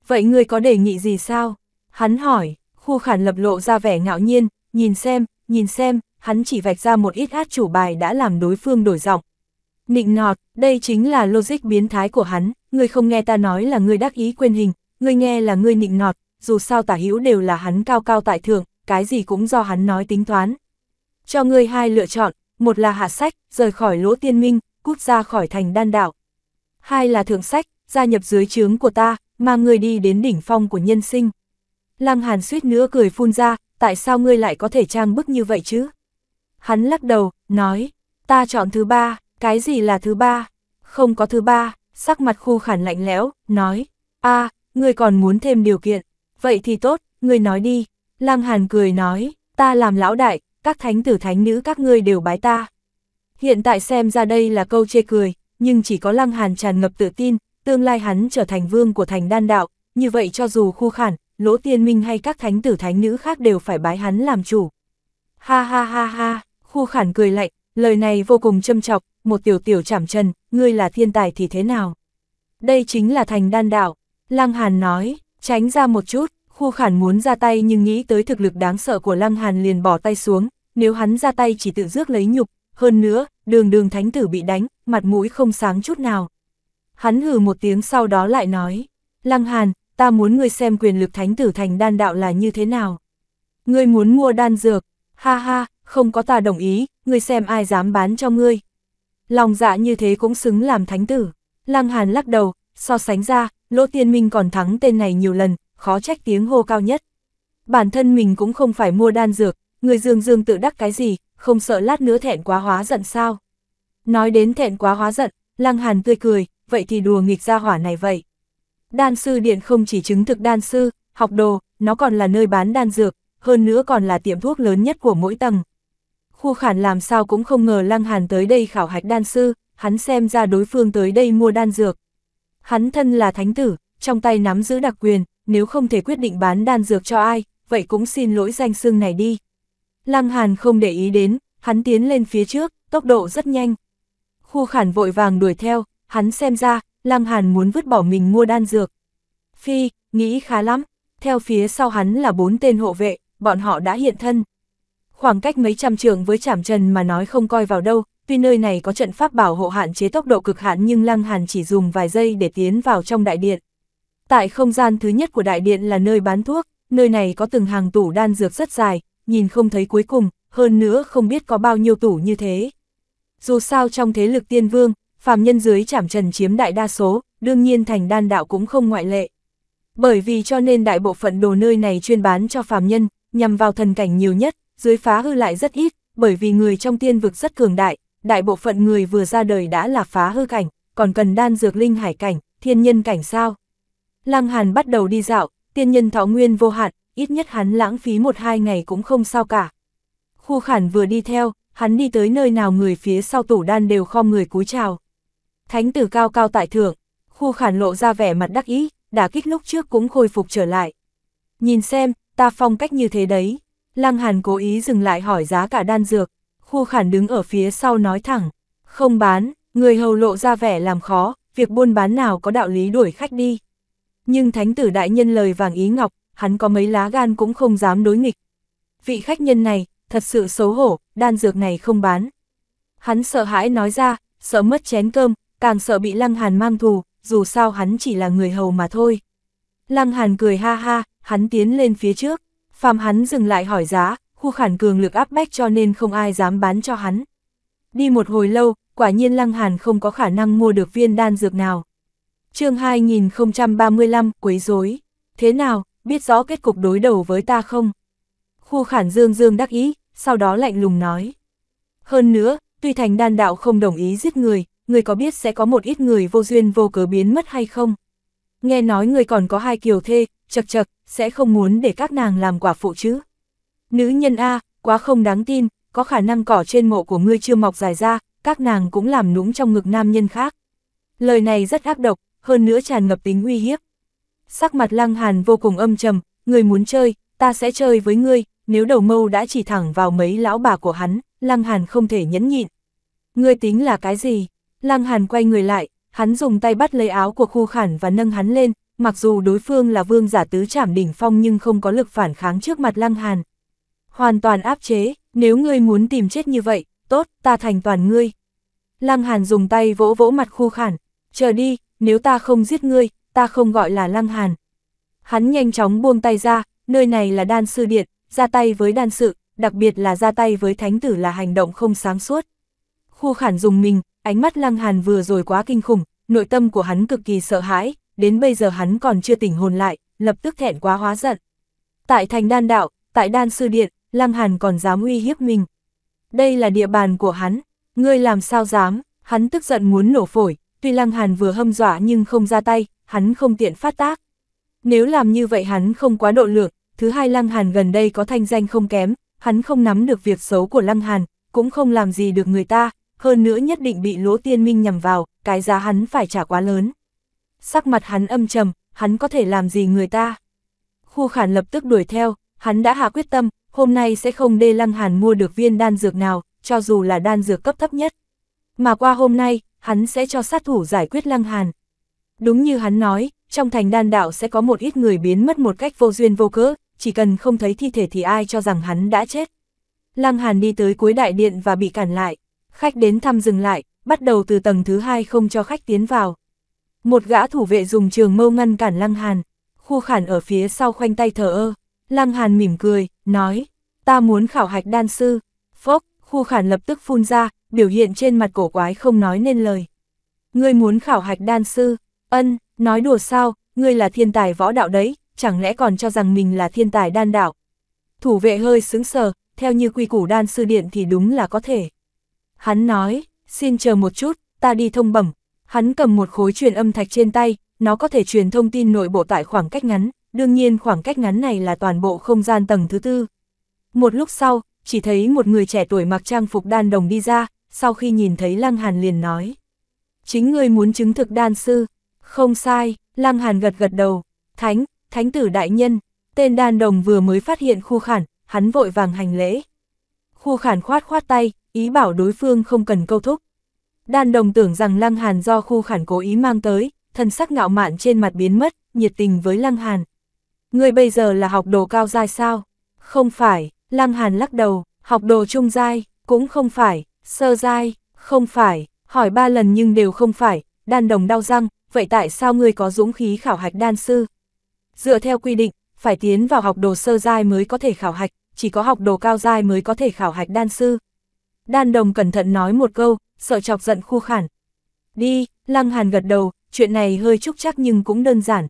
Vậy ngươi có đề nghị gì sao? Hắn hỏi, khu khản lập lộ ra vẻ ngạo nhiên, nhìn xem, nhìn xem, hắn chỉ vạch ra một ít át chủ bài đã làm đối phương đổi giọng. Nịnh nọt, đây chính là logic biến thái của hắn, người không nghe ta nói là người đắc ý quên hình, người nghe là người nịnh nọt, dù sao tả hữu đều là hắn cao cao tại thượng, cái gì cũng do hắn nói tính toán. Cho ngươi hai lựa chọn, một là hạ sách, rời khỏi lỗ tiên minh, cút ra khỏi thành đan đảo. Hai là thượng sách, gia nhập dưới trướng của ta, mang người đi đến đỉnh phong của nhân sinh. Lăng Hàn suýt nữa cười phun ra, tại sao ngươi lại có thể trang bức như vậy chứ? Hắn lắc đầu, nói, ta chọn thứ ba, cái gì là thứ ba? Không có thứ ba, sắc mặt khu khản lạnh lẽo, nói, a à, ngươi còn muốn thêm điều kiện, vậy thì tốt, ngươi nói đi. Lăng Hàn cười nói, ta làm lão đại, các thánh tử thánh nữ các ngươi đều bái ta. Hiện tại xem ra đây là câu chê cười, nhưng chỉ có Lăng Hàn tràn ngập tự tin, tương lai hắn trở thành vương của thành đan đạo, như vậy cho dù khu khản, lỗ tiên minh hay các thánh tử thánh nữ khác đều phải bái hắn làm chủ. Ha ha ha ha. Khu khản cười lạnh, lời này vô cùng châm chọc, một tiểu tiểu chảm chân, ngươi là thiên tài thì thế nào? Đây chính là thành đan đạo, Lăng Hàn nói, tránh ra một chút, khu khản muốn ra tay nhưng nghĩ tới thực lực đáng sợ của Lăng Hàn liền bỏ tay xuống, nếu hắn ra tay chỉ tự rước lấy nhục, hơn nữa, đường đường thánh tử bị đánh, mặt mũi không sáng chút nào. Hắn hừ một tiếng sau đó lại nói, Lăng Hàn, ta muốn ngươi xem quyền lực thánh tử thành đan đạo là như thế nào. Ngươi muốn mua đan dược, ha ha, không có ta đồng ý, ngươi xem ai dám bán cho ngươi. Lòng dạ như thế cũng xứng làm thánh tử. Lăng Hàn lắc đầu, so sánh ra, Lỗ Tiên Minh còn thắng tên này nhiều lần, khó trách tiếng hô cao nhất. Bản thân mình cũng không phải mua đan dược, người dương dương tự đắc cái gì, không sợ lát nữa thẹn quá hóa giận sao. Nói đến thẹn quá hóa giận, Lăng Hàn tươi cười, vậy thì đùa nghịch ra hỏa này vậy. Đan sư điện không chỉ chứng thực đan sư, học đồ, nó còn là nơi bán đan dược, hơn nữa còn là tiệm thuốc lớn nhất của mỗi tầng, Khu khản làm sao cũng không ngờ Lăng Hàn tới đây khảo hạch đan sư, hắn xem ra đối phương tới đây mua đan dược. Hắn thân là thánh tử, trong tay nắm giữ đặc quyền, nếu không thể quyết định bán đan dược cho ai, vậy cũng xin lỗi danh xưng này đi. Lăng Hàn không để ý đến, hắn tiến lên phía trước, tốc độ rất nhanh. Khu khản vội vàng đuổi theo, hắn xem ra, Lăng Hàn muốn vứt bỏ mình mua đan dược. Phi, nghĩ khá lắm, theo phía sau hắn là bốn tên hộ vệ, bọn họ đã hiện thân khoảng cách mấy trăm trường với chảm trần mà nói không coi vào đâu, tuy nơi này có trận pháp bảo hộ hạn chế tốc độ cực hạn nhưng Lăng Hàn chỉ dùng vài giây để tiến vào trong đại điện. Tại không gian thứ nhất của đại điện là nơi bán thuốc, nơi này có từng hàng tủ đan dược rất dài, nhìn không thấy cuối cùng, hơn nữa không biết có bao nhiêu tủ như thế. Dù sao trong thế lực tiên vương, phàm nhân dưới chảm trần chiếm đại đa số, đương nhiên thành đan đạo cũng không ngoại lệ. Bởi vì cho nên đại bộ phận đồ nơi này chuyên bán cho phàm nhân, nhằm vào thần cảnh nhiều nhất, dưới phá hư lại rất ít, bởi vì người trong tiên vực rất cường đại, đại bộ phận người vừa ra đời đã là phá hư cảnh, còn cần đan dược linh hải cảnh, thiên nhân cảnh sao. Lăng Hàn bắt đầu đi dạo, tiên nhân thọ nguyên vô hạn, ít nhất hắn lãng phí một hai ngày cũng không sao cả. Khu khản vừa đi theo, hắn đi tới nơi nào người phía sau tủ đan đều khom người cúi chào. Thánh tử cao cao tại thượng, khu khản lộ ra vẻ mặt đắc ý, đả kích lúc trước cũng khôi phục trở lại. Nhìn xem, ta phong cách như thế đấy, Lăng Hàn cố ý dừng lại hỏi giá cả đan dược, khu khản đứng ở phía sau nói thẳng, không bán, người hầu lộ ra vẻ làm khó, việc buôn bán nào có đạo lý đuổi khách đi. Nhưng thánh tử đại nhân lời vàng ý ngọc, hắn có mấy lá gan cũng không dám đối nghịch. Vị khách nhân này, thật sự xấu hổ, đan dược này không bán. Hắn sợ hãi nói ra, sợ mất chén cơm, càng sợ bị Lăng Hàn mang thù, dù sao hắn chỉ là người hầu mà thôi. Lăng Hàn cười ha ha, hắn tiến lên phía trước phàm hắn dừng lại hỏi giá, khu khản cường lực áp bách cho nên không ai dám bán cho hắn. Đi một hồi lâu, quả nhiên Lăng Hàn không có khả năng mua được viên đan dược nào. chương 2035, quấy rối Thế nào, biết rõ kết cục đối đầu với ta không? Khu khản dương dương đắc ý, sau đó lạnh lùng nói. Hơn nữa, tuy thành đan đạo không đồng ý giết người, người có biết sẽ có một ít người vô duyên vô cớ biến mất hay không? Nghe nói người còn có hai kiều thê, chật chật, sẽ không muốn để các nàng làm quả phụ chứ. Nữ nhân A, quá không đáng tin, có khả năng cỏ trên mộ của ngươi chưa mọc dài ra, các nàng cũng làm nũng trong ngực nam nhân khác. Lời này rất ác độc, hơn nữa tràn ngập tính uy hiếp. Sắc mặt lăng hàn vô cùng âm trầm, người muốn chơi, ta sẽ chơi với ngươi, nếu đầu mâu đã chỉ thẳng vào mấy lão bà của hắn, lăng hàn không thể nhẫn nhịn. Ngươi tính là cái gì? Lăng hàn quay người lại, hắn dùng tay bắt lấy áo của khu khản và nâng hắn lên, mặc dù đối phương là vương giả tứ trảm đỉnh phong nhưng không có lực phản kháng trước mặt Lăng Hàn. Hoàn toàn áp chế, nếu ngươi muốn tìm chết như vậy, tốt, ta thành toàn ngươi. Lăng Hàn dùng tay vỗ vỗ mặt khu khản, chờ đi, nếu ta không giết ngươi, ta không gọi là Lăng Hàn. Hắn nhanh chóng buông tay ra, nơi này là đan sư điện, ra tay với đan sự, đặc biệt là ra tay với thánh tử là hành động không sáng suốt. Khu khản dùng mình, ánh mắt Lăng Hàn vừa rồi quá kinh khủng, nội tâm của hắn cực kỳ sợ hãi, đến bây giờ hắn còn chưa tỉnh hồn lại, lập tức thẹn quá hóa giận. Tại thành đan đạo, tại đan sư điện, Lăng Hàn còn dám uy hiếp mình. Đây là địa bàn của hắn, ngươi làm sao dám, hắn tức giận muốn nổ phổi, tuy Lăng Hàn vừa hâm dọa nhưng không ra tay, hắn không tiện phát tác. Nếu làm như vậy hắn không quá độ lượng, thứ hai Lăng Hàn gần đây có thanh danh không kém, hắn không nắm được việc xấu của Lăng Hàn, cũng không làm gì được người ta, hơn nữa nhất định bị Lỗ Tiên Minh nhằm vào, cái giá hắn phải trả quá lớn sắc mặt hắn âm trầm, hắn có thể làm gì người ta. Khu khản lập tức đuổi theo, hắn đã hạ quyết tâm, hôm nay sẽ không đê lăng hàn mua được viên đan dược nào, cho dù là đan dược cấp thấp nhất. Mà qua hôm nay, hắn sẽ cho sát thủ giải quyết lăng hàn. Đúng như hắn nói, trong thành đan đạo sẽ có một ít người biến mất một cách vô duyên vô cớ, chỉ cần không thấy thi thể thì ai cho rằng hắn đã chết. Lăng Hàn đi tới cuối đại điện và bị cản lại. Khách đến thăm dừng lại, bắt đầu từ tầng thứ hai không cho khách tiến vào. Một gã thủ vệ dùng trường mâu ngăn cản Lăng Hàn, khu khản ở phía sau khoanh tay thở ơ. Lăng Hàn mỉm cười, nói, ta muốn khảo hạch đan sư. Phốc, khu khản lập tức phun ra, biểu hiện trên mặt cổ quái không nói nên lời. Ngươi muốn khảo hạch đan sư, ân, nói đùa sao, ngươi là thiên tài võ đạo đấy, chẳng lẽ còn cho rằng mình là thiên tài đan đạo. Thủ vệ hơi sững sờ, theo như quy củ đan sư điện thì đúng là có thể. Hắn nói, xin chờ một chút, ta đi thông bẩm, Hắn cầm một khối truyền âm thạch trên tay, nó có thể truyền thông tin nội bộ tại khoảng cách ngắn, đương nhiên khoảng cách ngắn này là toàn bộ không gian tầng thứ tư. Một lúc sau, chỉ thấy một người trẻ tuổi mặc trang phục đan đồng đi ra, sau khi nhìn thấy Lăng Hàn liền nói. Chính ngươi muốn chứng thực đan sư. Không sai, Lăng Hàn gật gật đầu. Thánh, thánh tử đại nhân, tên đan đồng vừa mới phát hiện khu khản, hắn vội vàng hành lễ. Khu khản khoát khoát tay, ý bảo đối phương không cần câu thúc. Đan đồng tưởng rằng Lăng Hàn do khu khản cố ý mang tới, thân sắc ngạo mạn trên mặt biến mất, nhiệt tình với Lăng Hàn. Người bây giờ là học đồ cao dai sao? Không phải, Lăng Hàn lắc đầu, học đồ trung dai, cũng không phải, sơ dai, không phải, hỏi ba lần nhưng đều không phải, đan đồng đau răng, vậy tại sao ngươi có dũng khí khảo hạch đan sư? Dựa theo quy định, phải tiến vào học đồ sơ dai mới có thể khảo hạch, chỉ có học đồ cao dai mới có thể khảo hạch đan sư. Đan đồng cẩn thận nói một câu, sợ chọc giận khu khản. Đi, Lăng Hàn gật đầu, chuyện này hơi trúc chắc nhưng cũng đơn giản.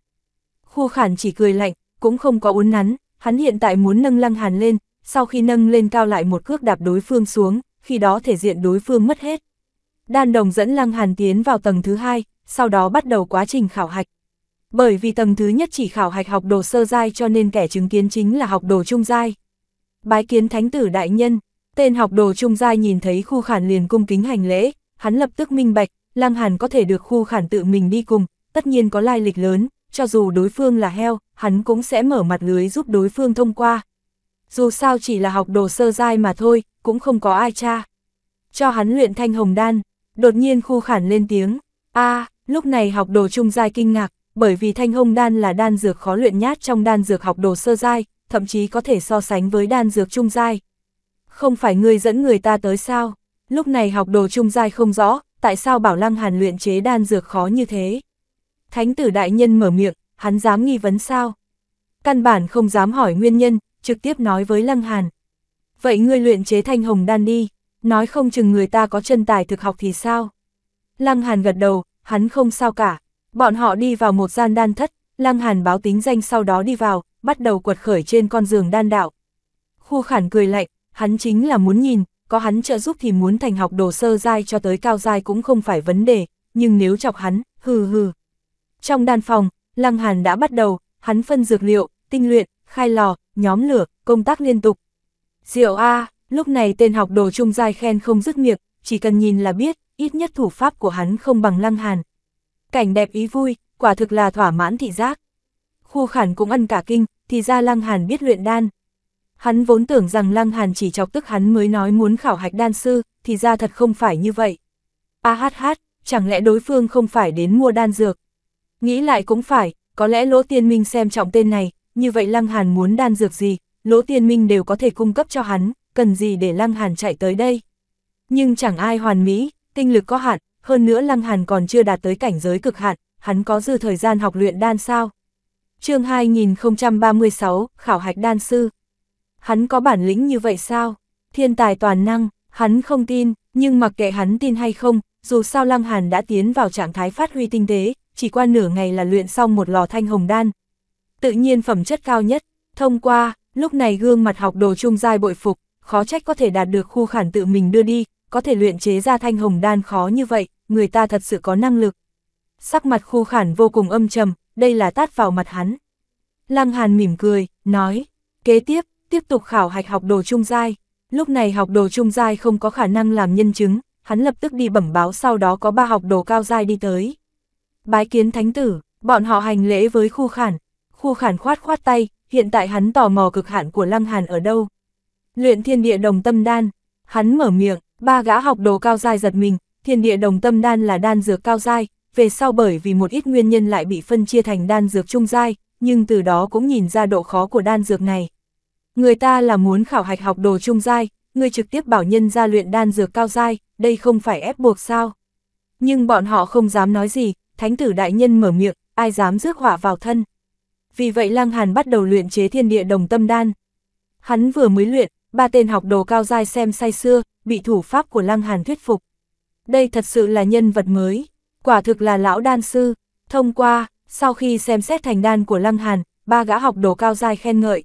Khu khản chỉ cười lạnh, cũng không có uốn nắn, hắn hiện tại muốn nâng Lăng Hàn lên, sau khi nâng lên cao lại một cước đạp đối phương xuống, khi đó thể diện đối phương mất hết. Đan đồng dẫn Lăng Hàn tiến vào tầng thứ hai, sau đó bắt đầu quá trình khảo hạch. Bởi vì tầng thứ nhất chỉ khảo hạch học đồ sơ giai cho nên kẻ chứng kiến chính là học đồ trung giai. Bái kiến thánh tử đại nhân, Tên học đồ trung giai nhìn thấy khu khản liền cung kính hành lễ, hắn lập tức minh bạch, Lăng Hàn có thể được khu khản tự mình đi cùng, tất nhiên có lai lịch lớn, cho dù đối phương là heo, hắn cũng sẽ mở mặt lưới giúp đối phương thông qua. Dù sao chỉ là học đồ sơ giai mà thôi, cũng không có ai cha. Cho hắn luyện thanh hồng đan, đột nhiên khu khản lên tiếng, a lúc này học đồ trung giai kinh ngạc, bởi vì thanh hồng đan là đan dược khó luyện nhát trong đan dược học đồ sơ giai, thậm chí có thể so sánh với đan dược trung giai, không phải ngươi dẫn người ta tới sao? Lúc này học đồ trung giai không rõ, tại sao bảo lăng hàn luyện chế đan dược khó như thế? Thánh tử đại nhân mở miệng, hắn dám nghi vấn sao? Căn bản không dám hỏi nguyên nhân, trực tiếp nói với lăng hàn. Vậy ngươi luyện chế thanh hồng đan đi, nói không chừng người ta có chân tài thực học thì sao? Lăng hàn gật đầu, hắn không sao cả. Bọn họ đi vào một gian đan thất, lăng hàn báo tính danh sau đó đi vào, bắt đầu quật khởi trên con giường đan đạo. Khu khản cười lạnh, hắn chính là muốn nhìn, có hắn trợ giúp thì muốn thành học đồ sơ dai cho tới cao dai cũng không phải vấn đề, nhưng nếu chọc hắn, hừ hừ. Trong đan phòng, Lăng Hàn đã bắt đầu, hắn phân dược liệu, tinh luyện, khai lò, nhóm lửa, công tác liên tục. Diệu A, lúc này tên học đồ trung dai khen không dứt miệng, chỉ cần nhìn là biết, ít nhất thủ pháp của hắn không bằng Lăng Hàn. Cảnh đẹp ý vui, quả thực là thỏa mãn thị giác. Khu khản cũng ăn cả kinh, thì ra Lăng Hàn biết luyện đan. Hắn vốn tưởng rằng Lăng Hàn chỉ chọc tức hắn mới nói muốn khảo hạch đan sư, thì ra thật không phải như vậy. A hát hát, chẳng lẽ đối phương không phải đến mua đan dược? Nghĩ lại cũng phải, có lẽ Lỗ Tiên Minh xem trọng tên này, như vậy Lăng Hàn muốn đan dược gì, Lỗ Tiên Minh đều có thể cung cấp cho hắn, cần gì để Lăng Hàn chạy tới đây. Nhưng chẳng ai hoàn mỹ, tinh lực có hạn, hơn nữa Lăng Hàn còn chưa đạt tới cảnh giới cực hạn, hắn có dư thời gian học luyện đan sao? chương 2036, Khảo hạch đan sư hắn có bản lĩnh như vậy sao? Thiên tài toàn năng, hắn không tin, nhưng mặc kệ hắn tin hay không, dù sao Lăng Hàn đã tiến vào trạng thái phát huy tinh tế, chỉ qua nửa ngày là luyện xong một lò thanh hồng đan. Tự nhiên phẩm chất cao nhất, thông qua, lúc này gương mặt học đồ trung giai bội phục, khó trách có thể đạt được khu khản tự mình đưa đi, có thể luyện chế ra thanh hồng đan khó như vậy, người ta thật sự có năng lực. Sắc mặt khu khản vô cùng âm trầm, đây là tát vào mặt hắn. Lăng Hàn mỉm cười, nói, kế tiếp, tiếp tục khảo hạch học đồ trung giai. Lúc này học đồ trung giai không có khả năng làm nhân chứng, hắn lập tức đi bẩm báo sau đó có ba học đồ cao giai đi tới. Bái kiến thánh tử, bọn họ hành lễ với khu khản. Khu khản khoát khoát tay, hiện tại hắn tò mò cực hạn của Lăng Hàn ở đâu. Luyện thiên địa đồng tâm đan, hắn mở miệng, ba gã học đồ cao giai giật mình, thiên địa đồng tâm đan là đan dược cao giai, về sau bởi vì một ít nguyên nhân lại bị phân chia thành đan dược trung giai, nhưng từ đó cũng nhìn ra độ khó của đan dược này. Người ta là muốn khảo hạch học đồ trung giai, người trực tiếp bảo nhân ra luyện đan dược cao giai, đây không phải ép buộc sao. Nhưng bọn họ không dám nói gì, thánh tử đại nhân mở miệng, ai dám rước họa vào thân. Vì vậy Lăng Hàn bắt đầu luyện chế thiên địa đồng tâm đan. Hắn vừa mới luyện, ba tên học đồ cao giai xem say xưa, bị thủ pháp của Lăng Hàn thuyết phục. Đây thật sự là nhân vật mới, quả thực là lão đan sư. Thông qua, sau khi xem xét thành đan của Lăng Hàn, ba gã học đồ cao giai khen ngợi,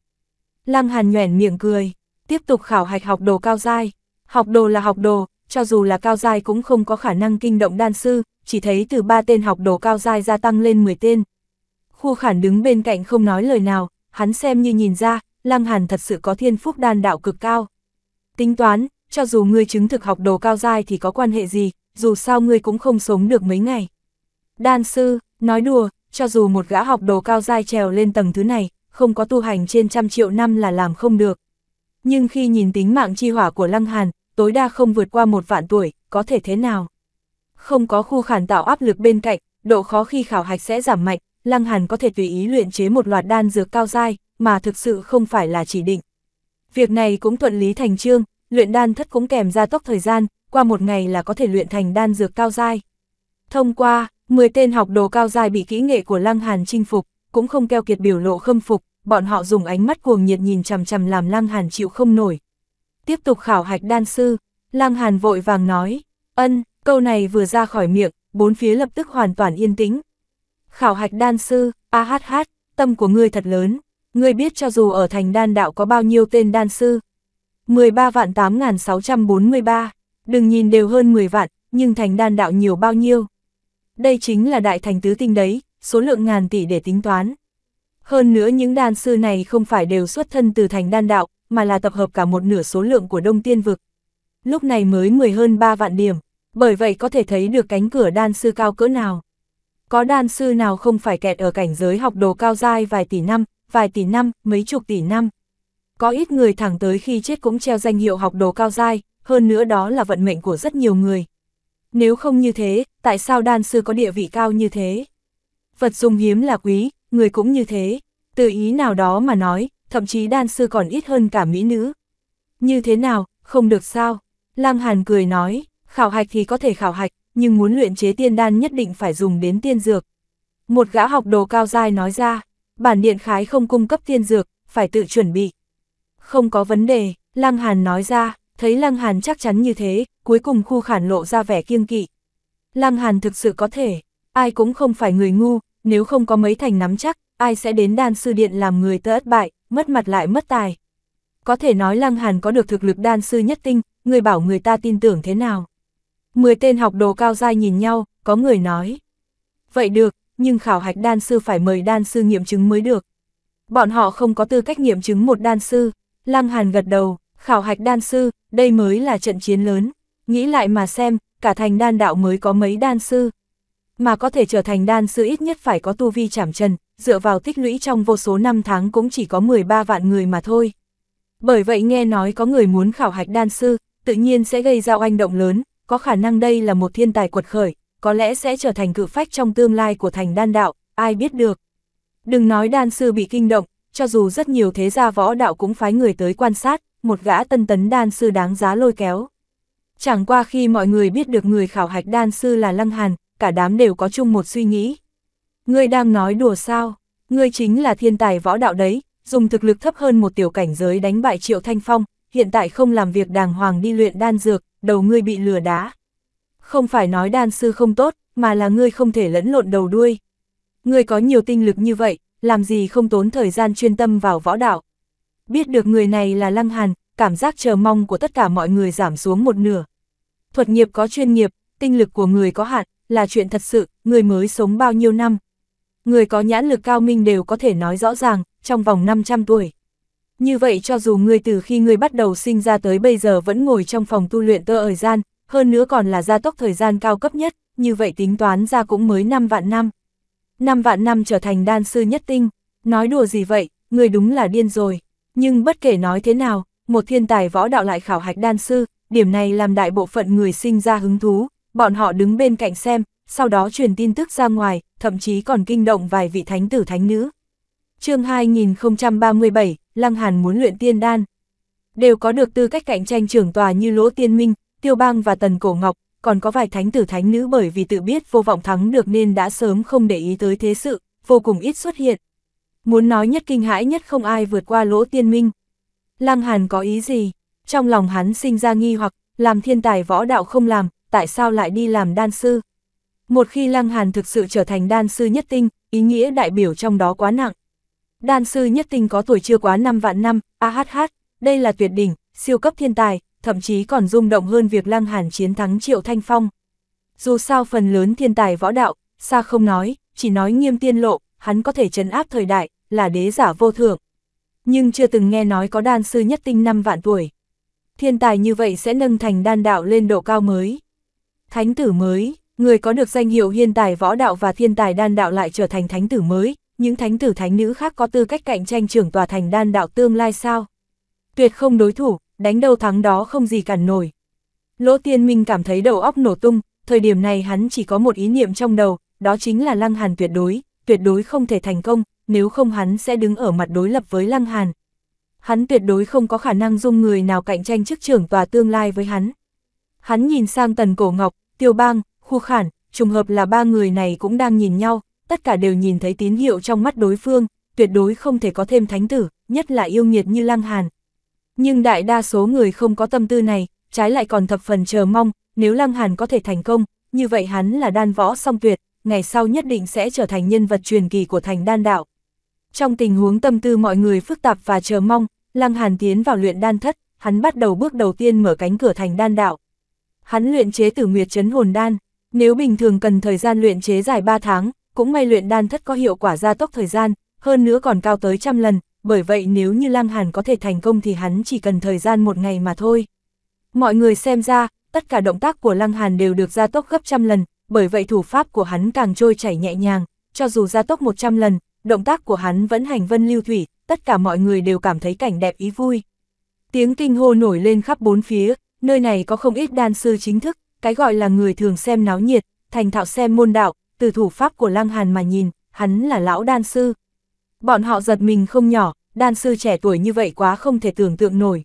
Lăng Hàn nhoẻn miệng cười, tiếp tục khảo hạch học đồ cao giai. Học đồ là học đồ, cho dù là cao giai cũng không có khả năng kinh động đan sư, chỉ thấy từ ba tên học đồ cao giai gia tăng lên 10 tên. Khu Khản đứng bên cạnh không nói lời nào, hắn xem như nhìn ra, Lăng Hàn thật sự có thiên phúc đan đạo cực cao. Tính toán, cho dù ngươi chứng thực học đồ cao giai thì có quan hệ gì, dù sao ngươi cũng không sống được mấy ngày. Đan sư, nói đùa, cho dù một gã học đồ cao giai trèo lên tầng thứ này, không có tu hành trên trăm triệu năm là làm không được. Nhưng khi nhìn tính mạng chi hỏa của Lăng Hàn, tối đa không vượt qua một vạn tuổi, có thể thế nào? Không có khu khản tạo áp lực bên cạnh, độ khó khi khảo hạch sẽ giảm mạnh, Lăng Hàn có thể tùy ý luyện chế một loạt đan dược cao dai, mà thực sự không phải là chỉ định. Việc này cũng thuận lý thành trương, luyện đan thất cũng kèm ra tốc thời gian, qua một ngày là có thể luyện thành đan dược cao dai. Thông qua, 10 tên học đồ cao dai bị kỹ nghệ của Lăng Hàn chinh phục cũng không keo kiệt biểu lộ khâm phục, bọn họ dùng ánh mắt cuồng nhiệt nhìn chằm chằm làm Lăng Hàn chịu không nổi. Tiếp tục khảo hạch đan sư, Lăng Hàn vội vàng nói, ân, câu này vừa ra khỏi miệng, bốn phía lập tức hoàn toàn yên tĩnh. Khảo hạch đan sư, a hát hát, tâm của ngươi thật lớn, ngươi biết cho dù ở thành đan đạo có bao nhiêu tên đan sư. 13 vạn 8643, đừng nhìn đều hơn 10 vạn, nhưng thành đan đạo nhiều bao nhiêu. Đây chính là đại thành tứ tinh đấy, số lượng ngàn tỷ để tính toán. Hơn nữa những đan sư này không phải đều xuất thân từ thành đan đạo, mà là tập hợp cả một nửa số lượng của đông tiên vực. Lúc này mới 10 hơn 3 vạn điểm, bởi vậy có thể thấy được cánh cửa đan sư cao cỡ nào. Có đan sư nào không phải kẹt ở cảnh giới học đồ cao dai vài tỷ năm, vài tỷ năm, mấy chục tỷ năm. Có ít người thẳng tới khi chết cũng treo danh hiệu học đồ cao dai, hơn nữa đó là vận mệnh của rất nhiều người. Nếu không như thế, tại sao đan sư có địa vị cao như thế? vật dùng hiếm là quý, người cũng như thế. Từ ý nào đó mà nói, thậm chí đan sư còn ít hơn cả mỹ nữ. Như thế nào, không được sao? Lăng Hàn cười nói, khảo hạch thì có thể khảo hạch, nhưng muốn luyện chế tiên đan nhất định phải dùng đến tiên dược. Một gã học đồ cao dai nói ra, bản điện khái không cung cấp tiên dược, phải tự chuẩn bị. Không có vấn đề, Lăng Hàn nói ra, thấy Lăng Hàn chắc chắn như thế, cuối cùng khu khản lộ ra vẻ kiêng kỵ. Lăng Hàn thực sự có thể, Ai cũng không phải người ngu, nếu không có mấy thành nắm chắc, ai sẽ đến đan sư điện làm người tớ ất bại, mất mặt lại mất tài. Có thể nói Lăng Hàn có được thực lực đan sư nhất tinh, người bảo người ta tin tưởng thế nào. Mười tên học đồ cao dai nhìn nhau, có người nói. Vậy được, nhưng khảo hạch đan sư phải mời đan sư nghiệm chứng mới được. Bọn họ không có tư cách nghiệm chứng một đan sư. Lăng Hàn gật đầu, khảo hạch đan sư, đây mới là trận chiến lớn. Nghĩ lại mà xem, cả thành đan đạo mới có mấy đan sư mà có thể trở thành đan sư ít nhất phải có tu vi chảm trần, dựa vào tích lũy trong vô số năm tháng cũng chỉ có 13 vạn người mà thôi. Bởi vậy nghe nói có người muốn khảo hạch đan sư, tự nhiên sẽ gây ra oanh động lớn, có khả năng đây là một thiên tài quật khởi, có lẽ sẽ trở thành cự phách trong tương lai của thành đan đạo, ai biết được. Đừng nói đan sư bị kinh động, cho dù rất nhiều thế gia võ đạo cũng phái người tới quan sát, một gã tân tấn đan sư đáng giá lôi kéo. Chẳng qua khi mọi người biết được người khảo hạch đan sư là Lăng Hàn, cả đám đều có chung một suy nghĩ. Ngươi đang nói đùa sao? Ngươi chính là thiên tài võ đạo đấy, dùng thực lực thấp hơn một tiểu cảnh giới đánh bại Triệu Thanh Phong, hiện tại không làm việc đàng hoàng đi luyện đan dược, đầu ngươi bị lừa đá. Không phải nói đan sư không tốt, mà là ngươi không thể lẫn lộn đầu đuôi. Ngươi có nhiều tinh lực như vậy, làm gì không tốn thời gian chuyên tâm vào võ đạo. Biết được người này là Lăng Hàn, cảm giác chờ mong của tất cả mọi người giảm xuống một nửa. Thuật nghiệp có chuyên nghiệp, tinh lực của người có hạn, là chuyện thật sự, người mới sống bao nhiêu năm. Người có nhãn lực cao minh đều có thể nói rõ ràng, trong vòng 500 tuổi. Như vậy cho dù người từ khi người bắt đầu sinh ra tới bây giờ vẫn ngồi trong phòng tu luyện tơ ở gian, hơn nữa còn là gia tốc thời gian cao cấp nhất, như vậy tính toán ra cũng mới 5 vạn năm. 5 vạn năm trở thành đan sư nhất tinh, nói đùa gì vậy, người đúng là điên rồi. Nhưng bất kể nói thế nào, một thiên tài võ đạo lại khảo hạch đan sư, điểm này làm đại bộ phận người sinh ra hứng thú, bọn họ đứng bên cạnh xem, sau đó truyền tin tức ra ngoài, thậm chí còn kinh động vài vị thánh tử thánh nữ. chương 2037, Lăng Hàn muốn luyện tiên đan. Đều có được tư cách cạnh tranh trưởng tòa như Lỗ Tiên Minh, Tiêu Bang và Tần Cổ Ngọc, còn có vài thánh tử thánh nữ bởi vì tự biết vô vọng thắng được nên đã sớm không để ý tới thế sự, vô cùng ít xuất hiện. Muốn nói nhất kinh hãi nhất không ai vượt qua Lỗ Tiên Minh. Lăng Hàn có ý gì? Trong lòng hắn sinh ra nghi hoặc, làm thiên tài võ đạo không làm, tại sao lại đi làm đan sư? Một khi Lăng Hàn thực sự trở thành đan sư nhất tinh, ý nghĩa đại biểu trong đó quá nặng. Đan sư nhất tinh có tuổi chưa quá 5 vạn năm, AHH, đây là tuyệt đỉnh, siêu cấp thiên tài, thậm chí còn rung động hơn việc Lăng Hàn chiến thắng Triệu Thanh Phong. Dù sao phần lớn thiên tài võ đạo, xa không nói, chỉ nói nghiêm tiên lộ, hắn có thể trấn áp thời đại, là đế giả vô thượng. Nhưng chưa từng nghe nói có đan sư nhất tinh năm vạn tuổi. Thiên tài như vậy sẽ nâng thành đan đạo lên độ cao mới. Thánh tử mới, người có được danh hiệu hiên tài võ đạo và thiên tài đan đạo lại trở thành thánh tử mới, những thánh tử thánh nữ khác có tư cách cạnh tranh trưởng tòa thành đan đạo tương lai sao? Tuyệt không đối thủ, đánh đâu thắng đó không gì cản nổi. Lỗ Tiên Minh cảm thấy đầu óc nổ tung, thời điểm này hắn chỉ có một ý niệm trong đầu, đó chính là Lăng Hàn tuyệt đối, tuyệt đối không thể thành công, nếu không hắn sẽ đứng ở mặt đối lập với Lăng Hàn. Hắn tuyệt đối không có khả năng dung người nào cạnh tranh chức trưởng tòa tương lai với hắn. Hắn nhìn sang tần cổ ngọc, tiêu bang, khu khản, trùng hợp là ba người này cũng đang nhìn nhau, tất cả đều nhìn thấy tín hiệu trong mắt đối phương, tuyệt đối không thể có thêm thánh tử, nhất là yêu nghiệt như lăng hàn. Nhưng đại đa số người không có tâm tư này, trái lại còn thập phần chờ mong, nếu lăng hàn có thể thành công, như vậy hắn là đan võ song tuyệt, ngày sau nhất định sẽ trở thành nhân vật truyền kỳ của thành đan đạo. Trong tình huống tâm tư mọi người phức tạp và chờ mong, lăng hàn tiến vào luyện đan thất, hắn bắt đầu bước đầu tiên mở cánh cửa thành đan đạo hắn luyện chế tử nguyệt chấn hồn đan, nếu bình thường cần thời gian luyện chế dài 3 tháng, cũng may luyện đan thất có hiệu quả gia tốc thời gian, hơn nữa còn cao tới trăm lần, bởi vậy nếu như Lăng Hàn có thể thành công thì hắn chỉ cần thời gian một ngày mà thôi. Mọi người xem ra, tất cả động tác của Lăng Hàn đều được gia tốc gấp trăm lần, bởi vậy thủ pháp của hắn càng trôi chảy nhẹ nhàng, cho dù gia tốc 100 lần, động tác của hắn vẫn hành vân lưu thủy, tất cả mọi người đều cảm thấy cảnh đẹp ý vui. Tiếng kinh hô nổi lên khắp bốn phía, nơi này có không ít đan sư chính thức, cái gọi là người thường xem náo nhiệt, thành thạo xem môn đạo, từ thủ pháp của Lăng Hàn mà nhìn, hắn là lão đan sư. Bọn họ giật mình không nhỏ, đan sư trẻ tuổi như vậy quá không thể tưởng tượng nổi.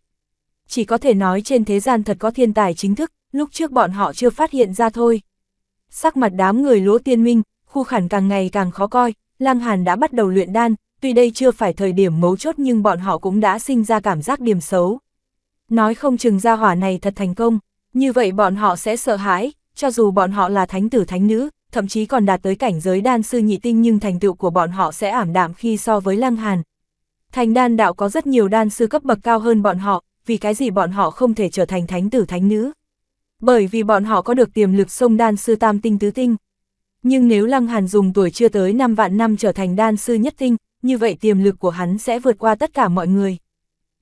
Chỉ có thể nói trên thế gian thật có thiên tài chính thức, lúc trước bọn họ chưa phát hiện ra thôi. Sắc mặt đám người lúa tiên minh, khu khẳng càng ngày càng khó coi, Lăng Hàn đã bắt đầu luyện đan, tuy đây chưa phải thời điểm mấu chốt nhưng bọn họ cũng đã sinh ra cảm giác điểm xấu. Nói không chừng gia hỏa này thật thành công, như vậy bọn họ sẽ sợ hãi, cho dù bọn họ là thánh tử thánh nữ, thậm chí còn đạt tới cảnh giới đan sư nhị tinh nhưng thành tựu của bọn họ sẽ ảm đạm khi so với Lăng Hàn. Thành đan đạo có rất nhiều đan sư cấp bậc cao hơn bọn họ, vì cái gì bọn họ không thể trở thành thánh tử thánh nữ. Bởi vì bọn họ có được tiềm lực sông đan sư tam tinh tứ tinh. Nhưng nếu Lăng Hàn dùng tuổi chưa tới 5 vạn năm trở thành đan sư nhất tinh, như vậy tiềm lực của hắn sẽ vượt qua tất cả mọi người.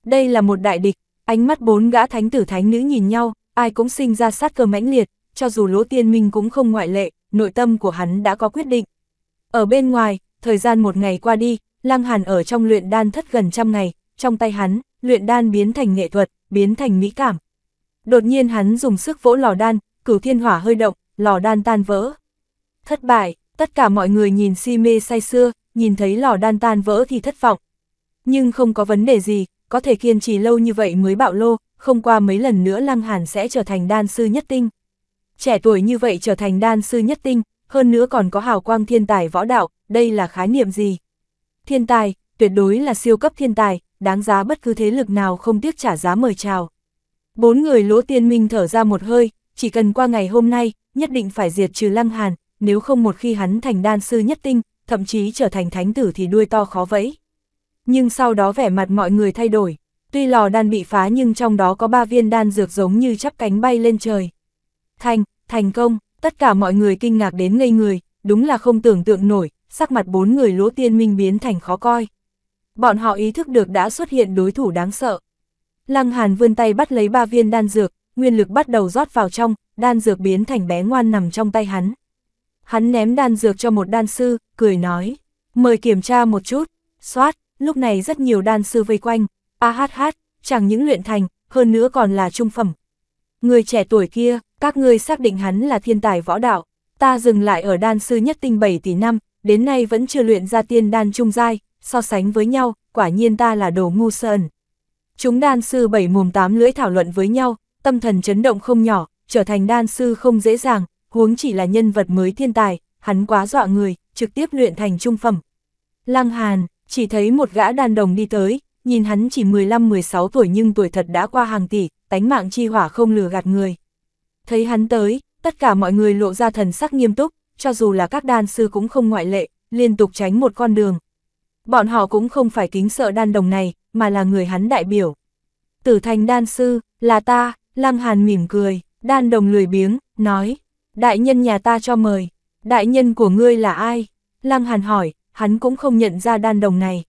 Đây là một đại địch, Ánh mắt bốn gã thánh tử thánh nữ nhìn nhau, ai cũng sinh ra sát cơ mãnh liệt, cho dù lỗ tiên minh cũng không ngoại lệ, nội tâm của hắn đã có quyết định. Ở bên ngoài, thời gian một ngày qua đi, Lăng Hàn ở trong luyện đan thất gần trăm ngày, trong tay hắn, luyện đan biến thành nghệ thuật, biến thành mỹ cảm. Đột nhiên hắn dùng sức vỗ lò đan, cửu thiên hỏa hơi động, lò đan tan vỡ. Thất bại, tất cả mọi người nhìn si mê say xưa, nhìn thấy lò đan tan vỡ thì thất vọng. Nhưng không có vấn đề gì, có thể kiên trì lâu như vậy mới bạo lô, không qua mấy lần nữa Lăng Hàn sẽ trở thành đan sư nhất tinh. Trẻ tuổi như vậy trở thành đan sư nhất tinh, hơn nữa còn có hào quang thiên tài võ đạo, đây là khái niệm gì? Thiên tài, tuyệt đối là siêu cấp thiên tài, đáng giá bất cứ thế lực nào không tiếc trả giá mời chào. Bốn người lỗ tiên minh thở ra một hơi, chỉ cần qua ngày hôm nay, nhất định phải diệt trừ Lăng Hàn, nếu không một khi hắn thành đan sư nhất tinh, thậm chí trở thành thánh tử thì đuôi to khó vẫy. Nhưng sau đó vẻ mặt mọi người thay đổi, tuy lò đan bị phá nhưng trong đó có ba viên đan dược giống như chắp cánh bay lên trời. Thành, thành công, tất cả mọi người kinh ngạc đến ngây người, đúng là không tưởng tượng nổi, sắc mặt bốn người lỗ tiên minh biến thành khó coi. Bọn họ ý thức được đã xuất hiện đối thủ đáng sợ. Lăng Hàn vươn tay bắt lấy ba viên đan dược, nguyên lực bắt đầu rót vào trong, đan dược biến thành bé ngoan nằm trong tay hắn. Hắn ném đan dược cho một đan sư, cười nói, mời kiểm tra một chút, soát lúc này rất nhiều đan sư vây quanh, a hát hát, chẳng những luyện thành, hơn nữa còn là trung phẩm. Người trẻ tuổi kia, các ngươi xác định hắn là thiên tài võ đạo, ta dừng lại ở đan sư nhất tinh 7 tỷ năm, đến nay vẫn chưa luyện ra tiên đan trung giai, so sánh với nhau, quả nhiên ta là đồ ngu sơn. Chúng đan sư bảy mồm tám lưỡi thảo luận với nhau, tâm thần chấn động không nhỏ, trở thành đan sư không dễ dàng, huống chỉ là nhân vật mới thiên tài, hắn quá dọa người, trực tiếp luyện thành trung phẩm. Lăng Hàn, chỉ thấy một gã đàn đồng đi tới, nhìn hắn chỉ 15-16 tuổi nhưng tuổi thật đã qua hàng tỷ, tánh mạng chi hỏa không lừa gạt người. Thấy hắn tới, tất cả mọi người lộ ra thần sắc nghiêm túc, cho dù là các đan sư cũng không ngoại lệ, liên tục tránh một con đường. Bọn họ cũng không phải kính sợ đàn đồng này, mà là người hắn đại biểu. Tử thành đan sư, là ta, Lăng Hàn mỉm cười, đàn đồng lười biếng, nói, đại nhân nhà ta cho mời, đại nhân của ngươi là ai? Lăng Hàn hỏi, hắn cũng không nhận ra đan đồng này.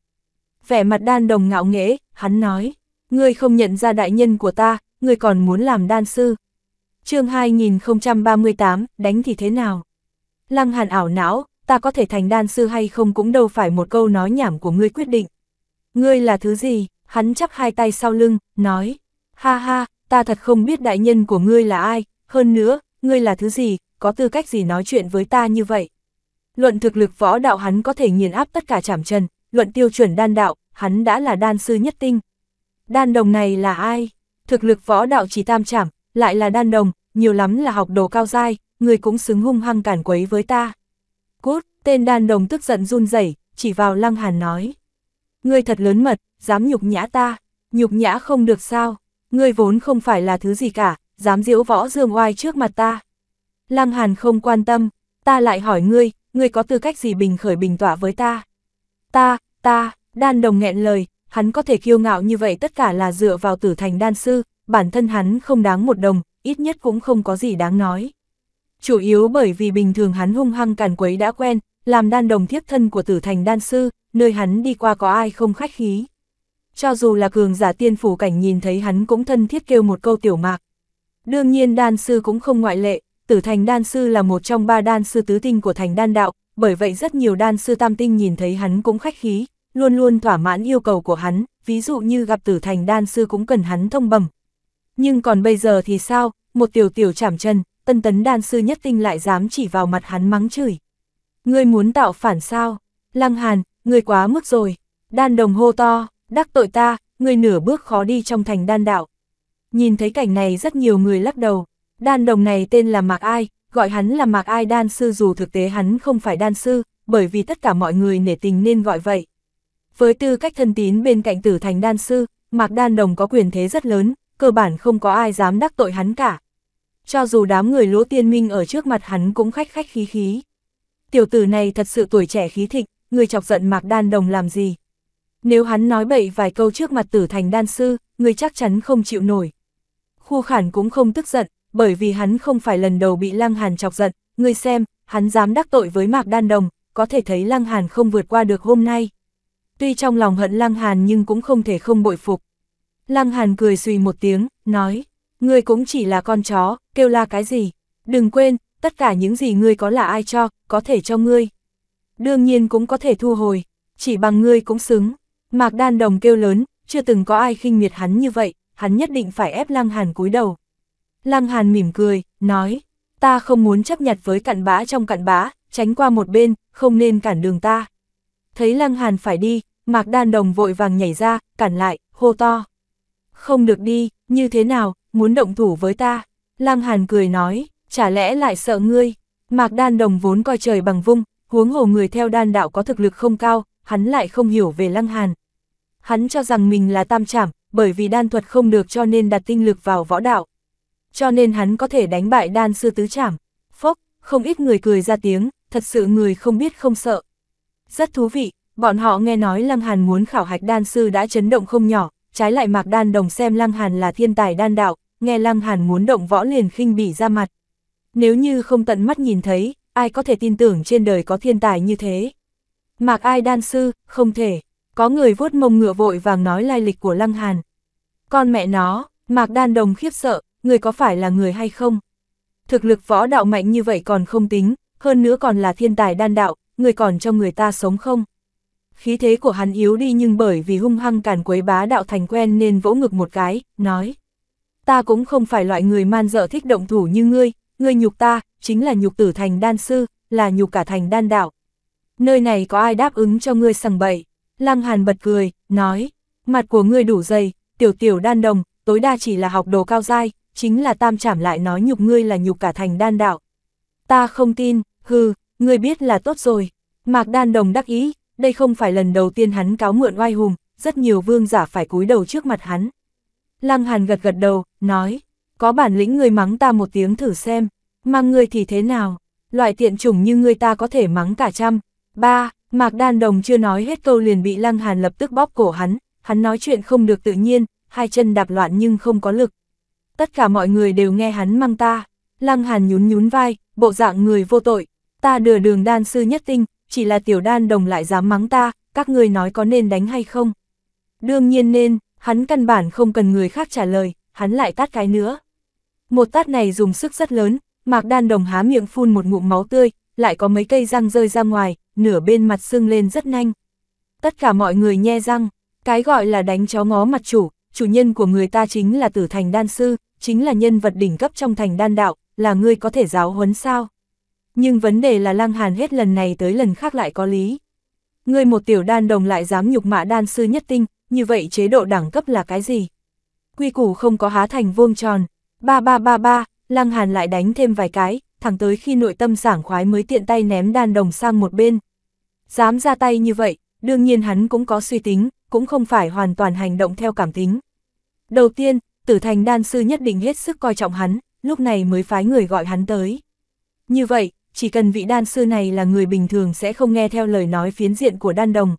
Vẻ mặt đan đồng ngạo nghễ, hắn nói, ngươi không nhận ra đại nhân của ta, ngươi còn muốn làm đan sư. chương 2038, đánh thì thế nào? Lăng hàn ảo não, ta có thể thành đan sư hay không cũng đâu phải một câu nói nhảm của ngươi quyết định. Ngươi là thứ gì? Hắn chắp hai tay sau lưng, nói, ha ha, ta thật không biết đại nhân của ngươi là ai, hơn nữa, ngươi là thứ gì, có tư cách gì nói chuyện với ta như vậy. Luận thực lực võ đạo hắn có thể nghiền áp tất cả chảm trần, luận tiêu chuẩn đan đạo, hắn đã là đan sư nhất tinh. Đan đồng này là ai? Thực lực võ đạo chỉ tam chảm, lại là đan đồng, nhiều lắm là học đồ cao dai, người cũng xứng hung hăng cản quấy với ta. Cút, tên đan đồng tức giận run rẩy chỉ vào lăng hàn nói. Ngươi thật lớn mật, dám nhục nhã ta, nhục nhã không được sao, ngươi vốn không phải là thứ gì cả, dám diễu võ dương oai trước mặt ta. Lăng hàn không quan tâm, ta lại hỏi ngươi, ngươi có tư cách gì bình khởi bình tỏa với ta? Ta, ta, đan đồng nghẹn lời, hắn có thể kiêu ngạo như vậy tất cả là dựa vào tử thành đan sư, bản thân hắn không đáng một đồng, ít nhất cũng không có gì đáng nói. Chủ yếu bởi vì bình thường hắn hung hăng càn quấy đã quen, làm đan đồng thiếp thân của tử thành đan sư, nơi hắn đi qua có ai không khách khí. Cho dù là cường giả tiên phủ cảnh nhìn thấy hắn cũng thân thiết kêu một câu tiểu mạc. Đương nhiên đan sư cũng không ngoại lệ, tử thành đan sư là một trong ba đan sư tứ tinh của thành đan đạo, bởi vậy rất nhiều đan sư tam tinh nhìn thấy hắn cũng khách khí, luôn luôn thỏa mãn yêu cầu của hắn, ví dụ như gặp tử thành đan sư cũng cần hắn thông bẩm. Nhưng còn bây giờ thì sao, một tiểu tiểu chảm chân, tân tấn đan sư nhất tinh lại dám chỉ vào mặt hắn mắng chửi. Ngươi muốn tạo phản sao? Lăng Hàn, ngươi quá mức rồi. Đan đồng hô to, đắc tội ta, ngươi nửa bước khó đi trong thành đan đạo. Nhìn thấy cảnh này rất nhiều người lắc đầu, Đan đồng này tên là Mạc Ai, gọi hắn là Mạc Ai Đan Sư dù thực tế hắn không phải Đan Sư, bởi vì tất cả mọi người nể tình nên gọi vậy. Với tư cách thân tín bên cạnh tử thành Đan Sư, Mạc Đan đồng có quyền thế rất lớn, cơ bản không có ai dám đắc tội hắn cả. Cho dù đám người lỗ tiên minh ở trước mặt hắn cũng khách khách khí khí. Tiểu tử này thật sự tuổi trẻ khí thịnh, người chọc giận Mạc Đan Đồng làm gì? Nếu hắn nói bậy vài câu trước mặt tử thành đan sư, người chắc chắn không chịu nổi. Khu khản cũng không tức giận, bởi vì hắn không phải lần đầu bị Lăng Hàn chọc giận, ngươi xem, hắn dám đắc tội với Mạc Đan Đồng, có thể thấy Lăng Hàn không vượt qua được hôm nay. Tuy trong lòng hận Lăng Hàn nhưng cũng không thể không bội phục. Lăng Hàn cười suy một tiếng, nói, ngươi cũng chỉ là con chó, kêu la cái gì, đừng quên, tất cả những gì ngươi có là ai cho, có thể cho ngươi. Đương nhiên cũng có thể thu hồi, chỉ bằng ngươi cũng xứng. Mạc Đan Đồng kêu lớn, chưa từng có ai khinh miệt hắn như vậy, hắn nhất định phải ép Lăng Hàn cúi đầu. Lăng Hàn mỉm cười, nói, ta không muốn chấp nhặt với cặn bã trong cặn bã, tránh qua một bên, không nên cản đường ta. Thấy Lăng Hàn phải đi, Mạc Đan Đồng vội vàng nhảy ra, cản lại, hô to. Không được đi, như thế nào, muốn động thủ với ta? Lăng Hàn cười nói, chả lẽ lại sợ ngươi? Mạc Đan Đồng vốn coi trời bằng vung, huống hồ người theo đan đạo có thực lực không cao, hắn lại không hiểu về Lăng Hàn. Hắn cho rằng mình là tam trảm, bởi vì đan thuật không được cho nên đặt tinh lực vào võ đạo, cho nên hắn có thể đánh bại đan sư tứ trảm. Phốc, không ít người cười ra tiếng, thật sự người không biết không sợ. Rất thú vị, bọn họ nghe nói Lăng Hàn muốn khảo hạch đan sư đã chấn động không nhỏ, trái lại Mạc Đan Đồng xem Lăng Hàn là thiên tài đan đạo, nghe Lăng Hàn muốn động võ liền khinh bỉ ra mặt. Nếu như không tận mắt nhìn thấy, ai có thể tin tưởng trên đời có thiên tài như thế. Mạc ai đan sư, không thể. Có người vuốt mông ngựa vội vàng nói lai lịch của Lăng Hàn. Con mẹ nó, Mạc Đan Đồng khiếp sợ, người có phải là người hay không? Thực lực võ đạo mạnh như vậy còn không tính, hơn nữa còn là thiên tài đan đạo, người còn cho người ta sống không? Khí thế của hắn yếu đi nhưng bởi vì hung hăng càn quấy bá đạo thành quen nên vỗ ngực một cái, nói. Ta cũng không phải loại người man dợ thích động thủ như ngươi, ngươi nhục ta, chính là nhục tử thành đan sư, là nhục cả thành đan đạo. Nơi này có ai đáp ứng cho ngươi sằng bậy? Lăng Hàn bật cười, nói, mặt của ngươi đủ dày, tiểu tiểu đan đồng, tối đa chỉ là học đồ cao dai, chính là tam trảm lại nói nhục ngươi là nhục cả thành đan đạo. Ta không tin, hừ, ngươi biết là tốt rồi. Mạc đan đồng đắc ý, đây không phải lần đầu tiên hắn cáo mượn oai hùng, rất nhiều vương giả phải cúi đầu trước mặt hắn. Lăng hàn gật gật đầu, nói, có bản lĩnh ngươi mắng ta một tiếng thử xem, mà ngươi thì thế nào, loại tiện chủng như ngươi ta có thể mắng cả trăm. Ba, Mạc Đan Đồng chưa nói hết câu liền bị Lăng Hàn lập tức bóp cổ hắn, hắn nói chuyện không được tự nhiên, hai chân đạp loạn nhưng không có lực tất cả mọi người đều nghe hắn mang ta. Lăng Hàn nhún nhún vai, bộ dạng người vô tội, ta đưa đường đan sư nhất tinh, chỉ là tiểu đan đồng lại dám mắng ta, các người nói có nên đánh hay không? Đương nhiên nên, hắn căn bản không cần người khác trả lời, hắn lại tát cái nữa. Một tát này dùng sức rất lớn, mạc đan đồng há miệng phun một ngụm máu tươi, lại có mấy cây răng rơi ra ngoài, nửa bên mặt sưng lên rất nhanh. Tất cả mọi người nhe răng, cái gọi là đánh chó ngó mặt chủ, chủ nhân của người ta chính là tử thành đan sư, chính là nhân vật đỉnh cấp trong thành đan đạo, là ngươi có thể giáo huấn sao? Nhưng vấn đề là Lăng Hàn hết lần này tới lần khác lại có lý. Ngươi một tiểu đan đồng lại dám nhục mạ đan sư nhất tinh, như vậy chế độ đẳng cấp là cái gì? Quy củ không có há thành vuông tròn. Ba ba ba ba, Lăng Hàn lại đánh thêm vài cái, thẳng tới khi nội tâm sảng khoái mới tiện tay ném đan đồng sang một bên. Dám ra tay như vậy, đương nhiên hắn cũng có suy tính, cũng không phải hoàn toàn hành động theo cảm tính. Đầu tiên, tử thành đan sư nhất định hết sức coi trọng hắn, lúc này mới phái người gọi hắn tới. Như vậy, chỉ cần vị đan sư này là người bình thường sẽ không nghe theo lời nói phiến diện của đan đồng.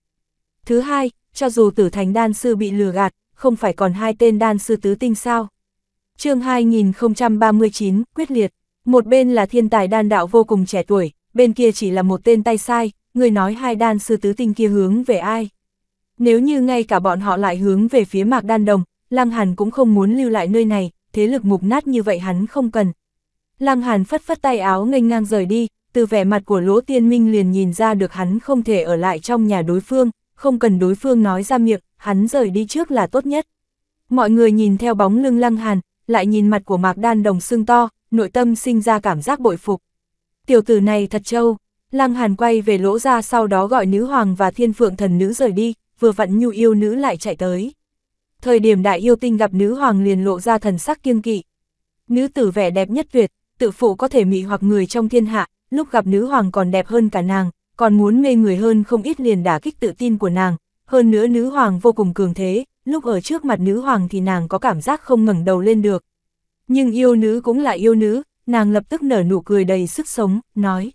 Thứ hai, cho dù tử thành đan sư bị lừa gạt, không phải còn hai tên đan sư tứ tinh sao. chương 2039, quyết liệt, một bên là thiên tài đan đạo vô cùng trẻ tuổi, bên kia chỉ là một tên tay sai, người nói hai đan sư tứ tinh kia hướng về ai. Nếu như ngay cả bọn họ lại hướng về phía mạc đan đồng, Lăng Hàn cũng không muốn lưu lại nơi này, thế lực mục nát như vậy hắn không cần. Lăng Hàn phất phất tay áo nghênh ngang rời đi, từ vẻ mặt của Lỗ Tiên Minh liền nhìn ra được hắn không thể ở lại trong nhà đối phương, không cần đối phương nói ra miệng, hắn rời đi trước là tốt nhất. Mọi người nhìn theo bóng lưng Lăng Hàn, lại nhìn mặt của Mạc Đan Đồng sưng to, nội tâm sinh ra cảm giác bội phục. Tiểu tử này thật trâu, Lăng Hàn quay về lỗ ra sau đó gọi nữ hoàng và thiên phượng thần nữ rời đi, vừa vặn nhu yêu nữ lại chạy tới thời điểm đại yêu tinh gặp nữ hoàng liền lộ ra thần sắc kiêng kỵ. Nữ tử vẻ đẹp nhất tuyệt, tự phụ có thể mị hoặc người trong thiên hạ, lúc gặp nữ hoàng còn đẹp hơn cả nàng, còn muốn mê người hơn không ít liền đả kích tự tin của nàng, hơn nữa nữ hoàng vô cùng cường thế, lúc ở trước mặt nữ hoàng thì nàng có cảm giác không ngẩng đầu lên được. Nhưng yêu nữ cũng là yêu nữ, nàng lập tức nở nụ cười đầy sức sống, nói.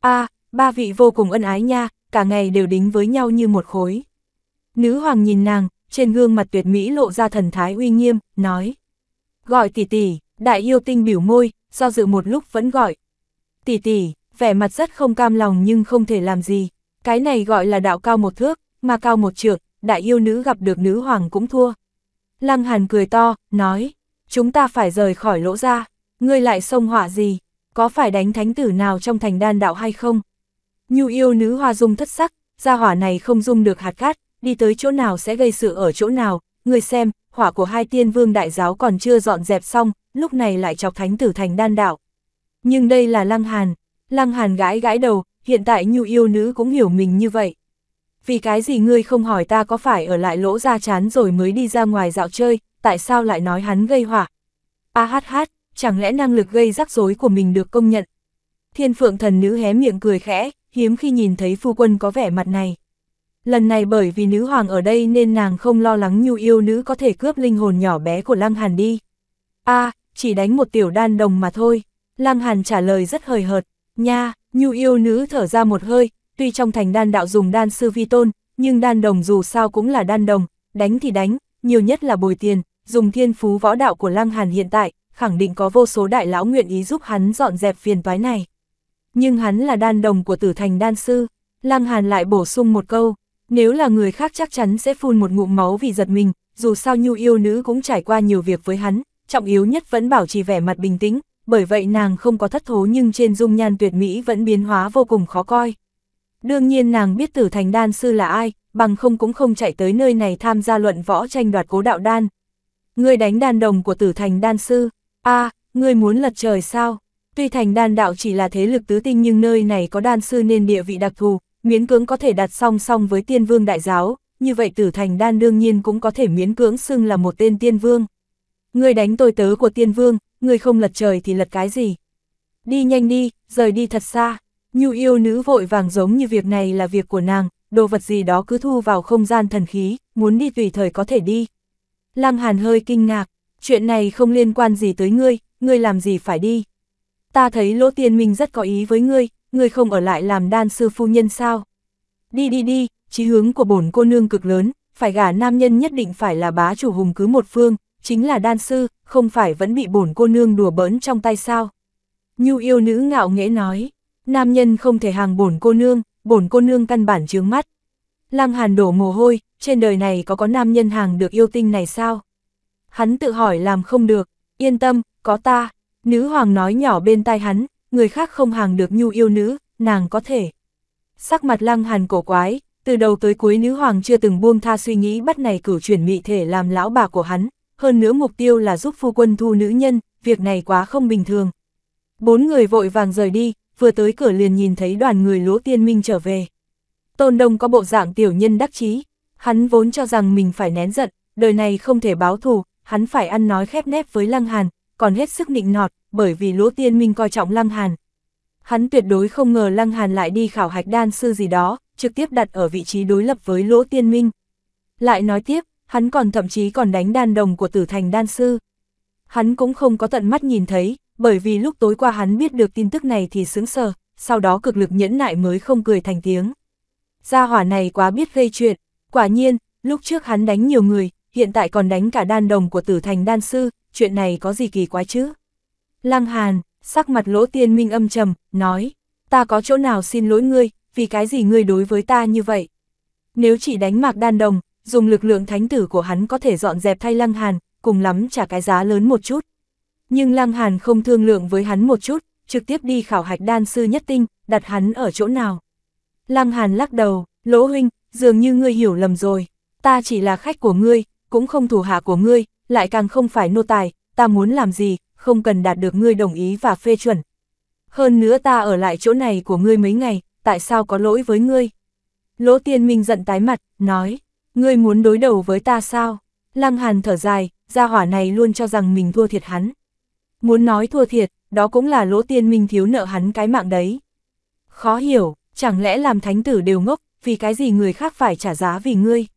a ba vị vô cùng ân ái nha, cả ngày đều đính với nhau như một khối. Nữ hoàng nhìn nàng, trên gương mặt tuyệt mỹ lộ ra thần thái uy nghiêm, nói. Gọi tỷ tỷ, đại yêu tinh biểu môi, do dự một lúc vẫn gọi. Tỷ tỷ, vẻ mặt rất không cam lòng nhưng không thể làm gì. Cái này gọi là đạo cao một thước, mà cao một trượng, đại yêu nữ gặp được nữ hoàng cũng thua. Lăng Hàn cười to, nói, chúng ta phải rời khỏi lỗ ra, ngươi lại xông họa gì, có phải đánh thánh tử nào trong thành đan đạo hay không? Nhu yêu nữ hoa dung thất sắc, ra hỏa này không dung được hạt cát, đi tới chỗ nào sẽ gây sự ở chỗ nào, người xem, hỏa của hai tiên vương đại giáo còn chưa dọn dẹp xong, lúc này lại chọc thánh tử thành đan đạo. Nhưng đây là Lăng Hàn, Lăng Hàn gãi gãi đầu, hiện tại nhu yêu nữ cũng hiểu mình như vậy. Vì cái gì ngươi không hỏi ta có phải ở lại lỗ ra chán rồi mới đi ra ngoài dạo chơi, tại sao lại nói hắn gây hỏa? A hát hát, chẳng lẽ năng lực gây rắc rối của mình được công nhận? Thiên phượng thần nữ hé miệng cười khẽ, hiếm khi nhìn thấy phu quân có vẻ mặt này. Lần này bởi vì nữ hoàng ở đây nên nàng không lo lắng nhu yêu nữ có thể cướp linh hồn nhỏ bé của Lăng Hàn đi. a à, chỉ đánh một tiểu đan đồng mà thôi. Lăng Hàn trả lời rất hời hợt. Nha, nhu yêu nữ thở ra một hơi, tuy trong thành đan đạo dùng đan sư vi tôn, nhưng đan đồng dù sao cũng là đan đồng, đánh thì đánh, nhiều nhất là bồi tiền, dùng thiên phú võ đạo của Lăng Hàn hiện tại, khẳng định có vô số đại lão nguyện ý giúp hắn dọn dẹp phiền toái này. Nhưng hắn là đan đồng của tử thành đan sư, Lăng Hàn lại bổ sung một câu, nếu là người khác chắc chắn sẽ phun một ngụm máu vì giật mình, dù sao nhu yêu nữ cũng trải qua nhiều việc với hắn, trọng yếu nhất vẫn bảo trì vẻ mặt bình tĩnh, bởi vậy nàng không có thất thố nhưng trên dung nhan tuyệt mỹ vẫn biến hóa vô cùng khó coi. Đương nhiên nàng biết tử thành đan sư là ai, bằng không cũng không chạy tới nơi này tham gia luận võ tranh đoạt cố đạo đan. người đánh đan đồng của tử thành đan sư, a người muốn lật trời sao? Tuy thành đan đạo chỉ là thế lực tứ tinh nhưng nơi này có đan sư nên địa vị đặc thù, miễn cưỡng có thể đặt song song với tiên vương đại giáo, như vậy tử thành đan đương nhiên cũng có thể miễn cưỡng xưng là một tên tiên vương. Người đánh tôi tớ của tiên vương, người không lật trời thì lật cái gì. Đi nhanh đi, rời đi thật xa. Nhu yêu nữ vội vàng giống như việc này là việc của nàng, đồ vật gì đó cứ thu vào không gian thần khí, muốn đi tùy thời có thể đi. Lăng Hàn hơi kinh ngạc, chuyện này không liên quan gì tới ngươi, ngươi làm gì phải đi. Ta thấy lỗ tiên minh rất có ý với ngươi, Ngươi không ở lại làm đan sư phu nhân sao? Đi đi đi, chí hướng của bổn cô nương cực lớn, phải gả nam nhân nhất định phải là bá chủ hùng cứ một phương, chính là đan sư, không phải vẫn bị bổn cô nương đùa bỡn trong tay sao? Nhu yêu nữ ngạo nghễ nói, nam nhân không thể hàng bổn cô nương, bổn cô nương căn bản chướng mắt. Lăng hàn đổ mồ hôi, trên đời này có có nam nhân hàng được yêu tinh này sao? Hắn tự hỏi làm không được, yên tâm, có ta, nữ hoàng nói nhỏ bên tai hắn, người khác không hàng được nhu yêu nữ, nàng có thể. Sắc mặt lăng hàn cổ quái, từ đầu tới cuối nữ hoàng chưa từng buông tha suy nghĩ bắt này cử chuyển mị thể làm lão bà của hắn, hơn nữa mục tiêu là giúp phu quân thu nữ nhân, việc này quá không bình thường. Bốn người vội vàng rời đi, vừa tới cửa liền nhìn thấy đoàn người lỗ tiên minh trở về. Tôn Đông có bộ dạng tiểu nhân đắc chí, hắn vốn cho rằng mình phải nén giận, đời này không thể báo thù, hắn phải ăn nói khép nép với Lăng Hàn, còn hết sức nịnh nọt, bởi vì Lỗ Tiên Minh coi trọng Lăng Hàn. Hắn tuyệt đối không ngờ Lăng Hàn lại đi khảo hạch đan sư gì đó, trực tiếp đặt ở vị trí đối lập với Lỗ Tiên Minh. Lại nói tiếp, hắn còn thậm chí còn đánh đan đồng của tử thành đan sư. Hắn cũng không có tận mắt nhìn thấy, bởi vì lúc tối qua hắn biết được tin tức này thì sướng sờ, sau đó cực lực nhẫn nại mới không cười thành tiếng. Gia hỏa này quá biết gây chuyện, quả nhiên, lúc trước hắn đánh nhiều người, hiện tại còn đánh cả đan đồng của tử thành đan sư, chuyện này có gì kỳ quái chứ? Lăng Hàn, sắc mặt lỗ tiên minh âm trầm, nói, ta có chỗ nào xin lỗi ngươi, vì cái gì ngươi đối với ta như vậy? Nếu chỉ đánh mạc đan đồng, dùng lực lượng thánh tử của hắn có thể dọn dẹp thay Lăng Hàn, cùng lắm trả cái giá lớn một chút. Nhưng Lăng Hàn không thương lượng với hắn một chút, trực tiếp đi khảo hạch đan sư nhất tinh, đặt hắn ở chỗ nào. Lăng Hàn lắc đầu, lỗ huynh, dường như ngươi hiểu lầm rồi, ta chỉ là khách của ngươi, cũng không thủ hạ của ngươi, lại càng không phải nô tài, ta muốn làm gì, không cần đạt được ngươi đồng ý và phê chuẩn. Hơn nữa ta ở lại chỗ này của ngươi mấy ngày, tại sao có lỗi với ngươi? Lỗ tiên minh giận tái mặt, nói, ngươi muốn đối đầu với ta sao? Lăng hàn thở dài, gia hỏa này luôn cho rằng mình thua thiệt hắn. Muốn nói thua thiệt, đó cũng là lỗ tiên minh thiếu nợ hắn cái mạng đấy. Khó hiểu, chẳng lẽ làm thánh tử đều ngốc, vì cái gì người khác phải trả giá vì ngươi?